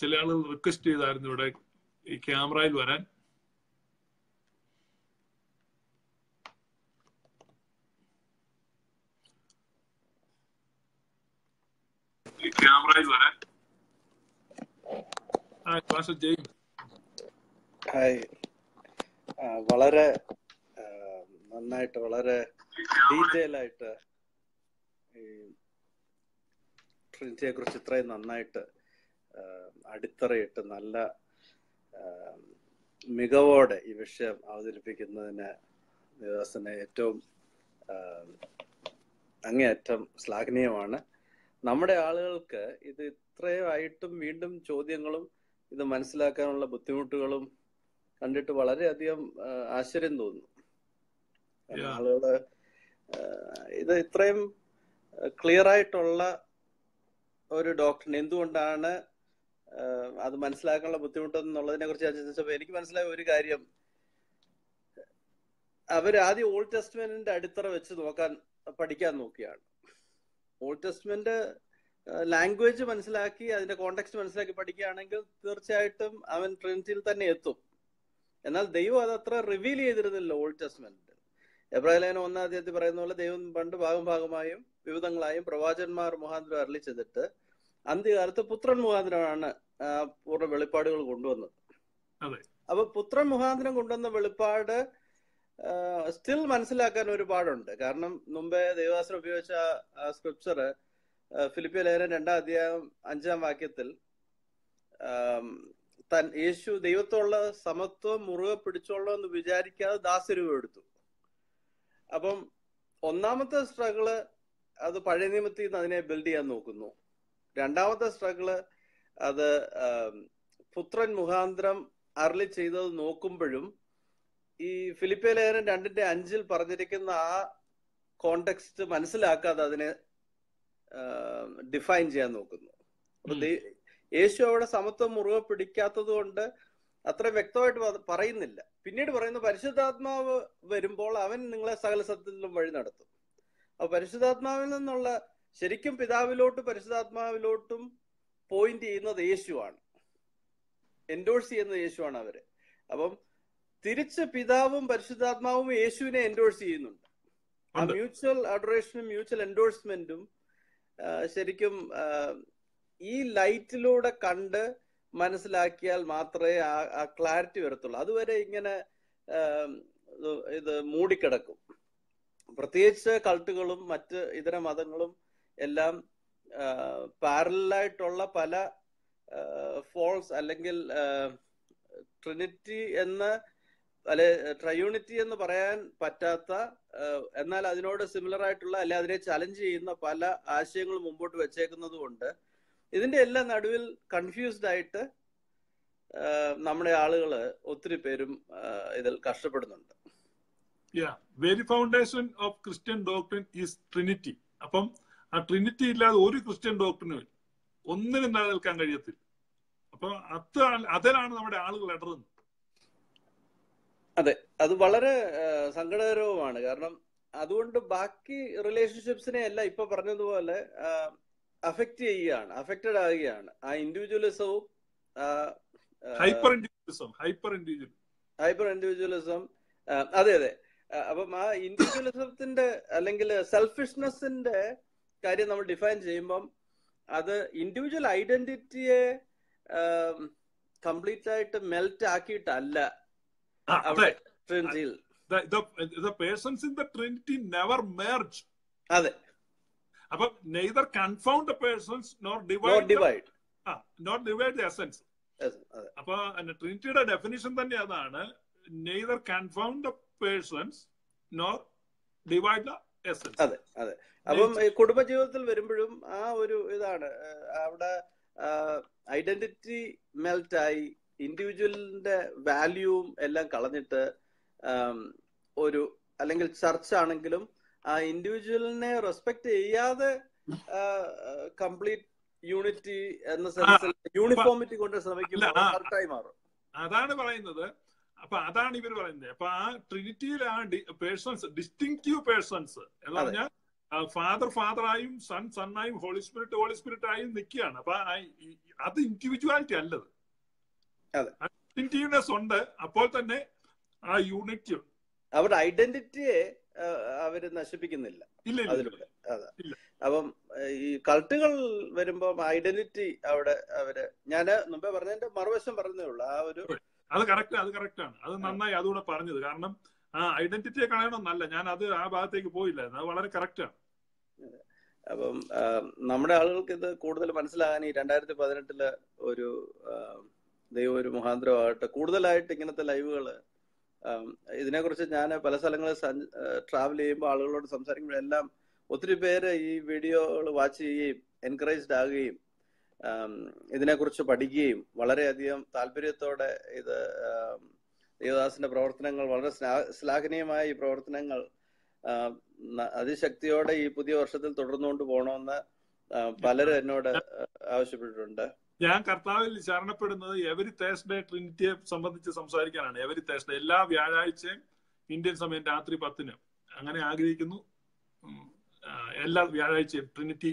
ചില ആളുകൾ റിക്വസ്റ്റ് ചെയ്തായിരുന്നു ഇവിടെ ഈ ക്യാമറയിൽ വരാൻ Brailer, ഹായ് ഹായ് വളരെ നന്നായിട്ട് വളരെ ഡീറ്റെയിൽ ആയിട്ട് ഈ ട്രിനിറ്റിയെ കുറിച്ച് ഇത്രയും നന്നായിട്ട് അടിത്തറയിട്ട് നല്ല മികവോടെ ഈ വിഷയം അവതരിപ്പിക്കുന്നതിന് ദേവാസന ഏറ്റവും അങ്ങേയറ്റം ശ്ലാഘനീയമാണ് നമ്മുടെ ആളുകൾക്ക് ഇത് ഇത്രയായിട്ടും വീണ്ടും ചോദ്യങ്ങളും ഇത് മനസ്സിലാക്കാനുള്ള ബുദ്ധിമുട്ടുകളും കണ്ടിട്ട് വളരെയധികം ആശ്ചര്യം തോന്നുന്നു ആളുകള് ഇത് ഇത്രയും ക്ലിയർ ആയിട്ടുള്ള ഒരു ഡോക്ടറിന് എന്തുകൊണ്ടാണ് അത് മനസ്സിലാക്കാനുള്ള ബുദ്ധിമുട്ട് എന്നുള്ളതിനെ കുറിച്ച് ചോദിച്ചപ്പോൾ എനിക്ക് മനസ്സിലായ ഒരു കാര്യം അവർ ആദ്യം ഓൾഡ് ടെസ്റ്റ്മെന്റിന്റെ അടിത്തറ വെച്ച് നോക്കാൻ പഠിക്കാൻ നോക്കിയാണ് ഓൾഡ് ടെസ്റ്റ്മെന്റ് ലാംഗ്വേജ് മനസ്സിലാക്കി അതിന്റെ കോണ്ടെക്സ്റ്റ് മനസ്സിലാക്കി പഠിക്കുകയാണെങ്കിൽ തീർച്ചയായിട്ടും അവൻ ട്രിനിറ്റിയിൽ തന്നെ എത്തും എന്നാൽ ദൈവം അത് അത്ര റിവീൽ ചെയ്തിരുന്നില്ല ഓൾഡ് ടെസ്റ്റ്മെന്റ് എബ്രാഹിലേന ഒന്നാം തീയതി പറയുന്ന പോലെ ദൈവം പണ്ട് ഭാഗം ഭാഗമായും വിവിധങ്ങളായും പ്രവാചന്മാർ മുഖാന്തരം അരളി ചെയ്തിട്ട് അന്ത്യകാലത്ത് പുത്രൻ മുഖാന്തരമാണ് പൂർണ്ണ വെളിപ്പാടുകൾ കൊണ്ടുവന്നത് അപ്പൊ പുത്രൻ മുഖാന്തരം കൊണ്ടുവന്ന വെളിപ്പാട് സ്റ്റിൽ മനസ്സിലാക്കാൻ ഒരുപാടുണ്ട് കാരണം മുമ്പേ ദേവദാസൻ ഉപയോഗിച്ച സ്ക്രിപ്ചർ ഫിലിപ്പിയ ലേഖനം രണ്ടാം അധ്യായം അഞ്ചാം വാക്യത്തിൽ തൻ യേശു ദൈവത്തോടുള്ള സമത്വം മുറുകെ പിടിച്ചോളൂ എന്ന് വിചാരിക്കാതെ ദാസരൂപം എടുത്തു അപ്പം ഒന്നാമത്തെ സ്ട്രഗിള് അത് പഴയ നിയമത്തിൽ നിന്ന് അതിനെ ബിൽഡ് ചെയ്യാൻ നോക്കുന്നു രണ്ടാമത്തെ സ്ട്രഗിള് അത് പുത്രൻ മുഖാന്തരം അരളി ചെയ്തത് നോക്കുമ്പോഴും ഈ ഫിലിപ്പ ലേഖനം രണ്ടിന്റെ അഞ്ചിൽ പറഞ്ഞിരിക്കുന്ന ആ കോണ്ടെക്സ്റ്റ് മനസ്സിലാക്കാതെ അതിനെ ഡിഫൈൻ ചെയ്യാൻ നോക്കുന്നു യേശു അവിടെ സമത്വം മുറുകെ പിടിക്കാത്തത് കൊണ്ട് അത്ര വ്യക്തമായിട്ട് പറയുന്നില്ല പിന്നീട് പറയുന്നു പരിശുദ്ധാത്മാവ് വരുമ്പോൾ അവൻ നിങ്ങളെ സകല സത്യത്തിലും വഴി നടത്തും അപ്പൊ പരിശുദ്ധാത്മാവിൽ നിന്നുള്ള ശരിക്കും പിതാവിലോട്ടും പരിശുദ്ധാത്മാവിലോട്ടും പോയിന്റ് ചെയ്യുന്നത് യേശുവാണ് എൻഡോഴ്സ് ചെയ്യുന്നത് യേശുവാണ് അവര് അപ്പം തിരിച്ച് പിതാവും പരിശുദ്ധാത്മാവും യേശുവിനെ എൻഡോഴ്സ് ചെയ്യുന്നുണ്ട് ആ മ്യൂച്വൽ അഡറേഷനും മ്യൂച്വൽ എൻഡോഴ്സ്മെന്റും ശരിക്കും ഈ ലൈറ്റിലൂടെ കണ്ട് മനസ്സിലാക്കിയാൽ മാത്രമേ ആ ക്ലാരിറ്റി വരത്തുള്ളൂ അതുവരെ ഇങ്ങനെ ഇത് മൂടിക്കിടക്കും പ്രത്യേകിച്ച് കൾട്ടുകളും മറ്റ് ഇതര മതങ്ങളും എല്ലാം പാരലായിട്ടുള്ള പല ഫോൾസ് അല്ലെങ്കിൽ ട്രിനിറ്റി എന്ന അല്ലെ ട്രയൂണിറ്റി എന്ന് പറയാൻ പറ്റാത്ത എന്നാൽ അതിനോട് സിമിലർ ആയിട്ടുള്ള അല്ലെ അതിനെ ചലഞ്ച് ചെയ്യുന്ന പല ആശയങ്ങളും മുമ്പോട്ട് വെച്ചേക്കുന്നത് കൊണ്ട് ഇതിന്റെ എല്ലാം നടുവിൽ കൺഫ്യൂസ്ഡ് ആയിട്ട് നമ്മുടെ ആളുകള് ഒത്തിരി പേരും ഇതിൽ കഷ്ടപ്പെടുന്നുണ്ട് very foundation of Christian doctrine is Trinity അപ്പം ആ ട്രിനിറ്റി ഇല്ലാതെ ഒരു ക്രിസ്ത്യൻ ഡോക്ടറിനും ഒന്നിനും നിലനിൽക്കാൻ കഴിയത്തില്ല അപ്പൊ അത് അതിലാണ് നമ്മുടെ ആളുകൾ ഇടറുന്നത് അതെ അത് വളരെ സങ്കടകരവുമാണ് കാരണം അതുകൊണ്ട് ബാക്കി റിലേഷൻഷിപ്സിനെ അല്ല ഇപ്പൊ പറഞ്ഞതുപോലെ അഫക്ട് ചെയ്യുകയാണ് അഫക്റ്റഡ് ആവുകയാണ് ആ ഇൻഡിവിജ്വലിസവും hyper individualism hyper individual hyper individualism അതെ അതെ അപ്പം ആ ഇൻഡിവിജ്വലിസത്തിന്റെ അല്ലെങ്കിൽ സെൽഫിഷ്നെസിന്റെ കാര്യം നമ്മൾ ഡിഫൈൻ ചെയ്യുമ്പം അത് ഇൻഡിവിജ്വൽ ഐഡന്റിറ്റിയെ കംപ്ലീറ്റ് ആയിട്ട് മെൽറ്റ് ആക്കിയിട്ടല്ല അതെ the persons in the Trinity never merge അതെ അപ്പൊ neither confound persons nor divide divide not divide the essence അപ്പൊ ട്രിനിറ്റിയുടെ ഡെഫിനിഷൻ തന്നെ അതാണ് neither confound persons nor divide the essence അതെ അതെ അപ്പം കുടുംബജീവിതത്തിൽ വരുമ്പോഴും ആ ഒരു ഇതാണ് അവിടെ ഐഡന്റിറ്റി മെൽറ്റ് ആയി ഇൻഡിവിജ്വലിന്റെ വാല്യൂവും എല്ലാം കളഞ്ഞിട്ട് ഒരു അല്ലെങ്കിൽ ചർച്ച ആണെങ്കിലും ആ ഇൻഡിവിജ്വലിനെ റെസ്പെക്ട് ചെയ്യാതെ കംപ്ലീറ്റ് യൂണിറ്റി എന്ന സെൻസിൽ യൂണിഫോമിറ്റി കൊണ്ട് ശ്രമിക്കുമ്പോൾ മാറും അതാണ് പറയുന്നത് അപ്പൊ അതാണ് ഇവർ പറയുന്നത് അപ്പൊ ആ ട്രിനിറ്റിയിൽ ആ പേഴ്സൺസ് ഡിസ്റ്റിങ്ക്റ്റീവ് പേഴ്സൺസ് എന്ന് പറഞ്ഞാൽ ഫാദർ ഫാദറായും സൺ സണ്ണായും ഹോളി സ്പിരിറ്റ് ഹോളി സ്പിരിറ്റ് ആയും നിൽക്കുകയാണ് അപ്പൊ അത് ഇൻഡിവിജ്വാലിറ്റി അല്ലത് ഐഡന്റിറ്റീവ്നെസ് ഉണ്ട് അപ്പോൾ തന്നെ ആ യൂണിറ്റി അവരുടെ ഐഡന്റിറ്റിയെ അവര് നശിപ്പിക്കുന്നില്ല അതിലൂടെ അപ്പം ഈ കൾട്ടുകൾ വരുമ്പോൾ ഐഡന്റിറ്റി അവിടെ അവര് ഞാന് മുമ്പേ പറഞ്ഞതിന്റെ മറുവശം പറഞ്ഞേ ഉള്ളു ആ ഒരു അത് കറക്റ്റ് അത് കറക്റ്റ് ആണ് അത് നന്നായി അതുകൂടെ പറഞ്ഞത് കാരണം ആ ഐഡന്റിറ്റിയെ നല്ല ഞാൻ അത് ആ ഭാഗത്തേക്ക് പോയില്ല അത് വളരെ കറക്റ്റ് ആണ് അപ്പം നമ്മുടെ ആളുകൾക്ക് ഇത് കൂടുതൽ മനസ്സിലാകാൻ ഈ രണ്ടായിരത്തി പതിനെട്ടില് ഒരു ദൈവം ഒരു മുഖാന്തരമാകട്ടെ കൂടുതലായിട്ട് ഇങ്ങനത്തെ ലൈവുകൾ ഇതിനെക്കുറിച്ച് ഞാൻ പല സ്ഥലങ്ങളിൽ ട്രാവൽ ചെയ്യുമ്പോൾ ആളുകളോട് സംസാരിക്കുമ്പോഴെല്ലാം ഒത്തിരി പേര് ഈ വീഡിയോകൾ വാച്ച് ചെയ്യുകയും എൻകറേജ്ഡ് ആകുകയും ഇതിനെക്കുറിച്ച് പഠിക്കുകയും വളരെയധികം താല്പര്യത്തോടെ ഇത് ദേവദാസിന്റെ പ്രവർത്തനങ്ങൾ വളരെ ശ്ലാഘനീയമായ ഈ പ്രവർത്തനങ്ങൾ അതിശക്തിയോടെ ഈ പുതിയ വർഷത്തിൽ തുടർന്നുകൊണ്ട് പോകണമെന്ന് പലരും എന്നോട് ആവശ്യപ്പെട്ടിട്ടുണ്ട് ഞാൻ കർത്താവിൽ ശരണപ്പെടുന്നത് എവരി തേഴ്സ്ഡേ ട്രിനിറ്റിയെ സംബന്ധിച്ച് സംസാരിക്കാനാണ് എവരി തേഴ്സ്ഡേ എല്ലാ വ്യാഴാഴ്ചയും ഇന്ത്യൻ സമയം രാത്രി പത്തിന് അങ്ങനെ ആഗ്രഹിക്കുന്നു എല്ലാ വ്യാഴാഴ്ചയും ട്രിനിറ്റി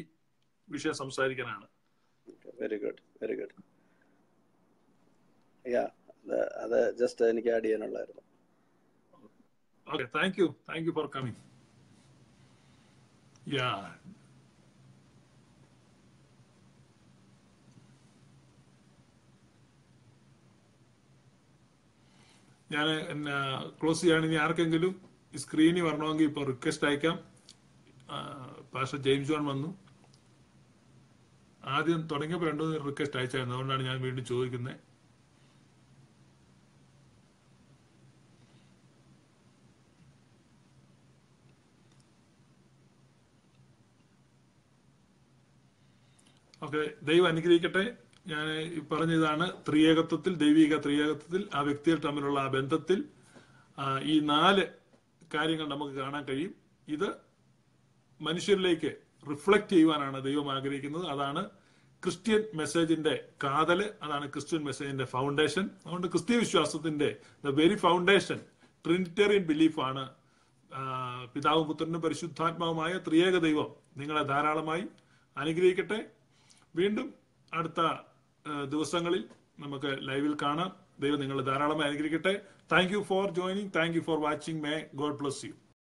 വിഷയം സംസാരിക്കാനാണ് very good very good yeah അത് ജസ്റ്റ് എനിക്ക് ആഡ് ചെയ്യാനുള്ളായിരുന്നു okay thank you thank you for coming yeah ഞാൻ എന്നാ ക്ലോസ് ചെയ്യുകയാണെങ്കിൽ ആർക്കെങ്കിലും സ്ക്രീനിൽ വരണമെങ്കിൽ ഇപ്പൊ റിക്വസ്റ്റ് അയക്കാം പാഷ ജെയിംസ് ജോൺ വന്നു ആദ്യം തുടങ്ങിയപ്പോൾ രണ്ടു റിക്വസ്റ്റ് അയച്ചായിരുന്നു അതുകൊണ്ടാണ് ഞാൻ വീണ്ടും ചോദിക്കുന്നത് ഓക്കെ ദൈവം അനുഗ്രഹിക്കട്ടെ ഞാൻ പറഞ്ഞതാണ് ത്രിയേകത്വത്തിൽ ദൈവിക ത്രിയേകത്വത്തിൽ ആ വ്യക്തികൾ തമ്മിലുള്ള ആ ബന്ധത്തിൽ ഈ നാല് കാര്യങ്ങൾ നമുക്ക് കാണാൻ കഴിയും ഇത് മനുഷ്യരിലേക്ക് റിഫ്ലക്റ്റ് ചെയ്യുവാനാണ് ദൈവം ആഗ്രഹിക്കുന്നത് അതാണ് ക്രിസ്ത്യൻ മെസ്സേജിന്റെ കാതല് അതാണ് ക്രിസ്ത്യൻ മെസ്സേജിന്റെ ഫൗണ്ടേഷൻ അതുകൊണ്ട് ക്രിസ്ത്യ വിശ്വാസത്തിന്റെ ദ വെരി ഫൗണ്ടേഷൻ ട്രിനിറ്റേറിയൻ ബിലീഫാണ് പിതാവും പുത്രനും പരിശുദ്ധാത്മാവുമായ ത്രിയേക ദൈവം നിങ്ങളെ ധാരാളമായി അനുഗ്രഹിക്കട്ടെ വീണ്ടും അടുത്ത ദിവസങ്ങളിൽ നമുക്ക് ലൈവിൽ കാണാം ദൈവം നിങ്ങൾ ധാരാളമായി അനുഗ്രഹിക്കട്ടെ thank you for joining thank you for watching may God bless U